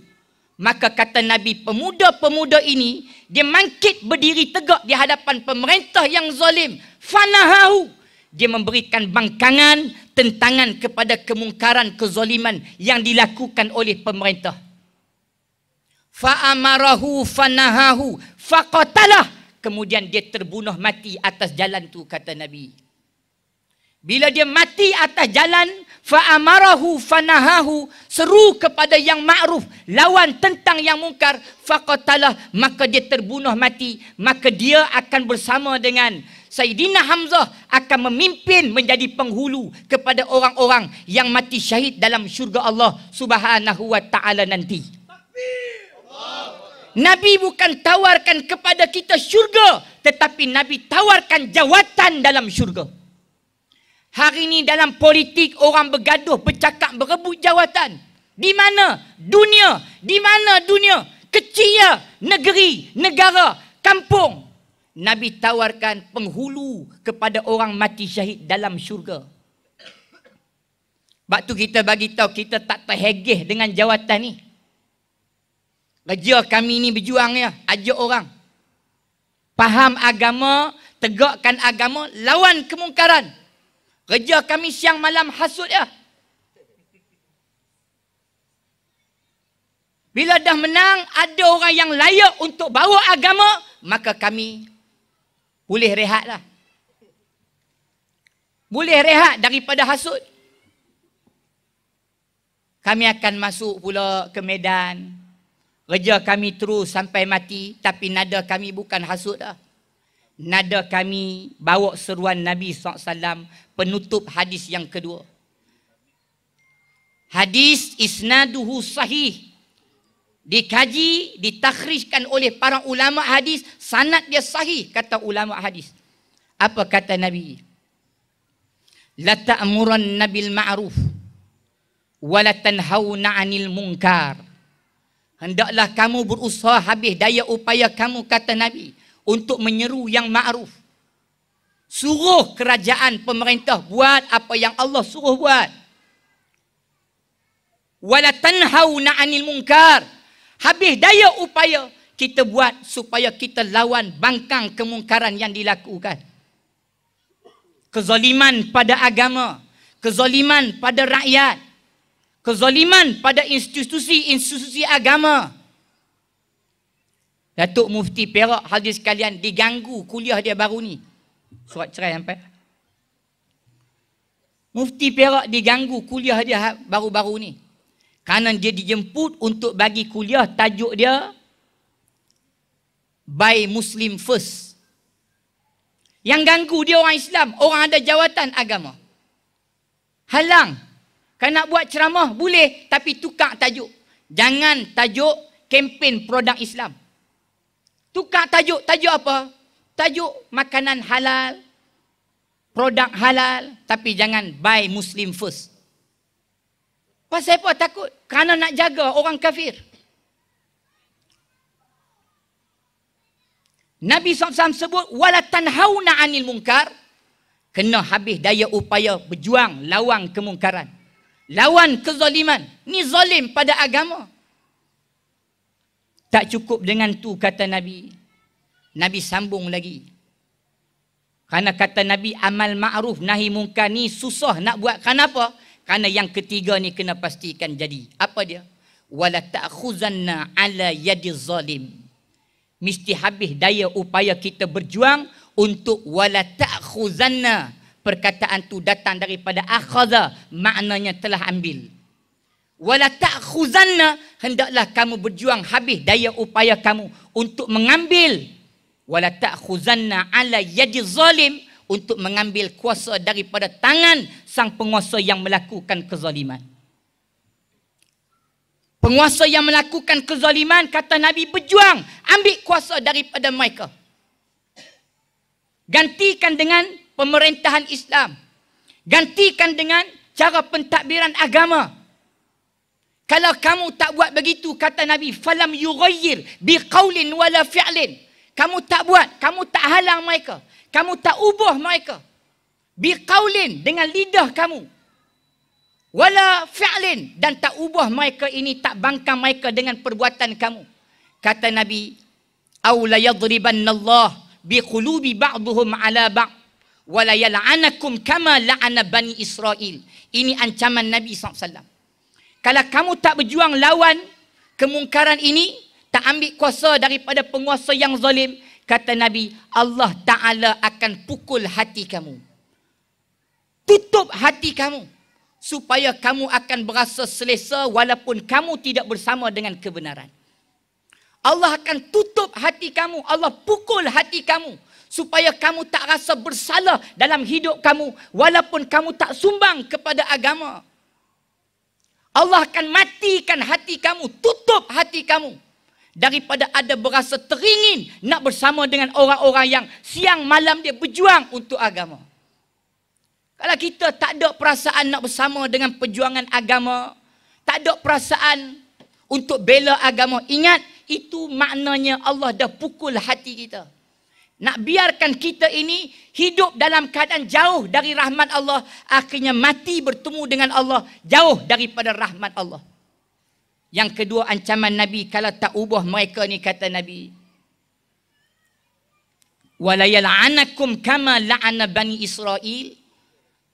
Maka kata Nabi, pemuda-pemuda ini, dia mangkit berdiri tegak di hadapan pemerintah yang zalim. Fanahahu. Dia memberikan bangkangan, tentangan kepada kemungkaran, kezaliman yang dilakukan oleh pemerintah. Fa'amarahu fanahahu faqatalah. Kemudian dia terbunuh mati atas jalan tu kata Nabi. Bila dia mati atas jalan, fa'amarahu fanahahu seru kepada yang ma'ruf lawan tentang yang mungkar faqatalah maka dia terbunuh mati maka dia akan bersama dengan Sayyidina Hamzah akan memimpin menjadi penghulu kepada orang-orang yang mati syahid dalam syurga Allah subhanahu wa ta'ala nanti Nabi bukan tawarkan kepada kita syurga tetapi Nabi tawarkan jawatan dalam syurga. Hari ini dalam politik orang bergaduh, bercakap, berebut jawatan. Di mana dunia? Di mana dunia? Kecilnya negeri, negara, kampung. Nabi tawarkan penghulu kepada orang mati syahid dalam syurga. Sebab tu kita bagi tahu kita tak terhegeh dengan jawatan ni. Kerja kami ni berjuang ya, ajak orang. Faham agama, tegakkan agama, lawan kemungkaran. Kerja kami siang malam hasut ya. Bila dah menang, ada orang yang layak untuk bawa agama, maka kami boleh rehatlah. Boleh rehat daripada hasut. Kami akan masuk pula ke medan. Kerja kami terus sampai mati. Tapi nada kami bukan hasut dah nada kami bawa seruan Nabi SAW penutup hadis yang kedua. Hadis isnaduhu sahih. Dikaji, ditakhrijkan oleh para ulama hadis. Sanat dia sahih, kata ulama hadis. Apa kata Nabi? Lata'amuran nabil ma'ruf. Walatanhawna anil munkar. Hendaklah kamu berusaha habis daya upaya kamu, kata Nabi. Nabi untuk menyeru yang ma'ruf. Suruh kerajaan pemerintah buat apa yang Allah suruh buat. Wala tanhau na'anil mungkar, Habis daya upaya kita buat supaya kita lawan bangkang kemungkaran yang dilakukan. Kezaliman pada agama. Kezaliman pada rakyat. Kezaliman pada institusi-institusi agama. Kezaliman. Datuk Mufti Perak hadis sekalian diganggu kuliah dia baru ni. Surat cerai sampai. Mufti Perak diganggu kuliah dia ha- baru-baru ni. Kanan dia dijemput untuk bagi kuliah tajuk dia by Muslim first. Yang ganggu dia orang Islam, orang ada jawatan agama. Halang. Kan nak buat ceramah boleh tapi tukar tajuk. Jangan tajuk kempen produk Islam. Tukar tajuk, tajuk apa? Tajuk makanan halal, produk halal, tapi jangan buy Muslim first. Pasal apa? Takut kerana nak jaga orang kafir. Nabi SAW sebut wala tanhauna anil mungkar, kena habis daya upaya berjuang lawan kemungkaran lawan kezaliman ni zalim pada agama tak cukup dengan tu kata Nabi. Nabi sambung lagi. Karena kata Nabi amal ma'ruf nahi mungkar ni susah nak buat. Kenapa? Karena yang ketiga ni kena pastikan jadi. Apa dia? Wala ta'khuzanna ala yadi zalim. Mesti habis daya upaya kita berjuang untuk wala ta'khuzanna. Perkataan tu datang daripada akhaza. Maknanya telah ambil wala ta'khuzanna hendaklah kamu berjuang habis daya upaya kamu untuk mengambil wala ta'khuzanna ala yadi zalim untuk mengambil kuasa daripada tangan sang penguasa yang melakukan kezaliman penguasa yang melakukan kezaliman kata nabi berjuang ambil kuasa daripada mereka gantikan dengan pemerintahan Islam gantikan dengan cara pentadbiran agama kalau kamu tak buat begitu kata Nabi, falam yughayyir biqaulin wala fi'lin. Kamu tak buat, kamu tak halang mereka. Kamu tak ubah mereka. Biqaulin dengan lidah kamu. Wala fi'lin dan tak ubah mereka ini tak bangkang mereka dengan perbuatan kamu. Kata Nabi, aw la yadribannallah bi qulubi ba'dhum 'ala ba'd wala yal'anakum kama la'ana bani Israel. Ini ancaman Nabi SAW. alaihi kalau kamu tak berjuang lawan kemungkaran ini, tak ambil kuasa daripada penguasa yang zalim, kata Nabi, Allah Ta'ala akan pukul hati kamu. Tutup hati kamu. Supaya kamu akan berasa selesa walaupun kamu tidak bersama dengan kebenaran. Allah akan tutup hati kamu. Allah pukul hati kamu. Supaya kamu tak rasa bersalah dalam hidup kamu. Walaupun kamu tak sumbang kepada agama. Allah akan matikan hati kamu, tutup hati kamu daripada ada berasa teringin nak bersama dengan orang-orang yang siang malam dia berjuang untuk agama. Kalau kita tak ada perasaan nak bersama dengan perjuangan agama, tak ada perasaan untuk bela agama, ingat itu maknanya Allah dah pukul hati kita nak biarkan kita ini hidup dalam keadaan jauh dari rahmat Allah akhirnya mati bertemu dengan Allah jauh daripada rahmat Allah yang kedua ancaman nabi kalau tak ubah mereka ni kata nabi walayal'anakum kama la'ana bani Israel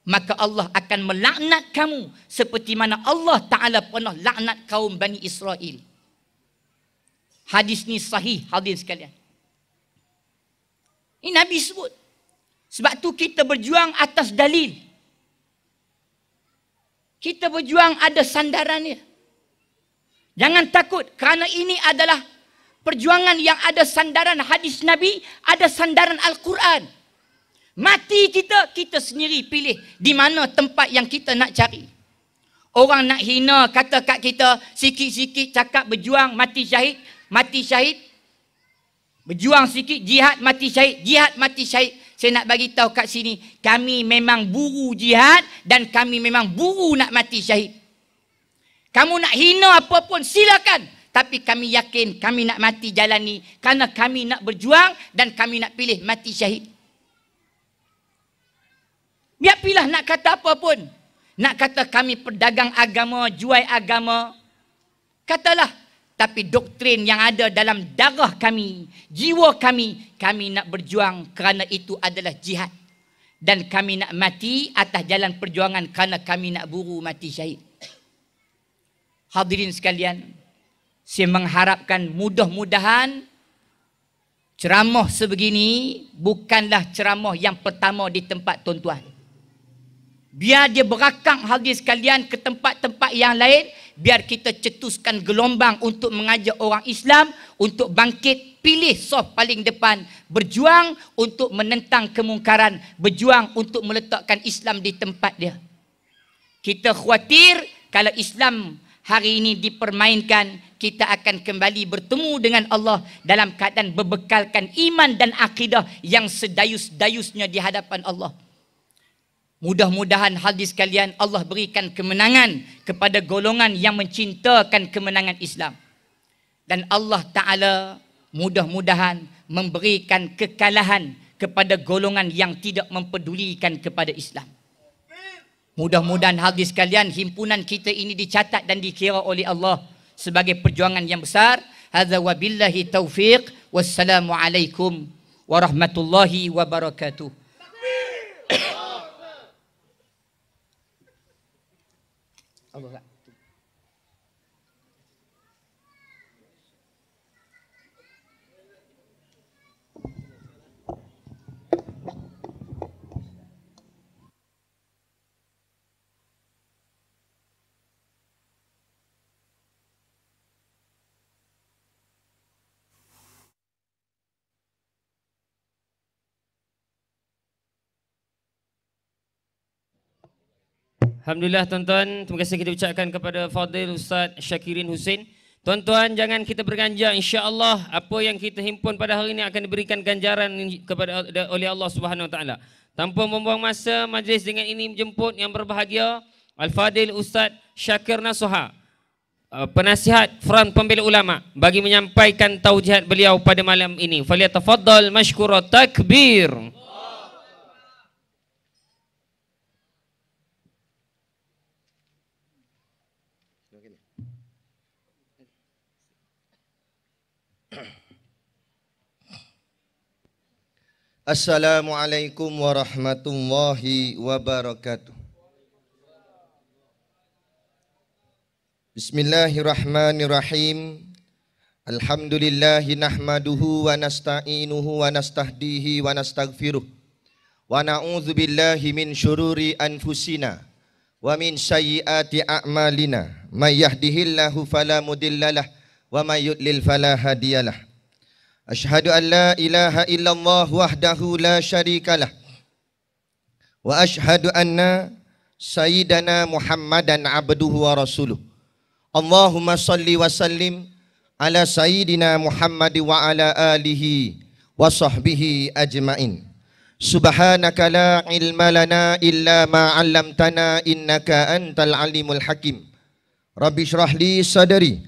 maka Allah akan melaknat kamu seperti mana Allah taala pernah laknat kaum bani Israel. hadis ni sahih hadis sekalian ini Nabi sebut. Sebab tu kita berjuang atas dalil. Kita berjuang ada sandarannya. Jangan takut kerana ini adalah perjuangan yang ada sandaran hadis Nabi, ada sandaran Al-Quran. Mati kita, kita sendiri pilih di mana tempat yang kita nak cari. Orang nak hina kata kat kita, sikit-sikit cakap berjuang, mati syahid, mati syahid, berjuang sikit jihad mati syahid jihad mati syahid saya nak bagi tahu kat sini kami memang buru jihad dan kami memang buru nak mati syahid kamu nak hina apa pun silakan tapi kami yakin kami nak mati jalan ni kerana kami nak berjuang dan kami nak pilih mati syahid biar pilih nak kata apa pun nak kata kami pedagang agama jual agama katalah tapi doktrin yang ada dalam darah kami, jiwa kami, kami nak berjuang kerana itu adalah jihad. Dan kami nak mati atas jalan perjuangan kerana kami nak buru mati syahid. Hadirin sekalian, saya mengharapkan mudah-mudahan ceramah sebegini bukanlah ceramah yang pertama di tempat tuan-tuan biar dia berakang hadis sekalian ke tempat-tempat yang lain biar kita cetuskan gelombang untuk mengajak orang Islam untuk bangkit pilih soft paling depan berjuang untuk menentang kemungkaran berjuang untuk meletakkan Islam di tempat dia kita khawatir kalau Islam hari ini dipermainkan kita akan kembali bertemu dengan Allah dalam keadaan berbekalkan iman dan akidah yang sedayus-dayusnya di hadapan Allah. Mudah-mudahan hadis kalian Allah berikan kemenangan kepada golongan yang mencintakan kemenangan Islam. Dan Allah Ta'ala mudah-mudahan memberikan kekalahan kepada golongan yang tidak mempedulikan kepada Islam. Mudah-mudahan hadis kalian himpunan kita ini dicatat dan dikira oleh Allah sebagai perjuangan yang besar. Hadza wabillahi taufiq wassalamu alaikum warahmatullahi wabarakatuh. Alhamdulillah tuan-tuan, terima kasih kita ucapkan kepada Fadil Ustaz Syakirin Hussein. Tuan-tuan jangan kita berganjar, insya-Allah apa yang kita himpun pada hari ini akan diberikan ganjaran kepada oleh Allah Subhanahu Wa Taala. Tanpa membuang masa majlis dengan ini menjemput yang berbahagia Al-Fadil Ustaz Syakir Nasuha uh, penasihat Front Pembela Ulama bagi menyampaikan taujihat beliau pada malam ini. Faliyatafaddal mashkura takbir. Allah. Assalamualaikum warahmatullahi wabarakatuh. Bismillahirrahmanirrahim. Alhamdulillahi nahmaduhu wa nasta'inuhu wa nastahdihi wa nastaghfiruh. Wa na'udzu billahi min shururi anfusina wa min sayyiati a'malina. May yahdihillahu fala lah wa may yudlil أشهد أن لا إله إلا الله وحده لا شريك له وأشهد أن سيدنا محمدا عبده ورسوله اللهم صل وسلم على سيدنا محمد وعلى آله وصحبه أجمعين سبحانك لا علم لنا إلا ما علمتنا إنك أنت العليم الحكيم رب اشرح لي صدري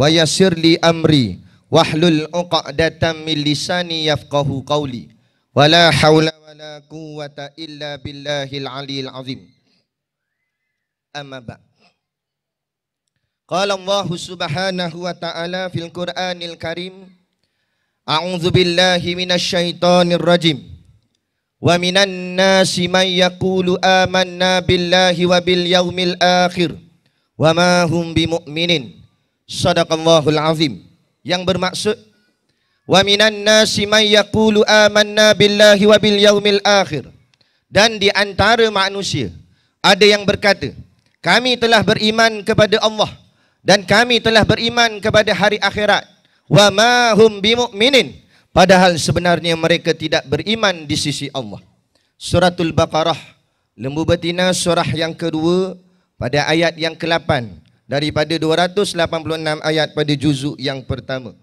ويسر لي أمري wahlul uqadatan min lisani yafqahu qawli wa la hawla wa la quwwata illa billahil aliyil azim amma ba qala allah subhanahu wa ta'ala fil qur'anil karim a'udzu billahi minasy syaithanir rajim wa minan nasi man yaqulu amanna billahi wa bil yaumil akhir wa ma hum bimu'minin sadaqallahul azim yang bermaksud wa minan nasi may yaqulu amanna billahi wa bil yaumil akhir dan di antara manusia ada yang berkata kami telah beriman kepada Allah dan kami telah beriman kepada hari akhirat wa ma hum bimumin padahal sebenarnya mereka tidak beriman di sisi Allah suratul baqarah lembu betina surah yang kedua pada ayat yang ke-8 daripada 286 ayat pada juzuk yang pertama.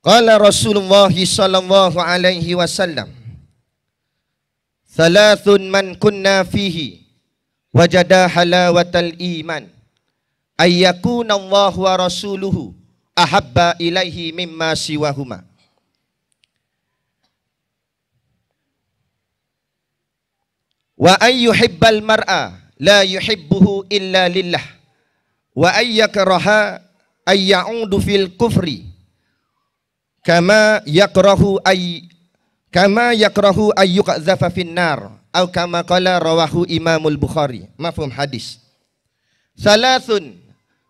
Qala Rasulullah sallallahu alaihi wasallam Thalathun man kunna fihi wajada halawatal iman ayyakuna Allah wa rasuluhu ahabba ilaihi mimma siwahuma wa ayyuhibbal mara la yuhibbuhu illa lillah wa ayyakraha ay ya'udu fil kufri kama yakrahu ay kama yakrahu ay yuqadzafa finnar atau kama qala rawahu imamul bukhari mafhum hadis salasun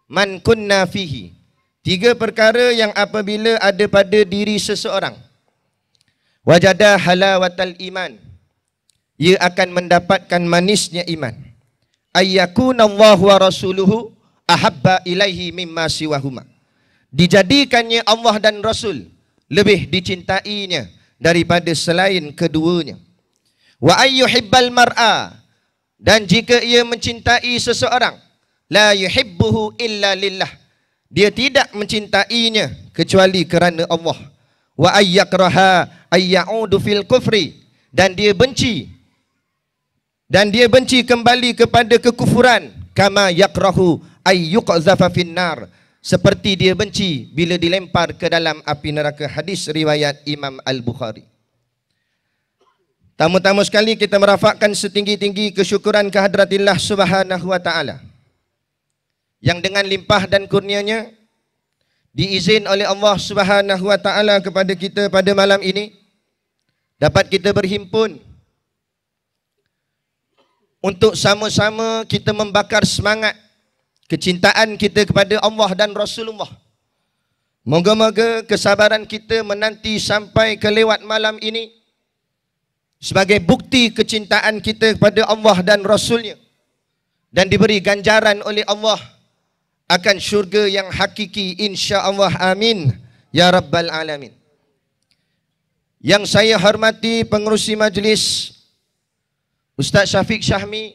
man kunna fihi tiga perkara yang apabila ada pada diri seseorang wajada halawatal iman ia akan mendapatkan manisnya iman ayyakuna Allahu wa rasuluhu ahabba ilaihi mimma siwahuma. Dijadikannya Allah dan Rasul lebih dicintainya daripada selain keduanya. Wa ayyuhibbal mar'a dan jika ia mencintai seseorang la yuhibbuhu illa lillah. Dia tidak mencintainya kecuali kerana Allah. Wa ayyakraha ayya'udu fil kufri dan dia benci dan dia benci kembali kepada kekufuran kama yakrahu ayyuqzafa finnar seperti dia benci bila dilempar ke dalam api neraka hadis riwayat Imam Al-Bukhari Tamu-tamu sekali kita merafakkan setinggi-tinggi kesyukuran kehadratillah subhanahu wa ta'ala yang dengan limpah dan kurnianya diizin oleh Allah subhanahu wa ta'ala kepada kita pada malam ini dapat kita berhimpun untuk sama-sama kita membakar semangat kecintaan kita kepada Allah dan Rasulullah. Moga-moga kesabaran kita menanti sampai ke lewat malam ini sebagai bukti kecintaan kita kepada Allah dan Rasulnya dan diberi ganjaran oleh Allah akan syurga yang hakiki insya-Allah amin ya rabbal alamin. Yang saya hormati pengerusi majlis Ustaz Syafiq Syahmi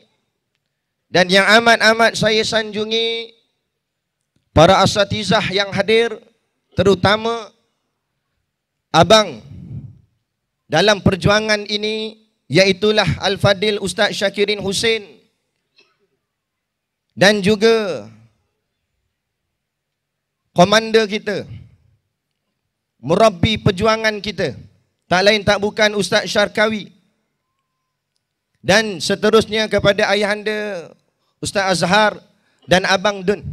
dan yang amat-amat saya sanjungi para asatizah yang hadir terutama abang dalam perjuangan ini iaitulah Al-Fadil Ustaz Syakirin Hussein dan juga komander kita murabbi perjuangan kita tak lain tak bukan Ustaz Syarkawi dan seterusnya kepada ayah anda Ustaz Azhar dan Abang Dun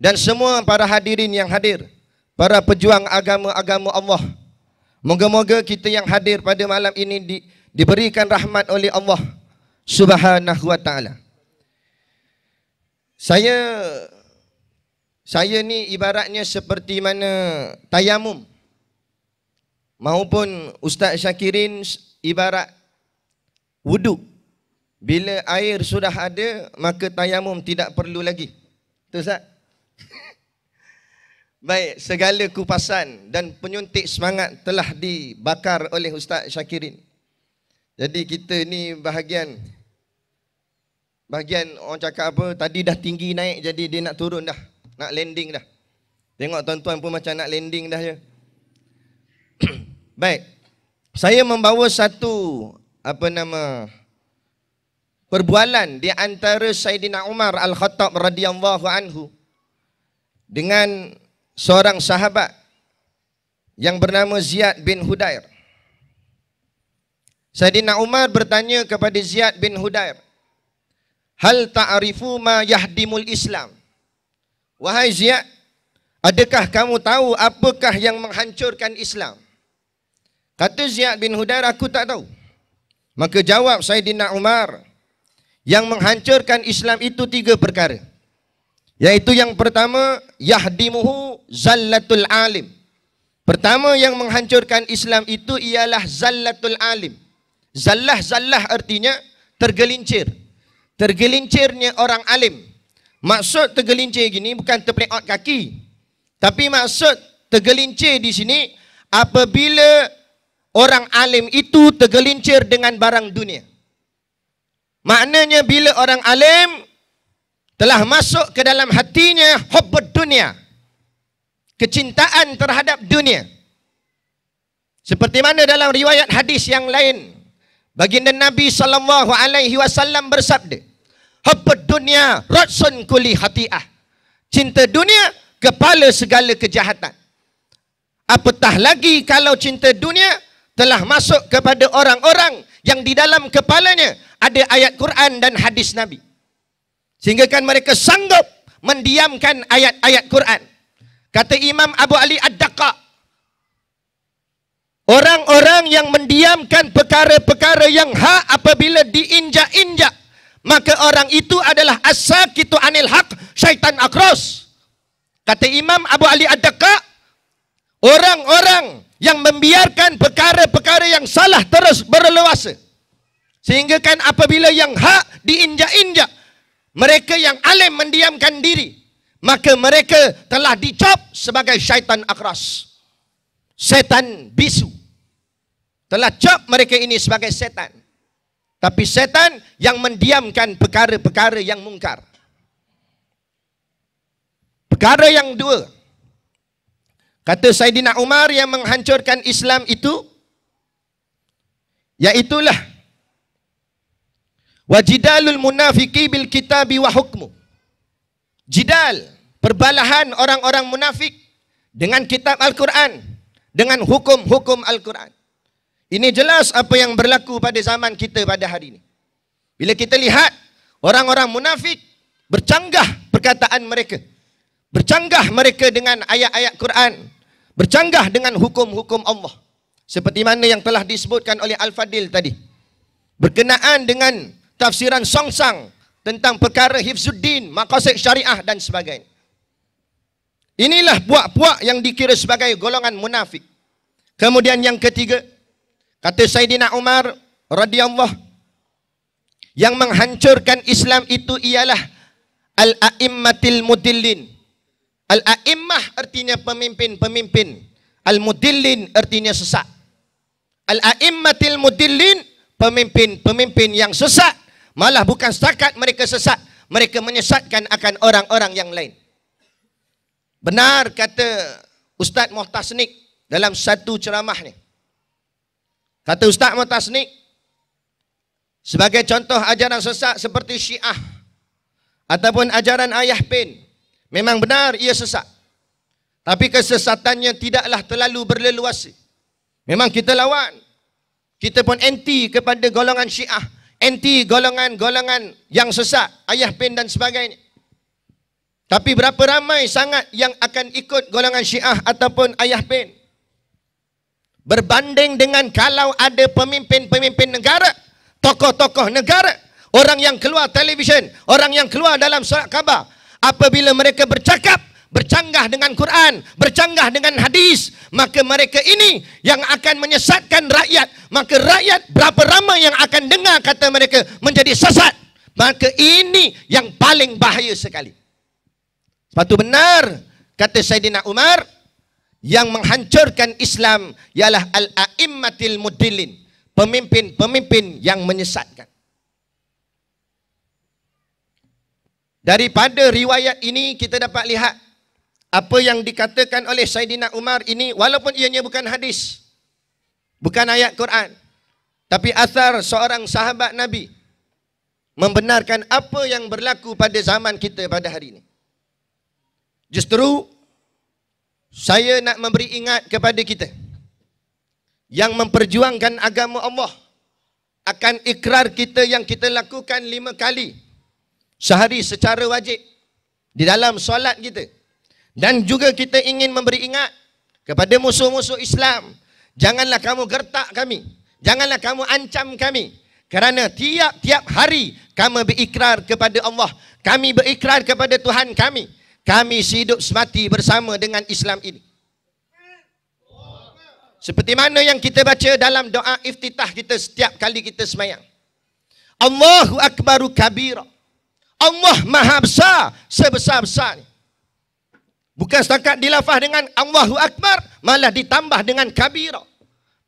dan semua para hadirin yang hadir para pejuang agama-agama Allah moga-moga kita yang hadir pada malam ini di, diberikan rahmat oleh Allah subhanahu wa ta'ala saya saya ni ibaratnya seperti mana tayamum maupun Ustaz Syakirin ibarat Wudu bila air sudah ada maka tayamum tidak perlu lagi betul tak baik segala kupasan dan penyuntik semangat telah dibakar oleh ustaz Syakirin jadi kita ni bahagian bahagian orang cakap apa tadi dah tinggi naik jadi dia nak turun dah nak landing dah tengok tuan-tuan pun macam nak landing dah je baik saya membawa satu apa nama perbualan di antara Sayyidina Umar Al-Khattab radhiyallahu anhu dengan seorang sahabat yang bernama Ziyad bin Hudair. Sayyidina Umar bertanya kepada Ziyad bin Hudair, "Hal ta'rifu ma yahdimul Islam?" Wahai Ziyad, adakah kamu tahu apakah yang menghancurkan Islam? Kata Ziyad bin Hudair, "Aku tak tahu." Maka jawab Saidina Umar yang menghancurkan Islam itu tiga perkara. Yaitu yang pertama yahdimuhu zallatul alim. Pertama yang menghancurkan Islam itu ialah zallatul alim. Zallah zallah artinya tergelincir. Tergelincirnya orang alim. Maksud tergelincir gini bukan terpleot kaki. Tapi maksud tergelincir di sini apabila orang alim itu tergelincir dengan barang dunia. Maknanya bila orang alim telah masuk ke dalam hatinya hubbud dunia. Kecintaan terhadap dunia. Seperti mana dalam riwayat hadis yang lain. Baginda Nabi sallallahu alaihi wasallam bersabda, "Hubbud dunia ratsun kulli hati'ah." Cinta dunia kepala segala kejahatan. Apatah lagi kalau cinta dunia telah masuk kepada orang-orang yang di dalam kepalanya ada ayat Quran dan hadis Nabi. Sehingga kan mereka sanggup mendiamkan ayat-ayat Quran. Kata Imam Abu Ali Ad-Daqa. Orang-orang yang mendiamkan perkara-perkara yang hak apabila diinjak-injak. Maka orang itu adalah as kita anil hak syaitan akros. Kata Imam Abu Ali Ad-Daqa. Orang-orang yang membiarkan perkara-perkara yang salah terus berleluasa. Sehinggakan apabila yang hak diinjak-injak, mereka yang alim mendiamkan diri, maka mereka telah dicop sebagai syaitan akras. Setan bisu. Telah cop mereka ini sebagai setan. Tapi setan yang mendiamkan perkara-perkara yang mungkar. Perkara yang dua, Kata Saidina Umar yang menghancurkan Islam itu yaitulah wajidalul munafiki bil kitabi wa hukmu. Jidal, perbalahan orang-orang munafik dengan kitab Al-Quran, dengan hukum-hukum Al-Quran. Ini jelas apa yang berlaku pada zaman kita pada hari ini. Bila kita lihat orang-orang munafik bercanggah perkataan mereka. Bercanggah mereka dengan ayat-ayat Quran. Bercanggah dengan hukum-hukum Allah. Seperti mana yang telah disebutkan oleh Al-Fadil tadi. Berkenaan dengan tafsiran songsang tentang perkara Hifzuddin, Maqasid Syariah dan sebagainya. Inilah puak-puak yang dikira sebagai golongan munafik. Kemudian yang ketiga, kata Saidina Umar radhiyallahu yang menghancurkan Islam itu ialah al-a'immatil mudillin. Al-a'immah artinya pemimpin-pemimpin. Al-mudillin artinya sesat. Al-a'immatil mudillin pemimpin-pemimpin yang sesat. Malah bukan setakat mereka sesat, mereka menyesatkan akan orang-orang yang lain. Benar kata Ustaz Muhtasnik dalam satu ceramah ni. Kata Ustaz Muhtasnik, sebagai contoh ajaran sesat seperti Syiah ataupun ajaran Ayah Pin, Memang benar ia sesat. Tapi kesesatannya tidaklah terlalu berleluasa. Memang kita lawan. Kita pun anti kepada golongan syiah. Anti golongan-golongan yang sesat. Ayah pen dan sebagainya. Tapi berapa ramai sangat yang akan ikut golongan syiah ataupun ayah pen. Berbanding dengan kalau ada pemimpin-pemimpin negara. Tokoh-tokoh negara. Orang yang keluar televisyen. Orang yang keluar dalam surat khabar apabila mereka bercakap bercanggah dengan Quran, bercanggah dengan hadis, maka mereka ini yang akan menyesatkan rakyat. Maka rakyat berapa ramai yang akan dengar kata mereka menjadi sesat. Maka ini yang paling bahaya sekali. Sebab itu benar kata Saidina Umar yang menghancurkan Islam ialah al-a'immatil mudillin, pemimpin-pemimpin yang menyesatkan. Daripada riwayat ini kita dapat lihat apa yang dikatakan oleh Saidina Umar ini walaupun ianya bukan hadis. Bukan ayat Quran. Tapi asar seorang sahabat Nabi membenarkan apa yang berlaku pada zaman kita pada hari ini. Justeru saya nak memberi ingat kepada kita yang memperjuangkan agama Allah akan ikrar kita yang kita lakukan lima kali sehari secara wajib di dalam solat kita dan juga kita ingin memberi ingat kepada musuh-musuh Islam janganlah kamu gertak kami janganlah kamu ancam kami kerana tiap-tiap hari kami berikrar kepada Allah kami berikrar kepada Tuhan kami kami hidup semati bersama dengan Islam ini seperti mana yang kita baca dalam doa iftitah kita setiap kali kita semayang Allahu akbaru kabirah Allah Maha Besar sebesar besar. Bukan setakat dilafah dengan Allahu Akbar, malah ditambah dengan kabira.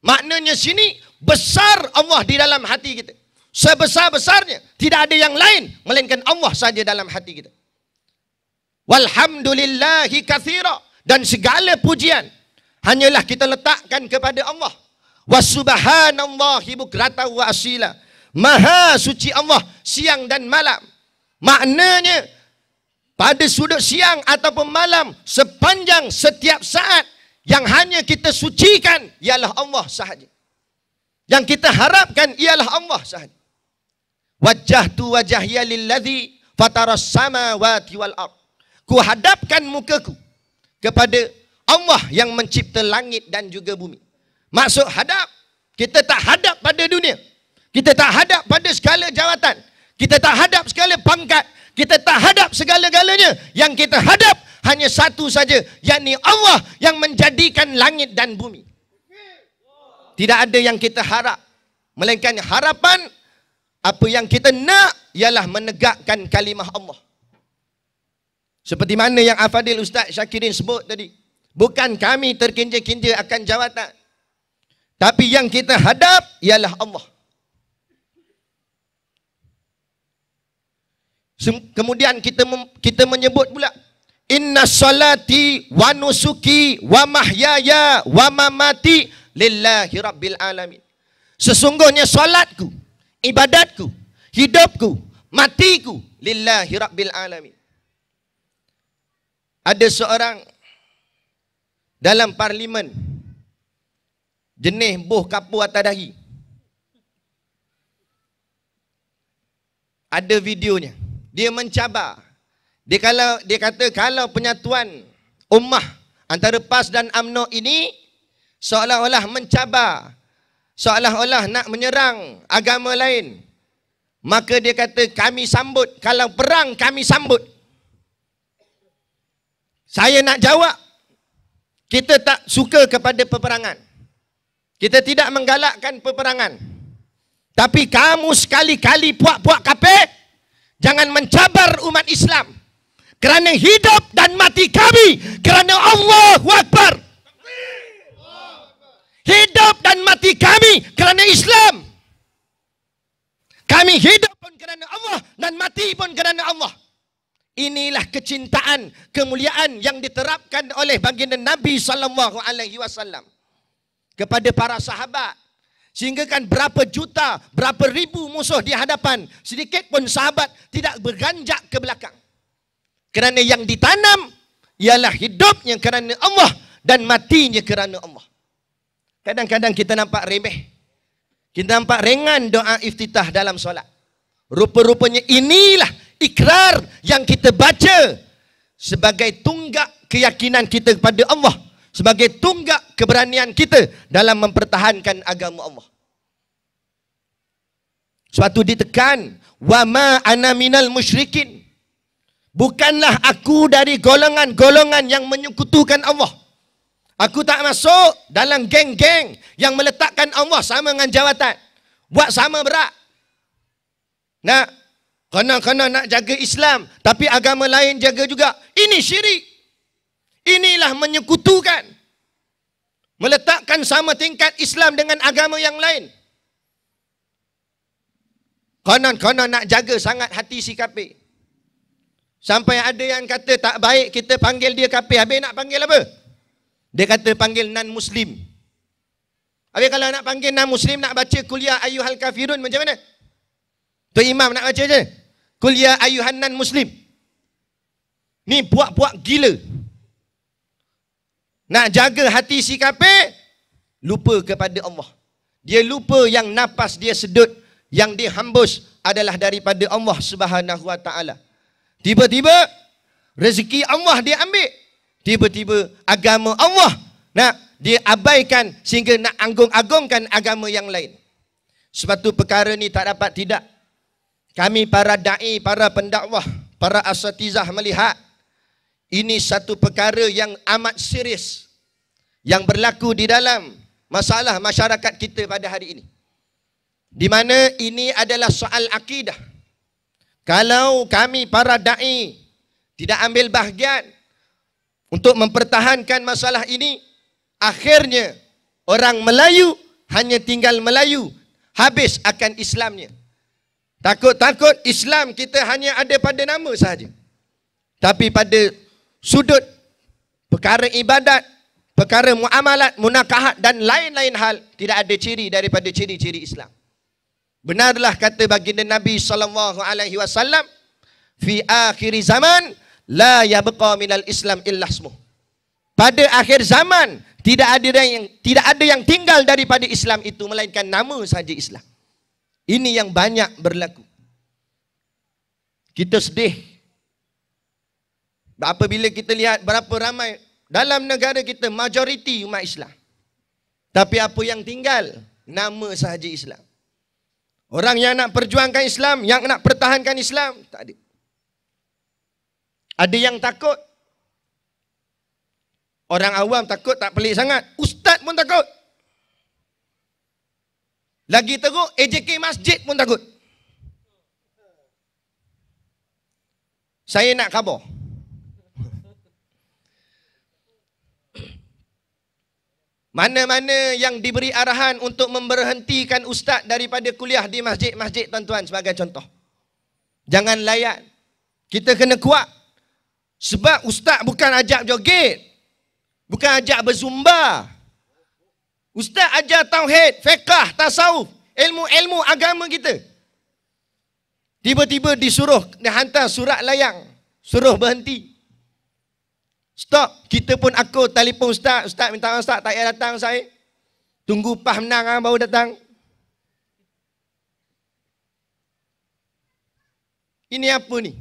Maknanya sini, besar Allah di dalam hati kita. Sebesar-besarnya, tidak ada yang lain, melainkan Allah saja dalam hati kita. Walhamdulillahi kathira. Dan segala pujian, hanyalah kita letakkan kepada Allah. Wasubahanallahi bukrata wa asila. Maha suci Allah, siang dan malam. Maknanya pada sudut siang ataupun malam sepanjang setiap saat yang hanya kita sucikan ialah Allah sahaja. Yang kita harapkan ialah Allah sahaja. Wajah tu wajah ya lilladhi fataras samawati wal ard. Kuhadapkan mukaku kepada Allah yang mencipta langit dan juga bumi. Maksud hadap, kita tak hadap pada dunia. Kita tak hadap pada segala jawatan. Kita tak hadap segala pangkat. Kita tak hadap segala-galanya. Yang kita hadap hanya satu saja. Yakni Allah yang menjadikan langit dan bumi. Tidak ada yang kita harap. Melainkan harapan, apa yang kita nak ialah menegakkan kalimah Allah. Seperti mana yang Afadil Ustaz Syakirin sebut tadi. Bukan kami terkinja-kinja akan jawatan. Tapi yang kita hadap ialah Allah. Kemudian kita kita menyebut pula Inna salati wa nusuki wa mahyaya wa mamati lillahi rabbil alamin. Sesungguhnya salatku ibadatku, hidupku, matiku lillahi rabbil alamin. Ada seorang dalam parlimen jenis buh kapu atas dahi. Ada videonya dia mencabar dia kalau dia kata kalau penyatuan ummah antara PAS dan AMNO ini seolah-olah mencabar seolah-olah nak menyerang agama lain maka dia kata kami sambut kalau perang kami sambut saya nak jawab kita tak suka kepada peperangan kita tidak menggalakkan peperangan tapi kamu sekali-kali puak-puak kapek Jangan mencabar umat Islam. Kerana hidup dan mati kami. Kerana Allah Akbar. Hidup dan mati kami kerana Islam. Kami hidup pun kerana Allah dan mati pun kerana Allah. Inilah kecintaan, kemuliaan yang diterapkan oleh baginda Nabi sallallahu alaihi kepada para sahabat, Sehingga kan berapa juta, berapa ribu musuh di hadapan. Sedikit pun sahabat tidak berganjak ke belakang. Kerana yang ditanam ialah hidupnya kerana Allah dan matinya kerana Allah. Kadang-kadang kita nampak remeh. Kita nampak ringan doa iftitah dalam solat. Rupa-rupanya inilah ikrar yang kita baca sebagai tunggak keyakinan kita kepada Allah sebagai tunggak keberanian kita dalam mempertahankan agama Allah. Suatu ditekan, wa ma ana minal musyrikin. Bukanlah aku dari golongan-golongan yang menyekutukan Allah. Aku tak masuk dalam geng-geng yang meletakkan Allah sama dengan jawatan. Buat sama berat. Nak kena-kena nak jaga Islam tapi agama lain jaga juga. Ini syirik. Inilah menyekutukan. Meletakkan sama tingkat Islam dengan agama yang lain. Konon-konon nak jaga sangat hati si kapir. Sampai ada yang kata tak baik kita panggil dia kapir. Habis nak panggil apa? Dia kata panggil non-muslim. Habis kalau nak panggil non-muslim nak baca kuliah ayuhal kafirun macam mana? Tu imam nak baca je. Kuliah ayuhan non-muslim. Ni puak-puak gila. Nak jaga hati si kafir lupa kepada Allah. Dia lupa yang nafas dia sedut yang dihembus adalah daripada Allah Subhanahu Wa Taala. Tiba-tiba rezeki Allah dia ambil. Tiba-tiba agama Allah nak dia abaikan sehingga nak anggung-agungkan agama yang lain. Sebatu perkara ni tak dapat tidak. Kami para da'i, para pendakwah, para asatizah melihat ini satu perkara yang amat serius yang berlaku di dalam masalah masyarakat kita pada hari ini. Di mana ini adalah soal akidah. Kalau kami para da'i tidak ambil bahagian untuk mempertahankan masalah ini, akhirnya orang Melayu hanya tinggal Melayu, habis akan Islamnya. Takut-takut Islam kita hanya ada pada nama sahaja. Tapi pada sudut perkara ibadat, perkara muamalat, munakahat dan lain-lain hal tidak ada ciri daripada ciri-ciri Islam. Benarlah kata baginda Nabi sallallahu alaihi wasallam fi akhir zaman la yabqa minal islam illa smuh. Pada akhir zaman tidak ada yang tidak ada yang tinggal daripada Islam itu melainkan nama saja Islam. Ini yang banyak berlaku. Kita sedih apabila kita lihat berapa ramai dalam negara kita majoriti umat Islam. Tapi apa yang tinggal? Nama sahaja Islam. Orang yang nak perjuangkan Islam, yang nak pertahankan Islam, tak ada. Ada yang takut. Orang awam takut tak pelik sangat. Ustaz pun takut. Lagi teruk, AJK Masjid pun takut. Saya nak khabar. Mana-mana yang diberi arahan untuk memberhentikan ustaz daripada kuliah di masjid-masjid tuan-tuan sebagai contoh. Jangan layak. Kita kena kuat. Sebab ustaz bukan ajak joget. Bukan ajak berzumba. Ustaz ajar tauhid, fiqah, tasawuf, ilmu-ilmu agama kita. Tiba-tiba disuruh dihantar surat layang, suruh berhenti. Stop. Kita pun aku telefon ustaz. Ustaz minta maaf ustaz tak payah datang saya. Tunggu pah menang ah baru datang. Ini apa ni?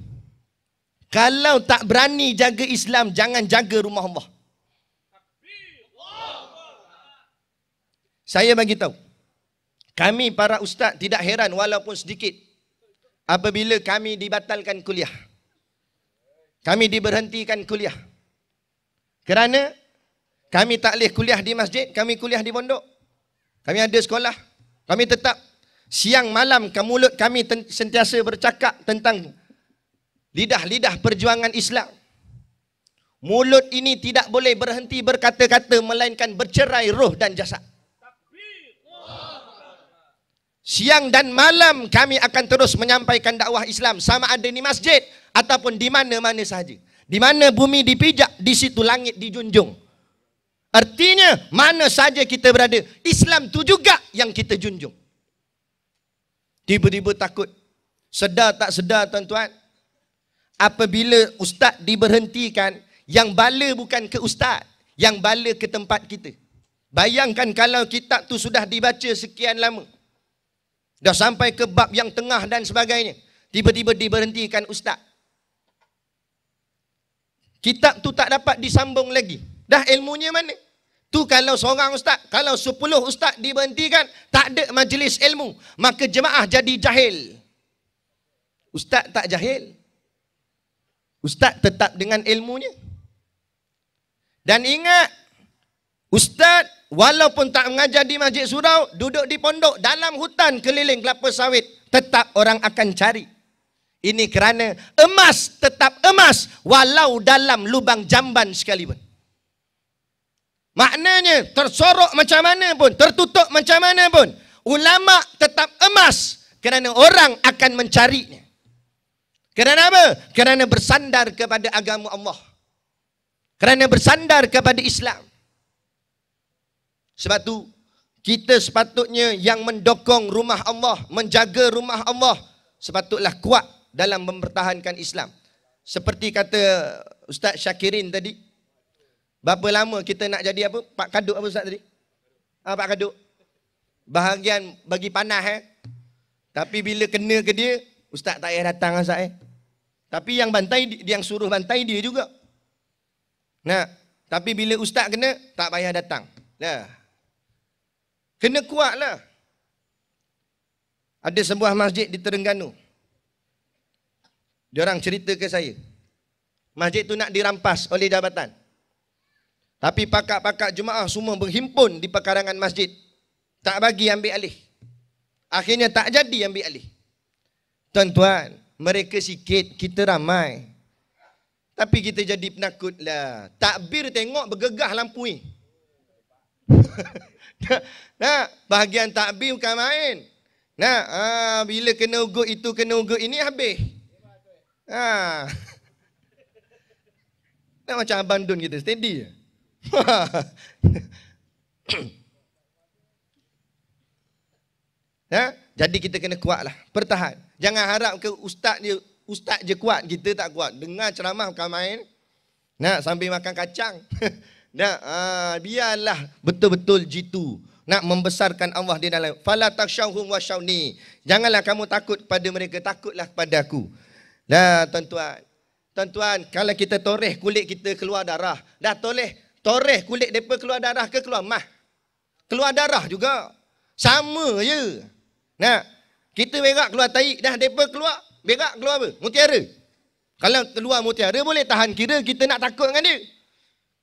Kalau tak berani jaga Islam, jangan jaga rumah Allah. Saya bagi tahu. Kami para ustaz tidak heran walaupun sedikit apabila kami dibatalkan kuliah. Kami diberhentikan kuliah. Kerana kami tak boleh kuliah di masjid, kami kuliah di pondok. Kami ada sekolah. Kami tetap siang malam ke mulut kami sentiasa bercakap tentang lidah-lidah perjuangan Islam. Mulut ini tidak boleh berhenti berkata-kata melainkan bercerai roh dan jasad. Siang dan malam kami akan terus menyampaikan dakwah Islam sama ada di masjid ataupun di mana-mana sahaja. Di mana bumi dipijak, di situ langit dijunjung. Artinya, mana saja kita berada, Islam tu juga yang kita junjung. Tiba-tiba takut. Sedar tak sedar, tuan-tuan? Apabila ustaz diberhentikan, yang bala bukan ke ustaz, yang bala ke tempat kita. Bayangkan kalau kitab tu sudah dibaca sekian lama. Dah sampai ke bab yang tengah dan sebagainya. Tiba-tiba diberhentikan ustaz. Kitab tu tak dapat disambung lagi. Dah ilmunya mana? Tu kalau seorang ustaz, kalau sepuluh ustaz diberhentikan, tak ada majlis ilmu. Maka jemaah jadi jahil. Ustaz tak jahil. Ustaz tetap dengan ilmunya. Dan ingat, ustaz walaupun tak mengajar di majlis surau, duduk di pondok dalam hutan keliling kelapa sawit, tetap orang akan cari. Ini kerana emas tetap emas walau dalam lubang jamban sekalipun. Maknanya tersorok macam mana pun, tertutup macam mana pun, ulama tetap emas kerana orang akan mencarinya. Kerana apa? Kerana bersandar kepada agama Allah. Kerana bersandar kepada Islam. Sebab tu kita sepatutnya yang mendokong rumah Allah, menjaga rumah Allah, sepatutlah kuat dalam mempertahankan Islam. Seperti kata Ustaz Syakirin tadi, berapa lama kita nak jadi apa? Pak Kaduk apa Ustaz tadi? Ah ha, Pak Kaduk. Bahagian bagi panah eh. Tapi bila kena ke dia, Ustaz tak payah datang lah, Ustaz eh. Tapi yang bantai dia yang suruh bantai dia juga. Nah, tapi bila ustaz kena tak payah datang. Nah, Kena kuatlah. Ada sebuah masjid di Terengganu. Dia orang cerita ke saya. Masjid tu nak dirampas oleh jabatan. Tapi pakak-pakak jemaah semua berhimpun di pekarangan masjid. Tak bagi ambil alih. Akhirnya tak jadi ambil alih. Tuan-tuan, mereka sikit, kita ramai. Tapi kita jadi penakut lah. Takbir tengok bergegah lampu ni. nah, bahagian takbir bukan main. Nah, ah, bila kena ugut itu, kena ugut ini habis. Ha. Nak macam Abang kita, steady je. ya? Jadi kita kena kuat lah, pertahan. Jangan harap ke ustaz dia, ustaz je kuat, kita tak kuat. Dengar ceramah bukan main. Nak sambil makan kacang. Nak, aa, ha, biarlah betul-betul jitu. Nak membesarkan Allah di dalam. Fala taksyauhum wa Janganlah kamu takut pada mereka, takutlah kepada aku. Nah, tuan-tuan. Tuan-tuan, kalau kita toreh kulit kita keluar darah, dah toleh, toreh kulit depa keluar darah ke keluar mah? Keluar darah juga. Sama je. Nah, kita berak keluar tahi, dah depa keluar, berak keluar apa? Mutiara. Kalau keluar mutiara boleh tahan kira kita nak takut dengan dia.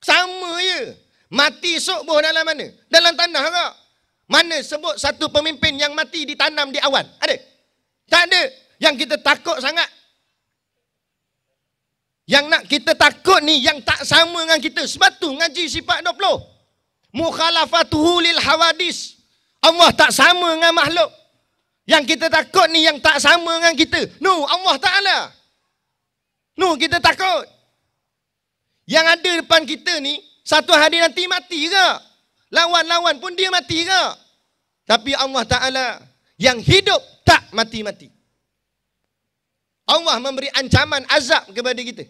Sama je. Mati sok subuh dalam mana? Dalam tanah ke? Mana sebut satu pemimpin yang mati ditanam di awan? Ada? Tak ada. Yang kita takut sangat yang nak kita takut ni yang tak sama dengan kita. Sebab tu ngaji sifat 20. Mukhalafatuhu lil hawadis. Allah tak sama dengan makhluk. Yang kita takut ni yang tak sama dengan kita. No, Allah Ta'ala. No, kita takut. Yang ada depan kita ni, satu hari nanti mati ke? Lawan-lawan pun dia mati ke? Tapi Allah Ta'ala yang hidup tak mati-mati. Allah memberi ancaman azab kepada kita.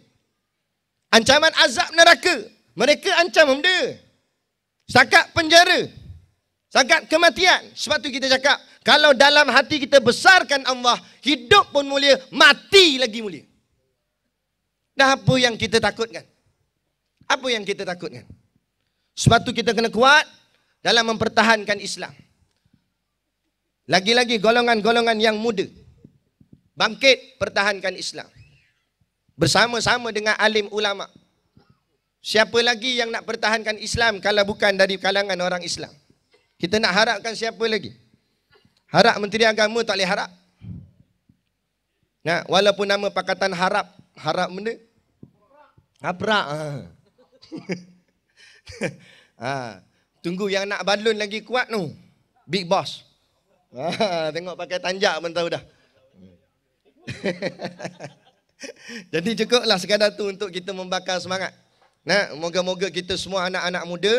Ancaman azab neraka. Mereka ancam benda. Setakat penjara. Setakat kematian. Sebab tu kita cakap, kalau dalam hati kita besarkan Allah, hidup pun mulia, mati lagi mulia. Dah apa yang kita takutkan? Apa yang kita takutkan? Sebab tu kita kena kuat dalam mempertahankan Islam. Lagi-lagi golongan-golongan yang muda bangkit pertahankan Islam bersama-sama dengan alim ulama siapa lagi yang nak pertahankan Islam kalau bukan dari kalangan orang Islam kita nak harapkan siapa lagi harap menteri agama tak boleh harap nah walaupun nama pakatan harap harap benda apra ha. ha. tunggu yang nak balun lagi kuat tu big boss ha. tengok pakai tanjak pun tahu dah Jadi cukuplah sekadar tu untuk kita membakar semangat. Nah, moga-moga kita semua anak-anak muda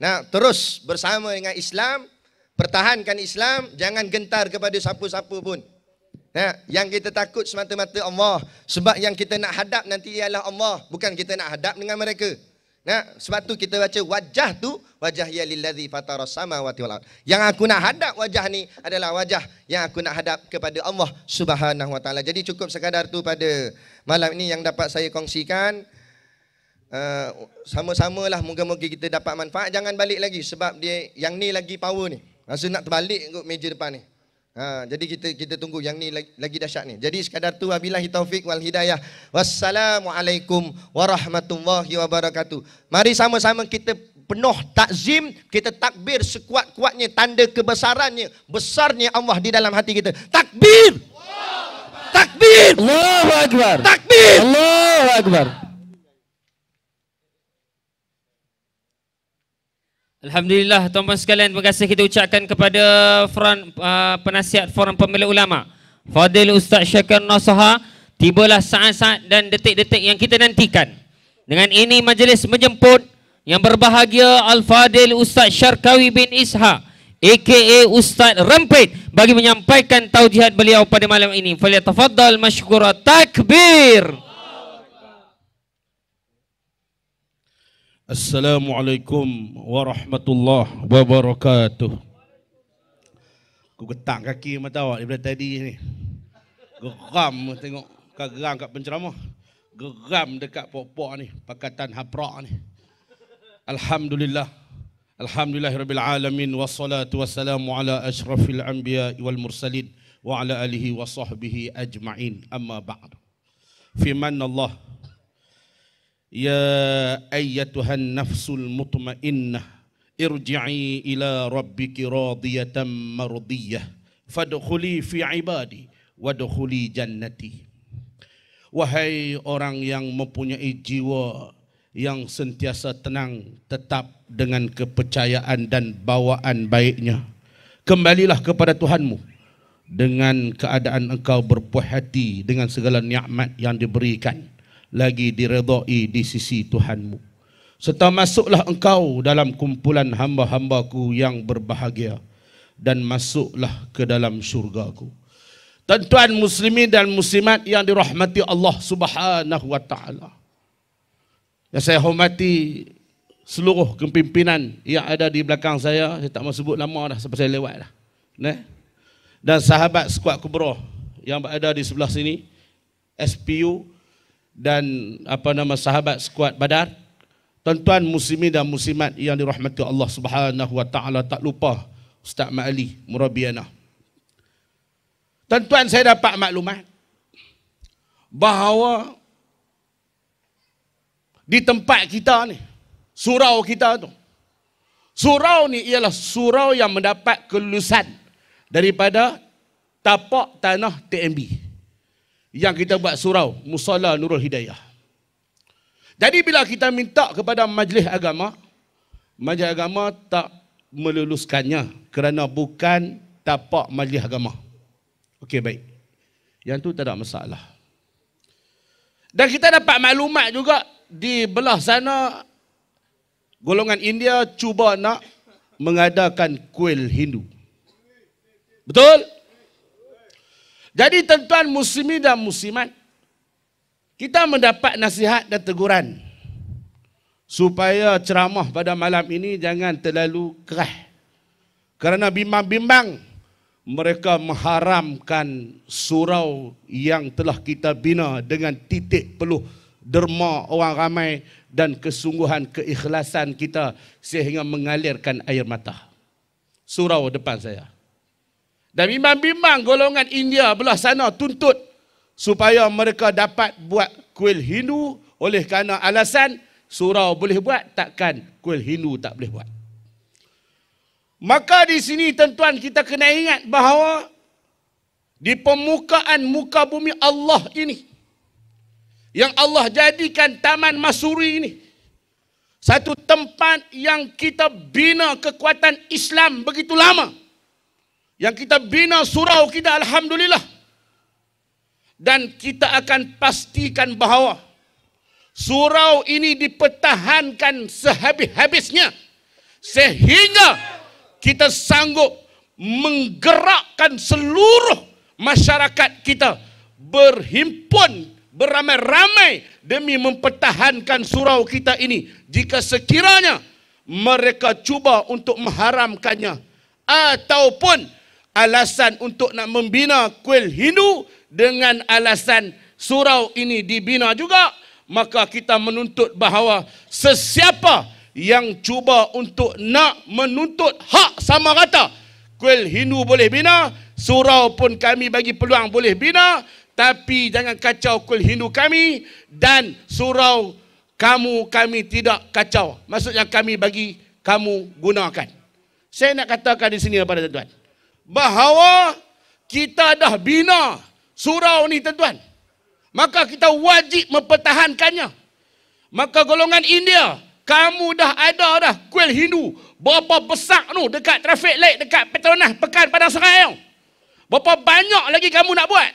nah terus bersama dengan Islam, pertahankan Islam, jangan gentar kepada siapa-siapa pun. Nah, yang kita takut semata-mata Allah sebab yang kita nak hadap nanti ialah Allah, bukan kita nak hadap dengan mereka. Ya, sebab tu kita baca wajah tu wajah ya lillazi fatara samawati wal Yang aku nak hadap wajah ni adalah wajah yang aku nak hadap kepada Allah Subhanahu wa taala. Jadi cukup sekadar tu pada malam ini yang dapat saya kongsikan. Uh, sama-samalah moga-moga kita dapat manfaat. Jangan balik lagi sebab dia yang ni lagi power ni. Rasa nak terbalik kat meja depan ni. Ha, jadi kita kita tunggu yang ni lagi, lagi dahsyat ni. Jadi sekadar tu wabillahi taufik wal hidayah. Wassalamualaikum warahmatullahi wabarakatuh. Mari sama-sama kita penuh takzim, kita takbir sekuat-kuatnya tanda kebesarannya, besarnya Allah di dalam hati kita. Takbir! Takbir! Allahu akbar. Takbir! Allahu akbar. Takbir! Allah akbar. Alhamdulillah tuan-tuan sekalian terima kasih kita ucapkan kepada front, uh, penasihat forum pemilik ulama Fadil Ustaz Syakir Nasaha tibalah saat-saat dan detik-detik yang kita nantikan dengan ini majlis menjemput yang berbahagia Al-Fadil Ustaz Syarkawi bin Isha aka Ustaz Rempit bagi menyampaikan taujihat beliau pada malam ini Fadil Tafadhal Mashkura Takbir Assalamualaikum warahmatullahi wabarakatuh. Aku getak kaki mata awak daripada tadi ni. Geram tengok kagak kat penceramah. Geram dekat pokok ni, pakatan haprak ni. Alhamdulillah. Alhamdulillahirabbil alamin wassalatu wassalamu ala asyrafil anbiya wal mursalin wa ala alihi wa sahbihi ajma'in amma ba'du. Fi manallahi Ya أيتها النفس المطمئنة irjii ila ربك راضية مرضية فادخلي fi ibadi, وادخلي jannati. Wahai orang yang mempunyai jiwa yang sentiasa tenang tetap dengan kepercayaan dan bawaan baiknya kembalilah kepada Tuhanmu dengan keadaan engkau berpuas hati dengan segala nikmat yang diberikan lagi diredai di sisi Tuhanmu. Serta masuklah engkau dalam kumpulan hamba-hambaku yang berbahagia dan masuklah ke dalam syurgaku. Tuan-tuan muslimin dan muslimat yang dirahmati Allah subhanahu wa ta'ala. Yang saya hormati seluruh kepimpinan yang ada di belakang saya. Saya tak mahu sebut lama dah sebab saya lewat dah. Ne? Dan sahabat sekuat kubrah yang ada di sebelah sini. SPU, dan apa nama sahabat skuad Badar. Tuan-tuan muslimin dan muslimat yang dirahmati Allah Subhanahu wa taala tak lupa Ustaz Ma'ali Murabiana. Tuan-tuan saya dapat maklumat bahawa di tempat kita ni, surau kita tu. Surau ni ialah surau yang mendapat kelulusan daripada tapak tanah TMB yang kita buat surau musala Nurul Hidayah. Jadi bila kita minta kepada majlis agama, majlis agama tak meluluskannya kerana bukan tapak majlis agama. Okey baik. Yang tu tak ada masalah. Dan kita dapat maklumat juga di belah sana golongan India cuba nak mengadakan kuil Hindu. Betul? Jadi tuan-tuan muslimi dan muslimat, kita mendapat nasihat dan teguran supaya ceramah pada malam ini jangan terlalu keras. Kerana bimbang-bimbang mereka mengharamkan surau yang telah kita bina dengan titik peluh derma orang ramai dan kesungguhan keikhlasan kita sehingga mengalirkan air mata. Surau depan saya. Dan bimbang-bimbang golongan India belah sana tuntut supaya mereka dapat buat kuil Hindu oleh kerana alasan surau boleh buat, takkan kuil Hindu tak boleh buat. Maka di sini tuan-tuan kita kena ingat bahawa di permukaan muka bumi Allah ini yang Allah jadikan Taman Masuri ini satu tempat yang kita bina kekuatan Islam begitu lama yang kita bina surau kita alhamdulillah dan kita akan pastikan bahawa surau ini dipertahankan sehabis-habisnya sehingga kita sanggup menggerakkan seluruh masyarakat kita berhimpun beramai-ramai demi mempertahankan surau kita ini jika sekiranya mereka cuba untuk mengharamkannya ataupun alasan untuk nak membina kuil Hindu dengan alasan surau ini dibina juga maka kita menuntut bahawa sesiapa yang cuba untuk nak menuntut hak sama rata kuil Hindu boleh bina surau pun kami bagi peluang boleh bina tapi jangan kacau kuil Hindu kami dan surau kamu kami tidak kacau maksudnya kami bagi kamu gunakan saya nak katakan di sini kepada tuan-tuan bahawa kita dah bina surau ni tuan-tuan. Maka kita wajib mempertahankannya. Maka golongan India, kamu dah ada dah kuil Hindu. Berapa besar tu dekat traffic light, dekat Petronas, Pekan, pada Serai. Berapa banyak lagi kamu nak buat?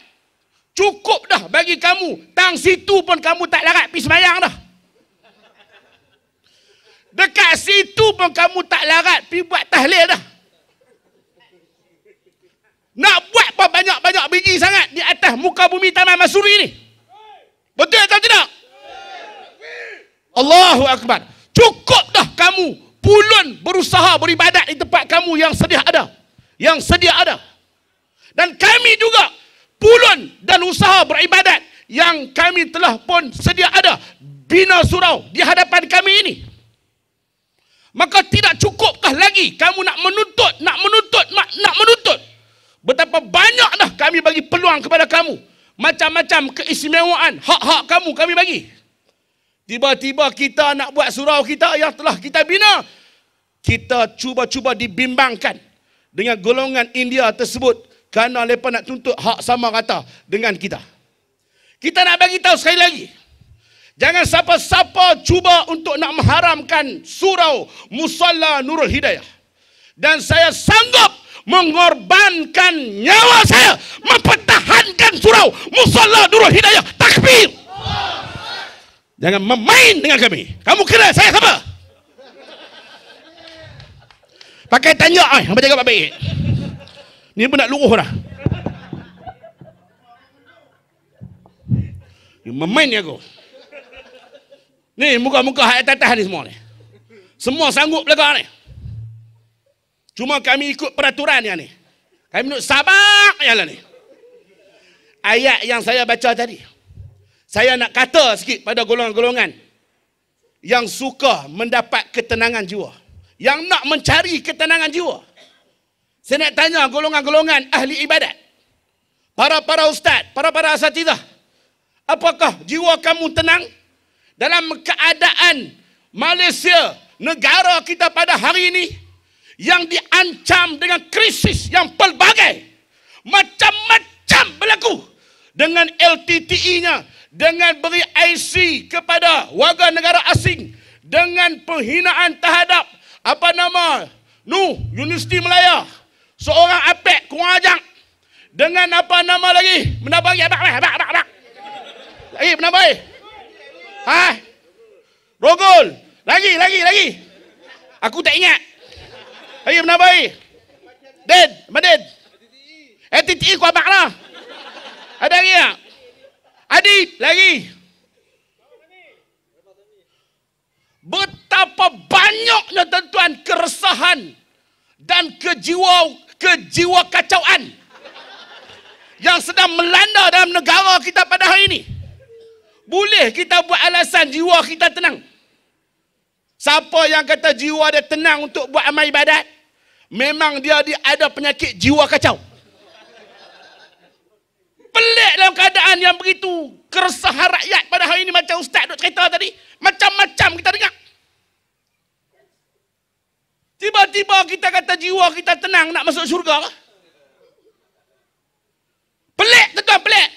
Cukup dah bagi kamu. Tang situ pun kamu tak larat pergi semayang dah. Dekat situ pun kamu tak larat pergi buat tahlil dah. Nak buat apa banyak-banyak biji sangat di atas muka bumi tanah Masuri ni. Betul atau tidak? Allahu Akbar. Cukup dah kamu pulun berusaha beribadat di tempat kamu yang sedia ada. Yang sedia ada. Dan kami juga pulun dan usaha beribadat yang kami telah pun sedia ada bina surau di hadapan kami ini. Maka tidak cukupkah lagi kamu nak menuntut, nak menuntut, nak menuntut Betapa banyak dah kami bagi peluang kepada kamu. Macam-macam keistimewaan, hak-hak kamu kami bagi. Tiba-tiba kita nak buat surau kita yang telah kita bina. Kita cuba-cuba dibimbangkan dengan golongan India tersebut kerana mereka nak tuntut hak sama rata dengan kita. Kita nak bagi tahu sekali lagi. Jangan siapa-siapa cuba untuk nak mengharamkan surau Musalla Nurul Hidayah. Dan saya sanggup mengorbankan nyawa saya mempertahankan surau musalla nurul hidayah takbir jangan memain dengan kami kamu kira saya siapa pakai tanya ai ah, apa jaga baik ni pun nak luruh dah memain ni aku ni muka-muka hak atas ni semua ni semua sanggup belakang ni Cuma kami ikut peraturan yang ni. Kami nak sabar yang ni. Ayat yang saya baca tadi. Saya nak kata sikit pada golongan-golongan yang suka mendapat ketenangan jiwa. Yang nak mencari ketenangan jiwa. Saya nak tanya golongan-golongan ahli ibadat. Para-para ustaz, para-para asatidah. Apakah jiwa kamu tenang? Dalam keadaan Malaysia, negara kita pada hari ini, yang diancam dengan krisis yang pelbagai macam-macam berlaku dengan LTTE-nya dengan beri IC kepada warga negara asing dengan penghinaan terhadap apa nama nu Universiti Melaya seorang apek kurang ajak dengan apa nama lagi menabang abak abak abak abak lagi menabang ha rogol lagi lagi lagi aku tak ingat اي mana ابي ديد مدد انت تي كو Ada هذا غير ادي lagi Betapa banyaknya tentuan keresahan dan kejiwa kejiwa kacauan yang sedang melanda dalam negara kita pada hari ini. Boleh kita buat alasan jiwa kita tenang? Siapa yang kata jiwa dia tenang untuk buat amal ibadat? Memang dia di ada penyakit jiwa kacau. Pelik dalam keadaan yang begitu. keresah rakyat pada hari ini macam ustaz duk cerita tadi. Macam-macam kita dengar. Tiba-tiba kita kata jiwa kita tenang nak masuk syurga. Pelik tuan-tuan, pelik.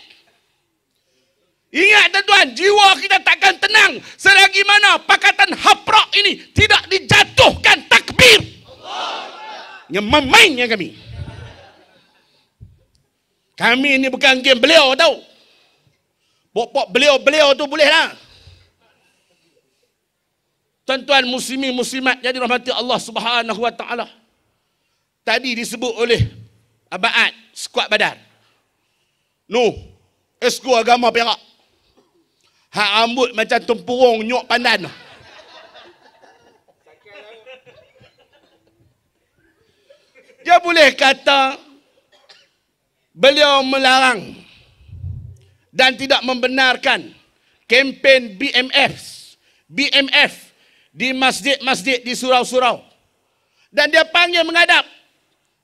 Ingat tuan-tuan, jiwa kita takkan tenang selagi mana pakatan haprak ini tidak dijatuhkan takbir. Allah yang memainnya kami. Kami ni bukan game beliau tau. Bok-bok beliau-beliau tu boleh lah. Tuan-tuan muslimin muslimat jadi rahmati Allah subhanahu wa ta'ala. Tadi disebut oleh Abad Skuad Badar. Nu, esku agama perak. Hak rambut macam tempurung nyok pandan. Dia boleh kata beliau melarang dan tidak membenarkan kempen BMF BMF di masjid-masjid di surau-surau. Dan dia panggil menghadap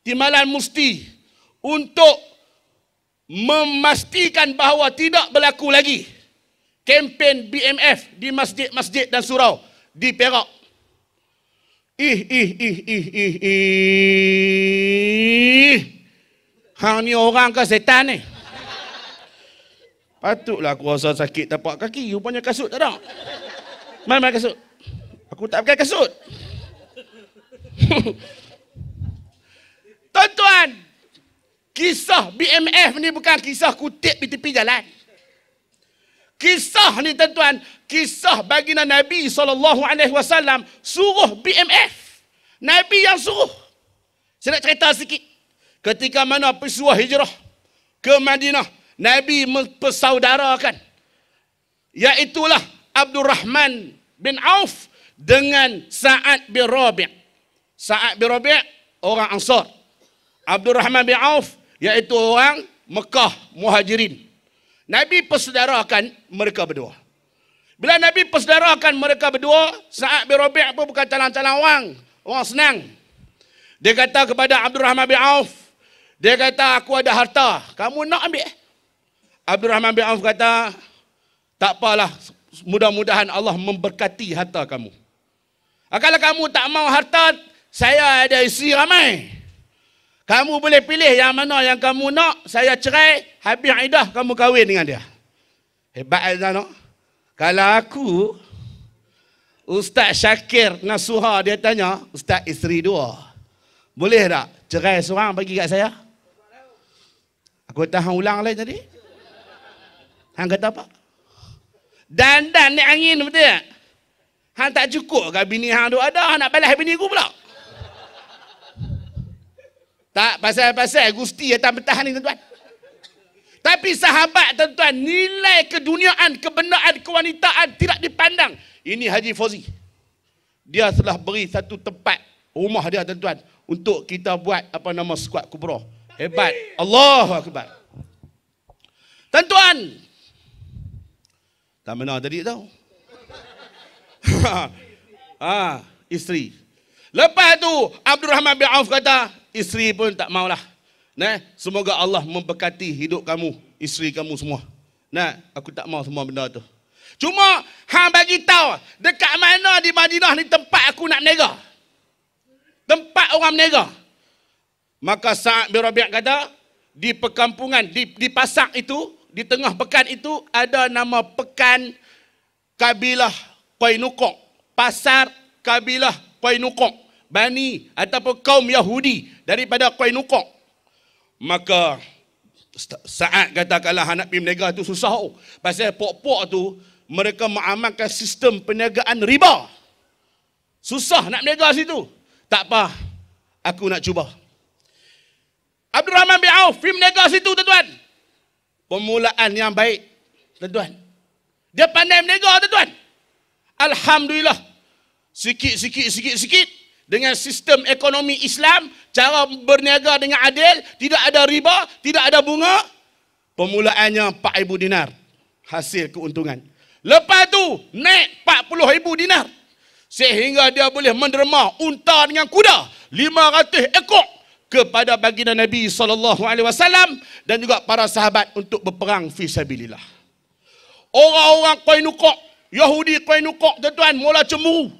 Timbalan Musti untuk memastikan bahawa tidak berlaku lagi kempen BMF di masjid-masjid dan surau di Perak Ih, ih, ih, ih, ih, ih. Hang ni orang ke setan ni? Patutlah aku rasa sakit tapak kaki. Rupanya kasut tak ada. Mana mana kasut? Aku tak pakai kasut. Tuan-tuan, kisah BMF ni bukan kisah kutip di tepi jalan. Kisah ni tuan-tuan, kisah bagi Nabi saw suruh BMF. Nabi yang suruh. Saya nak cerita sikit. Ketika mana pesuah hijrah ke Madinah, Nabi mempersaudarakan iaitulah Abdul Rahman bin Auf dengan Sa'ad bin Rabi'. Sa'ad bin Rabi' orang Ansar. Abdul Rahman bin Auf iaitu orang Mekah Muhajirin. Nabi persedarakan mereka berdua. Bila Nabi persedarakan mereka berdua, Sa'ad bin Rabi' pun bukan calang-calang orang. Orang senang. Dia kata kepada Abdul Rahman bin Auf, dia kata, aku ada harta. Kamu nak ambil? Abdul Rahman bin Auf kata, tak apalah, mudah-mudahan Allah memberkati harta kamu. Kalau kamu tak mau harta, saya ada isteri ramai. Kamu boleh pilih yang mana yang kamu nak, saya cerai, habis idah kamu kahwin dengan dia. Hebat Azan no? Kalau aku, Ustaz Syakir Nasuha dia tanya, Ustaz isteri dua, boleh tak cerai seorang bagi kat saya? Aku kata ulang lagi tadi. Hang kata apa? Dan dan ni angin betul tak? Hang tak cukup ke bini hang duk ada, nak balas bini ku pula. Tak pasal-pasal gusti yang tak bertahan ni tuan-tuan. Tapi sahabat tuan-tuan, nilai keduniaan, kebenaran, kewanitaan tidak dipandang. Ini Haji Fauzi. Dia telah beri satu tempat rumah dia tuan-tuan untuk kita buat apa nama skuad kubrah. Hebat. Allah akbar. Tuan-tuan. Tak mana tadi tau. ah, ha, isteri. Lepas tu Abdul Rahman bin Auf kata, isteri pun tak maulah. Nah, semoga Allah memberkati hidup kamu, isteri kamu semua. Nah, aku tak mau semua benda tu. Cuma hang bagi tahu dekat mana di Madinah ni tempat aku nak menegah. Tempat orang menegah. Maka Sa'ad bin Rabi' kata, di perkampungan, di, di pasak itu, di tengah pekan itu, ada nama pekan kabilah Koinukok. Pasar kabilah Koinukok. Bani ataupun kaum Yahudi daripada Qainuqa. Maka saat kata katakanlah anak pim negara tu susah oh. Pasal pok-pok tu mereka mengamalkan sistem perniagaan riba. Susah nak berniaga situ. Tak apa. Aku nak cuba. Abdul Rahman bin Auf pim berniaga situ tuan-tuan. Pemulaan yang baik tuan-tuan. Dia pandai berniaga tuan-tuan. Alhamdulillah. Sikit-sikit sikit-sikit dengan sistem ekonomi Islam, cara berniaga dengan adil, tidak ada riba, tidak ada bunga. Pemulaannya 4000 dinar hasil keuntungan. Lepas tu naik 40000 dinar sehingga dia boleh menderma unta dengan kuda 500 ekor kepada baginda Nabi sallallahu alaihi wasallam dan juga para sahabat untuk berperang fi sabilillah. Orang-orang Qainuqa, Yahudi Qainuqa tuan-tuan mula cemburu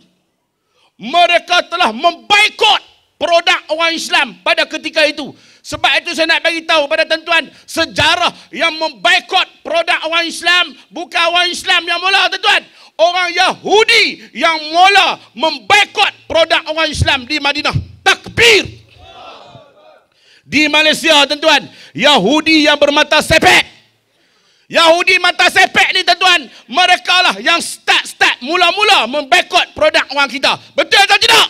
mereka telah memboikot produk orang Islam pada ketika itu. Sebab itu saya nak bagi tahu pada tuan-tuan, sejarah yang memboikot produk orang Islam bukan orang Islam yang mula tuan-tuan. Orang Yahudi yang mula memboikot produk orang Islam di Madinah. Takbir. Di Malaysia tuan-tuan, Yahudi yang bermata sepet Yahudi mata sepek ni tuan-tuan. Mereka lah yang start-start mula-mula membekot produk orang kita. Betul atau tidak?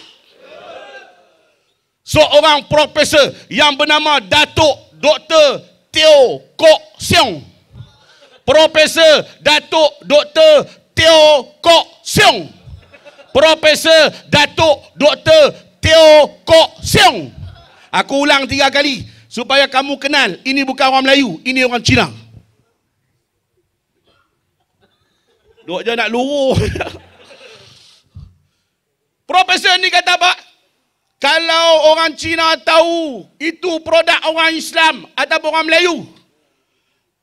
So orang profesor yang bernama Datuk Dr. Teo Kok Siong. Profesor Datuk Dr. Teo Kok Siong. Profesor Datuk Dr. Teo Kok Siong. Aku ulang tiga kali supaya kamu kenal ini bukan orang Melayu, ini orang Cina. Duk je nak luruh. Profesor ni kata apa? Kalau orang Cina tahu itu produk orang Islam ataupun orang Melayu,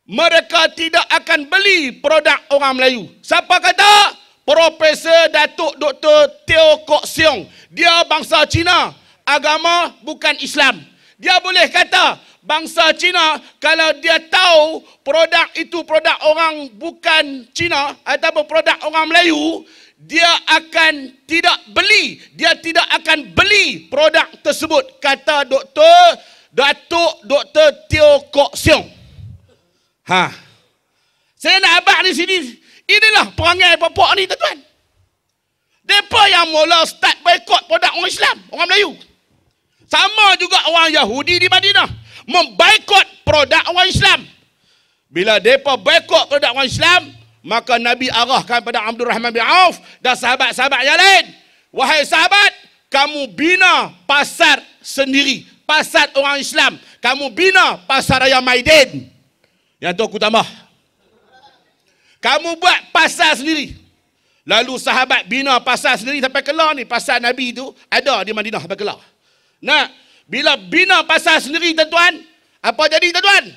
mereka tidak akan beli produk orang Melayu. Siapa kata? Profesor Datuk Dr. Teo Kok Siong. Dia bangsa Cina. Agama bukan Islam. Dia boleh kata, bangsa Cina kalau dia tahu produk itu produk orang bukan Cina atau produk orang Melayu dia akan tidak beli dia tidak akan beli produk tersebut kata doktor Datuk Dr. Teo Kok Siong ha. saya nak abad di sini inilah perangai pokok ni tuan-tuan mereka yang mula start boycott produk orang Islam, orang Melayu. Sama juga orang Yahudi di Madinah membaikot produk orang Islam. Bila mereka baikot produk orang Islam, maka Nabi arahkan kepada Abdul Rahman bin Auf dan sahabat-sahabat yang lain. Wahai sahabat, kamu bina pasar sendiri. Pasar orang Islam. Kamu bina pasar raya maiden, Yang tu aku tambah. Kamu buat pasar sendiri. Lalu sahabat bina pasar sendiri sampai kelar ni. Pasar Nabi tu ada di Madinah sampai kelar. Nak? Bila bina pasar sendiri tuan-tuan, apa jadi tuan-tuan?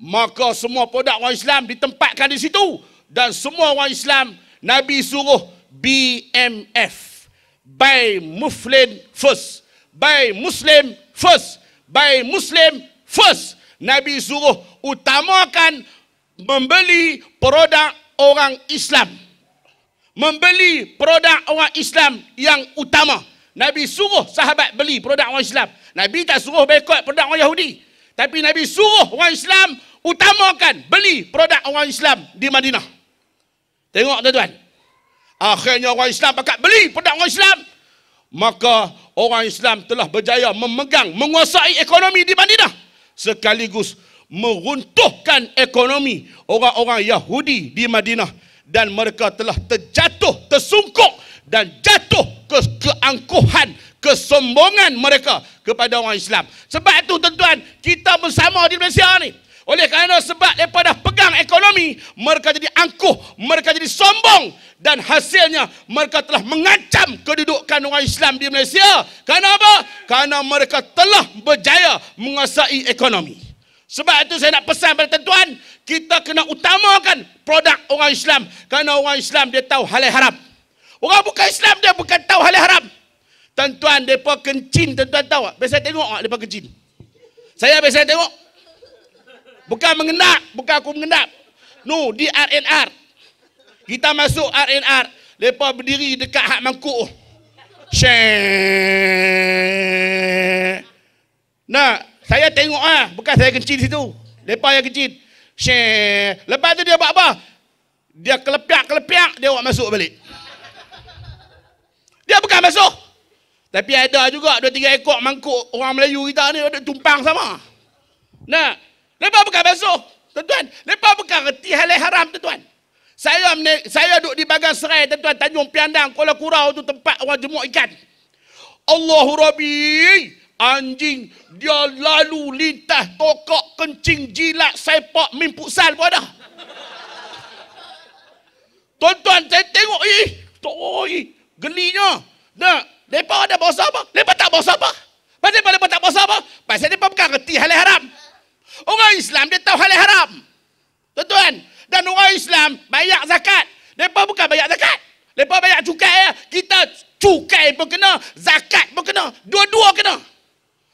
Maka semua produk orang Islam ditempatkan di situ. Dan semua orang Islam, Nabi suruh BMF. By Muslim first. By Muslim first. By Muslim first. Nabi suruh utamakan membeli produk orang Islam. Membeli produk orang Islam yang utama. Nabi suruh sahabat beli produk orang Islam. Nabi tak suruh boycott produk orang Yahudi. Tapi Nabi suruh orang Islam utamakan beli produk orang Islam di Madinah. Tengok tuan-tuan. Akhirnya orang Islam pakat beli produk orang Islam. Maka orang Islam telah berjaya memegang, menguasai ekonomi di Madinah. Sekaligus meruntuhkan ekonomi orang-orang Yahudi di Madinah. Dan mereka telah terjatuh, tersungkuk dan jatuh ke keangkuhan kesombongan mereka kepada orang Islam. Sebab itu tuan-tuan, kita bersama di Malaysia ni. Oleh kerana sebab mereka dah pegang ekonomi, mereka jadi angkuh, mereka jadi sombong. Dan hasilnya, mereka telah mengancam kedudukan orang Islam di Malaysia. Kenapa? Karena mereka telah berjaya menguasai ekonomi. Sebab itu saya nak pesan pada tuan-tuan, kita kena utamakan produk orang Islam. Kerana orang Islam dia tahu halai haram. Orang bukan Islam dia bukan tahu hal haram. Tentuan tuan mereka kencing, tentuan tahu. Biasa tengok, mereka ah, kencing. Saya biasa tengok. Bukan mengenak, bukan aku mengenak. No, di RNR. Kita masuk RNR. Mereka berdiri dekat hak mangkuk. Syek. Nah, saya tengok ah, bukan saya kencing situ. Lepas yang kencing. Syek. Lepas tu dia buat apa? Dia kelepiak-kelepiak, dia buat masuk balik. Dia bukan basuh. Tapi ada juga dua tiga ekor mangkuk orang Melayu kita ni ada tumpang sama. Nah, lepas bukan basuh. Tuan-tuan, lepas bukan reti hal haram tuan-tuan. Saya saya duduk di bagan serai tuan-tuan Tanjung Piandang Kuala Kurau tu tempat orang jemur ikan. Allahu Rabbi, anjing dia lalu lintas tokok kencing jilat sepak min futsal pun ada. Tuan-tuan saya tengok ih, tok Gelinya, Nak. Mereka ada bahasa apa? Mereka tak bahasa apa? Pasal mereka tak bahasa apa? Pasal mereka bukan kerti hal haram. Orang Islam dia tahu hal haram. Tuan-tuan. Dan orang Islam bayar zakat. Mereka bukan bayar zakat. Mereka bayar cukai. Ya. Kita cukai pun kena. Zakat pun kena. Dua-dua kena.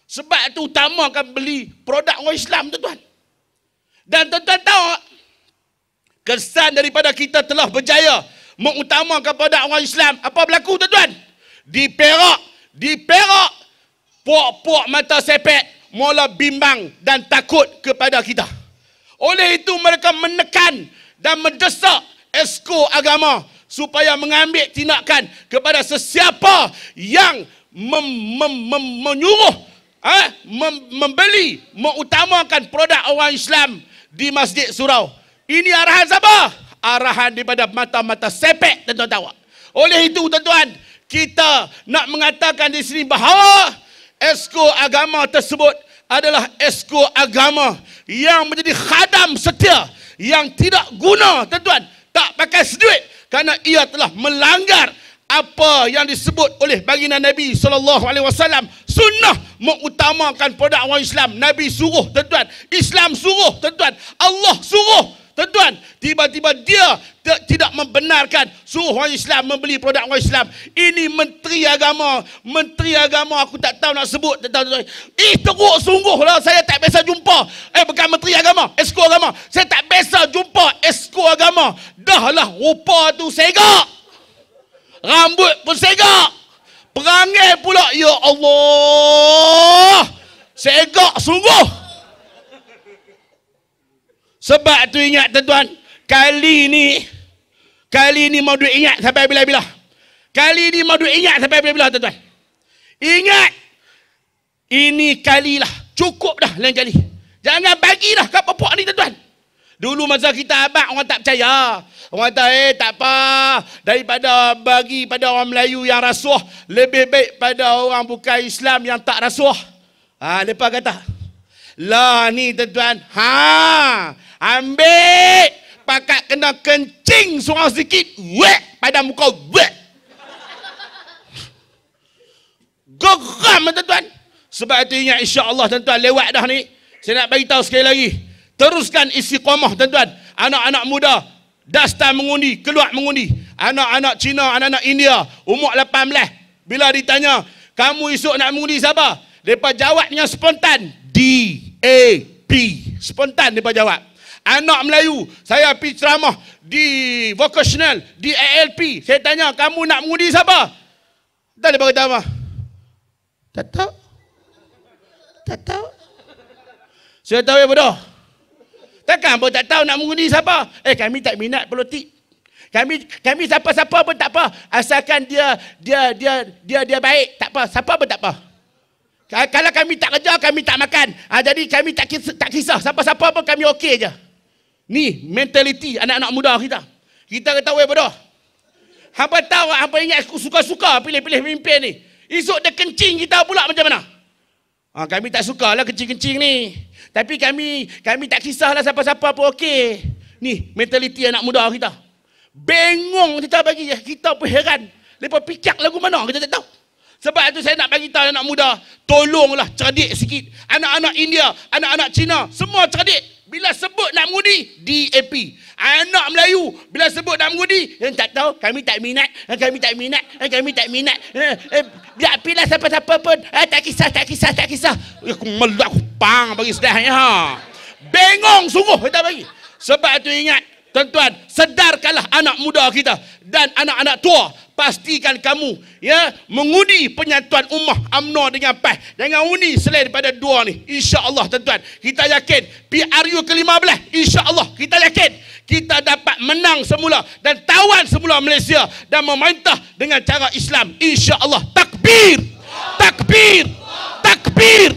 Sebab tu utama utamakan beli produk orang Islam tuan-tuan. Dan tuan-tuan tahu kesan daripada kita telah berjaya mengutamakan kepada orang Islam. Apa berlaku tuan-tuan? Di Perak, di Perak, puak-puak mata sepet mula bimbang dan takut kepada kita. Oleh itu mereka menekan dan mendesak esko agama supaya mengambil tindakan kepada sesiapa yang mem, mem, mem, menyuruh eh, mem, membeli mengutamakan produk orang Islam di masjid surau. Ini arahan siapa? arahan daripada mata-mata sepek dan tuan-tuan Oleh itu tuan-tuan, kita nak mengatakan di sini bahawa esko agama tersebut adalah esko agama yang menjadi khadam setia yang tidak guna tuan-tuan, tak pakai seduit kerana ia telah melanggar apa yang disebut oleh baginda Nabi sallallahu alaihi wasallam sunnah mengutamakan produk orang Islam Nabi suruh tuan-tuan Islam suruh tuan-tuan Allah suruh Tuan-tuan, tiba-tiba dia tidak membenarkan suruh orang Islam membeli produk orang Islam. Ini menteri agama. Menteri agama aku tak tahu nak sebut. Tak tahu, Eh, teruk sungguh lah. Saya tak biasa jumpa. Eh, bukan menteri agama. Esko agama. Saya tak biasa jumpa esko agama. Dahlah rupa tu segak. Rambut pun segak. Perangai pula. Ya Allah. Segak sungguh. Sebab tu ingat tuan-tuan, kali ni kali ni mau duit ingat sampai bila-bila. Kali ni mau duit ingat sampai bila-bila tuan-tuan. Ingat ini kali lah cukup dah lain kali. Jangan bagilah kat popok ni tuan-tuan. Dulu masa kita abad orang tak percaya. Orang kata eh tak apa daripada bagi pada orang Melayu yang rasuah lebih baik pada orang bukan Islam yang tak rasuah. Ah ha, kata. Lah ni tuan-tuan. Ha. Ambil pakat kena kencing suara sedikit. Wek pada muka wek. Geram tuan-tuan. Sebab itu ingat insya-Allah tuan-tuan lewat dah ni. Saya nak beritahu sekali lagi. Teruskan isi qomah tuan-tuan. Anak-anak muda dasta mengundi, keluar mengundi. Anak-anak Cina, anak-anak India umur 18 bila ditanya, "Kamu esok nak mengundi siapa?" Depa jawab dengan spontan, D A P. Spontan depa jawab anak Melayu. Saya pergi ceramah di vocational, di ALP. Saya tanya, kamu nak mudi siapa? Tak ada berita apa. Tak tahu. Tak tahu. Saya tahu ya bodoh. Takkan pun tak tahu nak mudi siapa? Eh, kami tak minat politik. Kami kami siapa-siapa pun tak apa. Asalkan dia dia dia dia dia baik, tak apa. Siapa pun tak apa. Kalau kami tak kerja, kami tak makan. Ha, jadi kami tak kisah, tak kisah siapa-siapa pun kami okey je. Ni mentaliti anak-anak muda kita. Kita kata weh bodoh. Hampa tahu apa ingat suka-suka pilih-pilih pemimpin ni. Esok dia kencing kita pula macam mana? Ha, kami tak suka lah kencing-kencing ni. Tapi kami kami tak kisahlah siapa-siapa pun okey. Ni mentaliti anak muda kita. Bengong kita bagi kita pun heran. Lepas picak lagu mana kita tak tahu. Sebab itu saya nak bagi tahu anak muda, tolonglah cerdik sikit. Anak-anak India, anak-anak Cina, semua cerdik. Bila sebut nak mengundi, DAP. Anak Melayu. Bila sebut nak mengundi, yang eh, tak tahu. Kami tak minat. Eh, kami tak minat. Eh, kami tak minat. Eh, eh, biar pilih siapa-siapa pun. tak kisah, tak kisah, tak kisah. aku meluk, aku pang bagi sedahnya. Ha. Bengong sungguh kita bagi. Sebab tu ingat, Tuan-tuan, sedarkanlah anak muda kita dan anak-anak tua. Pastikan kamu ya mengundi penyatuan ummah amno dengan PAH. Jangan undi selain daripada dua ni. InsyaAllah tuan-tuan, kita yakin. PRU ke-15, insyaAllah kita yakin. Kita dapat menang semula dan tawan semula Malaysia dan memerintah dengan cara Islam. InsyaAllah. Takbir! Takbir! Takbir!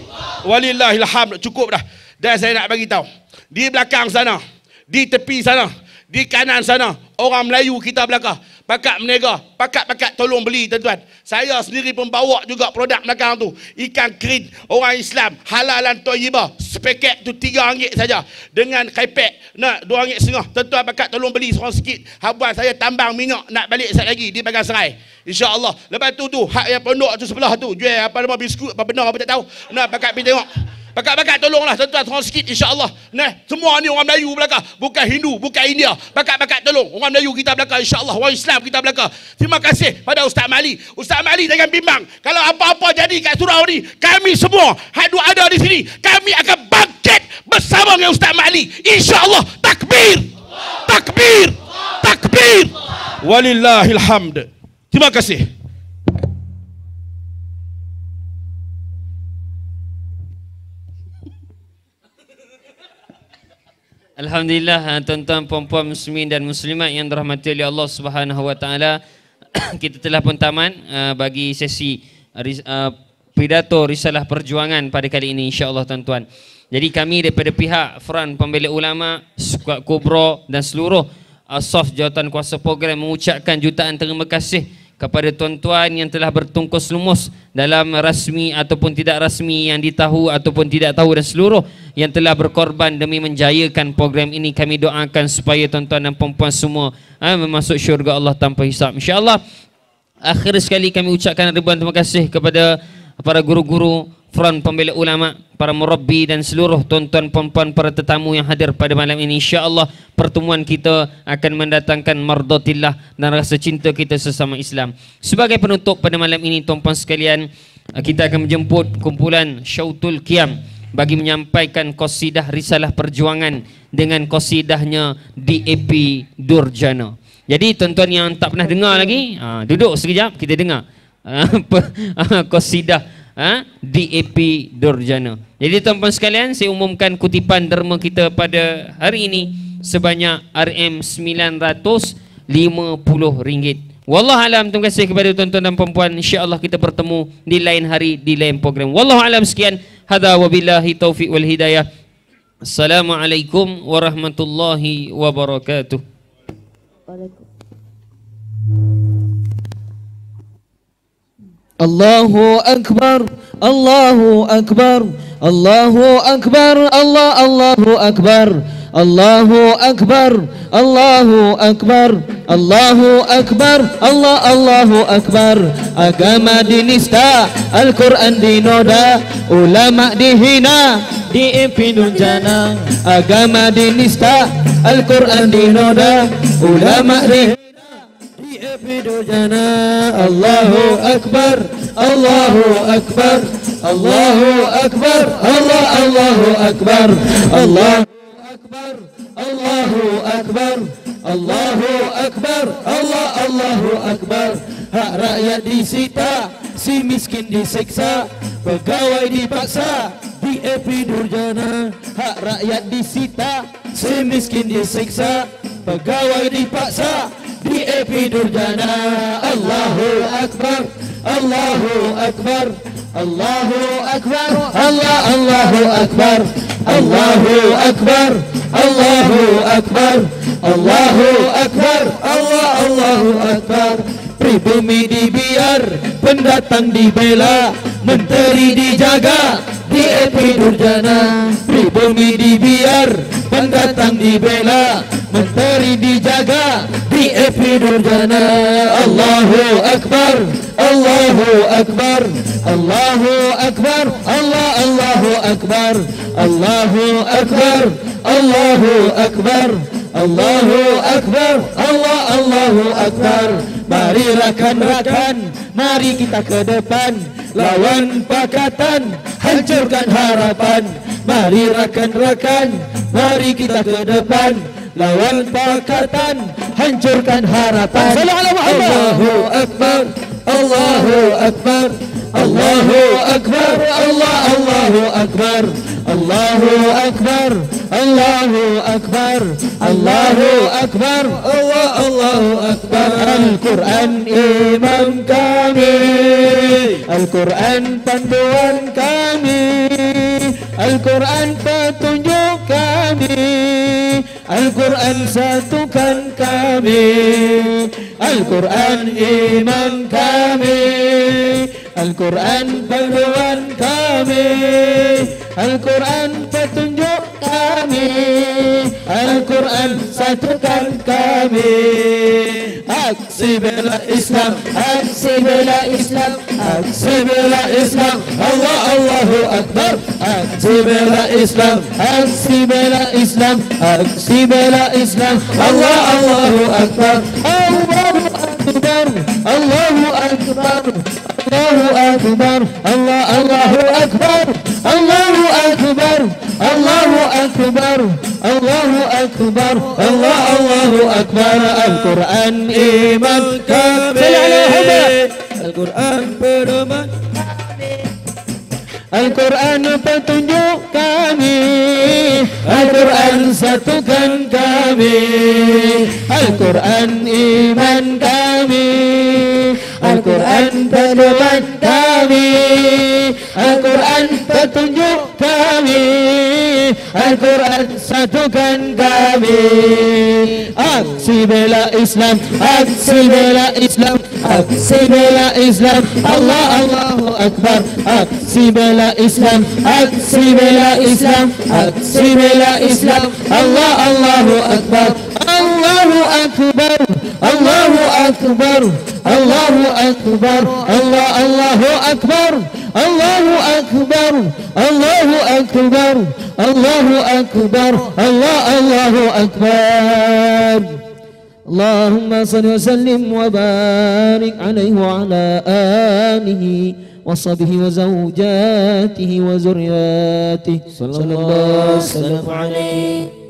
Walillahilhamdulillah. Cukup dah. Dan saya nak bagi tahu di belakang sana, di tepi sana, di kanan sana, orang Melayu kita belakang. Pakat menega, pakat-pakat tolong beli tuan-tuan. Saya sendiri pun bawa juga produk belakang tu. Ikan krit, orang Islam, halalan toyiba. Sepeket tu tiga ringgit saja. Dengan kaipek, nak dua ringgit setengah. Tuan-tuan pakat tolong beli seorang sikit. Habuan saya tambang minyak nak balik sekali lagi di pagar serai. InsyaAllah. Lepas tu tu, hak yang pondok tu sebelah tu. Jual apa nama biskut, apa benar, apa tak tahu. Nak pakat pergi tengok. Bakat-bakat tolonglah tuan-tuan seorang sikit insya-Allah. Nah, semua ni orang Melayu belaka, bukan Hindu, bukan India. Bakat-bakat tolong orang Melayu kita belaka insya-Allah, orang Islam kita belaka. Terima kasih pada Ustaz Mali. Ustaz Mali jangan bimbang. Kalau apa-apa jadi kat surau ni, kami semua hadu ada di sini, kami akan bangkit bersama dengan Ustaz Mali. Insya-Allah. Takbir. Takbir. Takbir. Walillahilhamd. Terima kasih. Alhamdulillah eh, tuan-tuan puan-puan muslimin dan muslimat yang dirahmati oleh Allah Subhanahu wa taala kita telah pun tamat eh, bagi sesi eh, pidato risalah perjuangan pada kali ini insya-Allah tuan-tuan. Jadi kami daripada pihak Front Pembela Ulama Sukat Kubro dan seluruh asof jawatan kuasa program mengucapkan jutaan terima kasih kepada tuan-tuan yang telah bertungkus lumus dalam rasmi ataupun tidak rasmi yang ditahu ataupun tidak tahu dan seluruh yang telah berkorban demi menjayakan program ini kami doakan supaya tuan-tuan dan puan-puan semua ha, masuk syurga Allah tanpa hisap insyaallah akhir sekali kami ucapkan ribuan terima kasih kepada para guru-guru front pembela ulama para murabbi dan seluruh tuan-tuan puan-puan para tetamu yang hadir pada malam ini insyaallah pertemuan kita akan mendatangkan mardatillah dan rasa cinta kita sesama Islam sebagai penutup pada malam ini tuan-puan sekalian kita akan menjemput kumpulan Syautul Qiyam bagi menyampaikan kosidah risalah perjuangan dengan kosidahnya DAP Durjana. Jadi tuan-tuan yang tak pernah dengar lagi, ha, duduk sekejap kita dengar apa kosidah ha, DAP ha, Durjana. Jadi tuan-tuan sekalian, saya umumkan kutipan derma kita pada hari ini sebanyak RM950. Wallah alam terima kasih kepada tuan-tuan dan puan insya-Allah kita bertemu di lain hari di lain program. Wallah alam sekian hadza wabillahi taufiq wal hidayah assalamualaikum warahmatullahi wabarakatuh Waalaikumsalam. الله أكبر الله أكبر الله أكبر الله الله أكبر الله أكبر الله أكبر الله أكبر الله الله أكبر agama dinista Al-Quran dinoda ulama dihina diimpi jana agama dinista Al-Quran dinoda ulama dihina يكبد جنا الله أكبر الله أكبر الله أكبر الله الله أكبر الله أكبر الله أكبر Allahu Akbar, Allah Allahu Akbar. Hak rakyat disita, si miskin diseksa, pegawai dipaksa di epidurjana. Hak rakyat disita, si miskin diseksa, pegawai dipaksa di epidurjana. Allahu Akbar. الله أكبر الله أكبر الله الله أكبر الله أكبر الله أكبر الله أكبر الله الله أكبر pribumi dibiar pendatang dibela menteri dijaga Di TNP Durjana Pribumi biar, Pendatang dibela Menteri dijaga TNP Durjana Allahu Akbar Allahu Akbar Allahu Akbar Allah Allahu Akbar Allahu Akbar Allahu Akbar Allahu Akbar Allah Allahu Akbar Mari rakan-rakan Mari kita ke depan lawan pakatan hancurkan harapan mari rakan-rakan mari kita ke depan lawan pakatan hancurkan harapan Allahu akbar Allahu akbar Allahu akbar Allah Allahu akbar الله أكبر الله أكبر الله أكبر هو الله أكبر القرآن إمام كامل القرآن panduan kami القرآن petunjuk kami القرآن satukan kami القرآن إمام كامل القرآن panduan kami Al-Quran petunjuk kami Al-Quran satukan kami Aksi bela Islam Aksi bela Islam Aksi bela Islam Allah Allahu Akbar Aksi bela Islam Aksi bela Islam Aksi bela Islam Allah Allahu Akbar Allahu Akbar Allahu Akbar الله أكبر الله الله أكبر الله أكبر الله أكبر الله أكبر الله الله أكبر القرآن إيمان كامل القرآن برمان Al-Quran petunjuk kami القرآن quran satukan kami Al-Quran kami Al-Quran petunjuk kami Al-Quran petunjuk kami Al-Quran satukan kami Aksi bela Islam Aksi bela İslam, Aksi bela Islam Allah Allahu Akbar Aksi bela Islam Aksi bela İslam, Aksi bela Islam Allah Allahu Akbar Allahu Akbar Allahu Akbar Allahu Akbar Allah Allahu Akbar الله أكبر الله أكبر الله أكبر الله الله أكبر اللهم صل وسلم وبارك عليه وعلى آله وصحبه وزوجاته وزرياته صلى الله وسلم عليه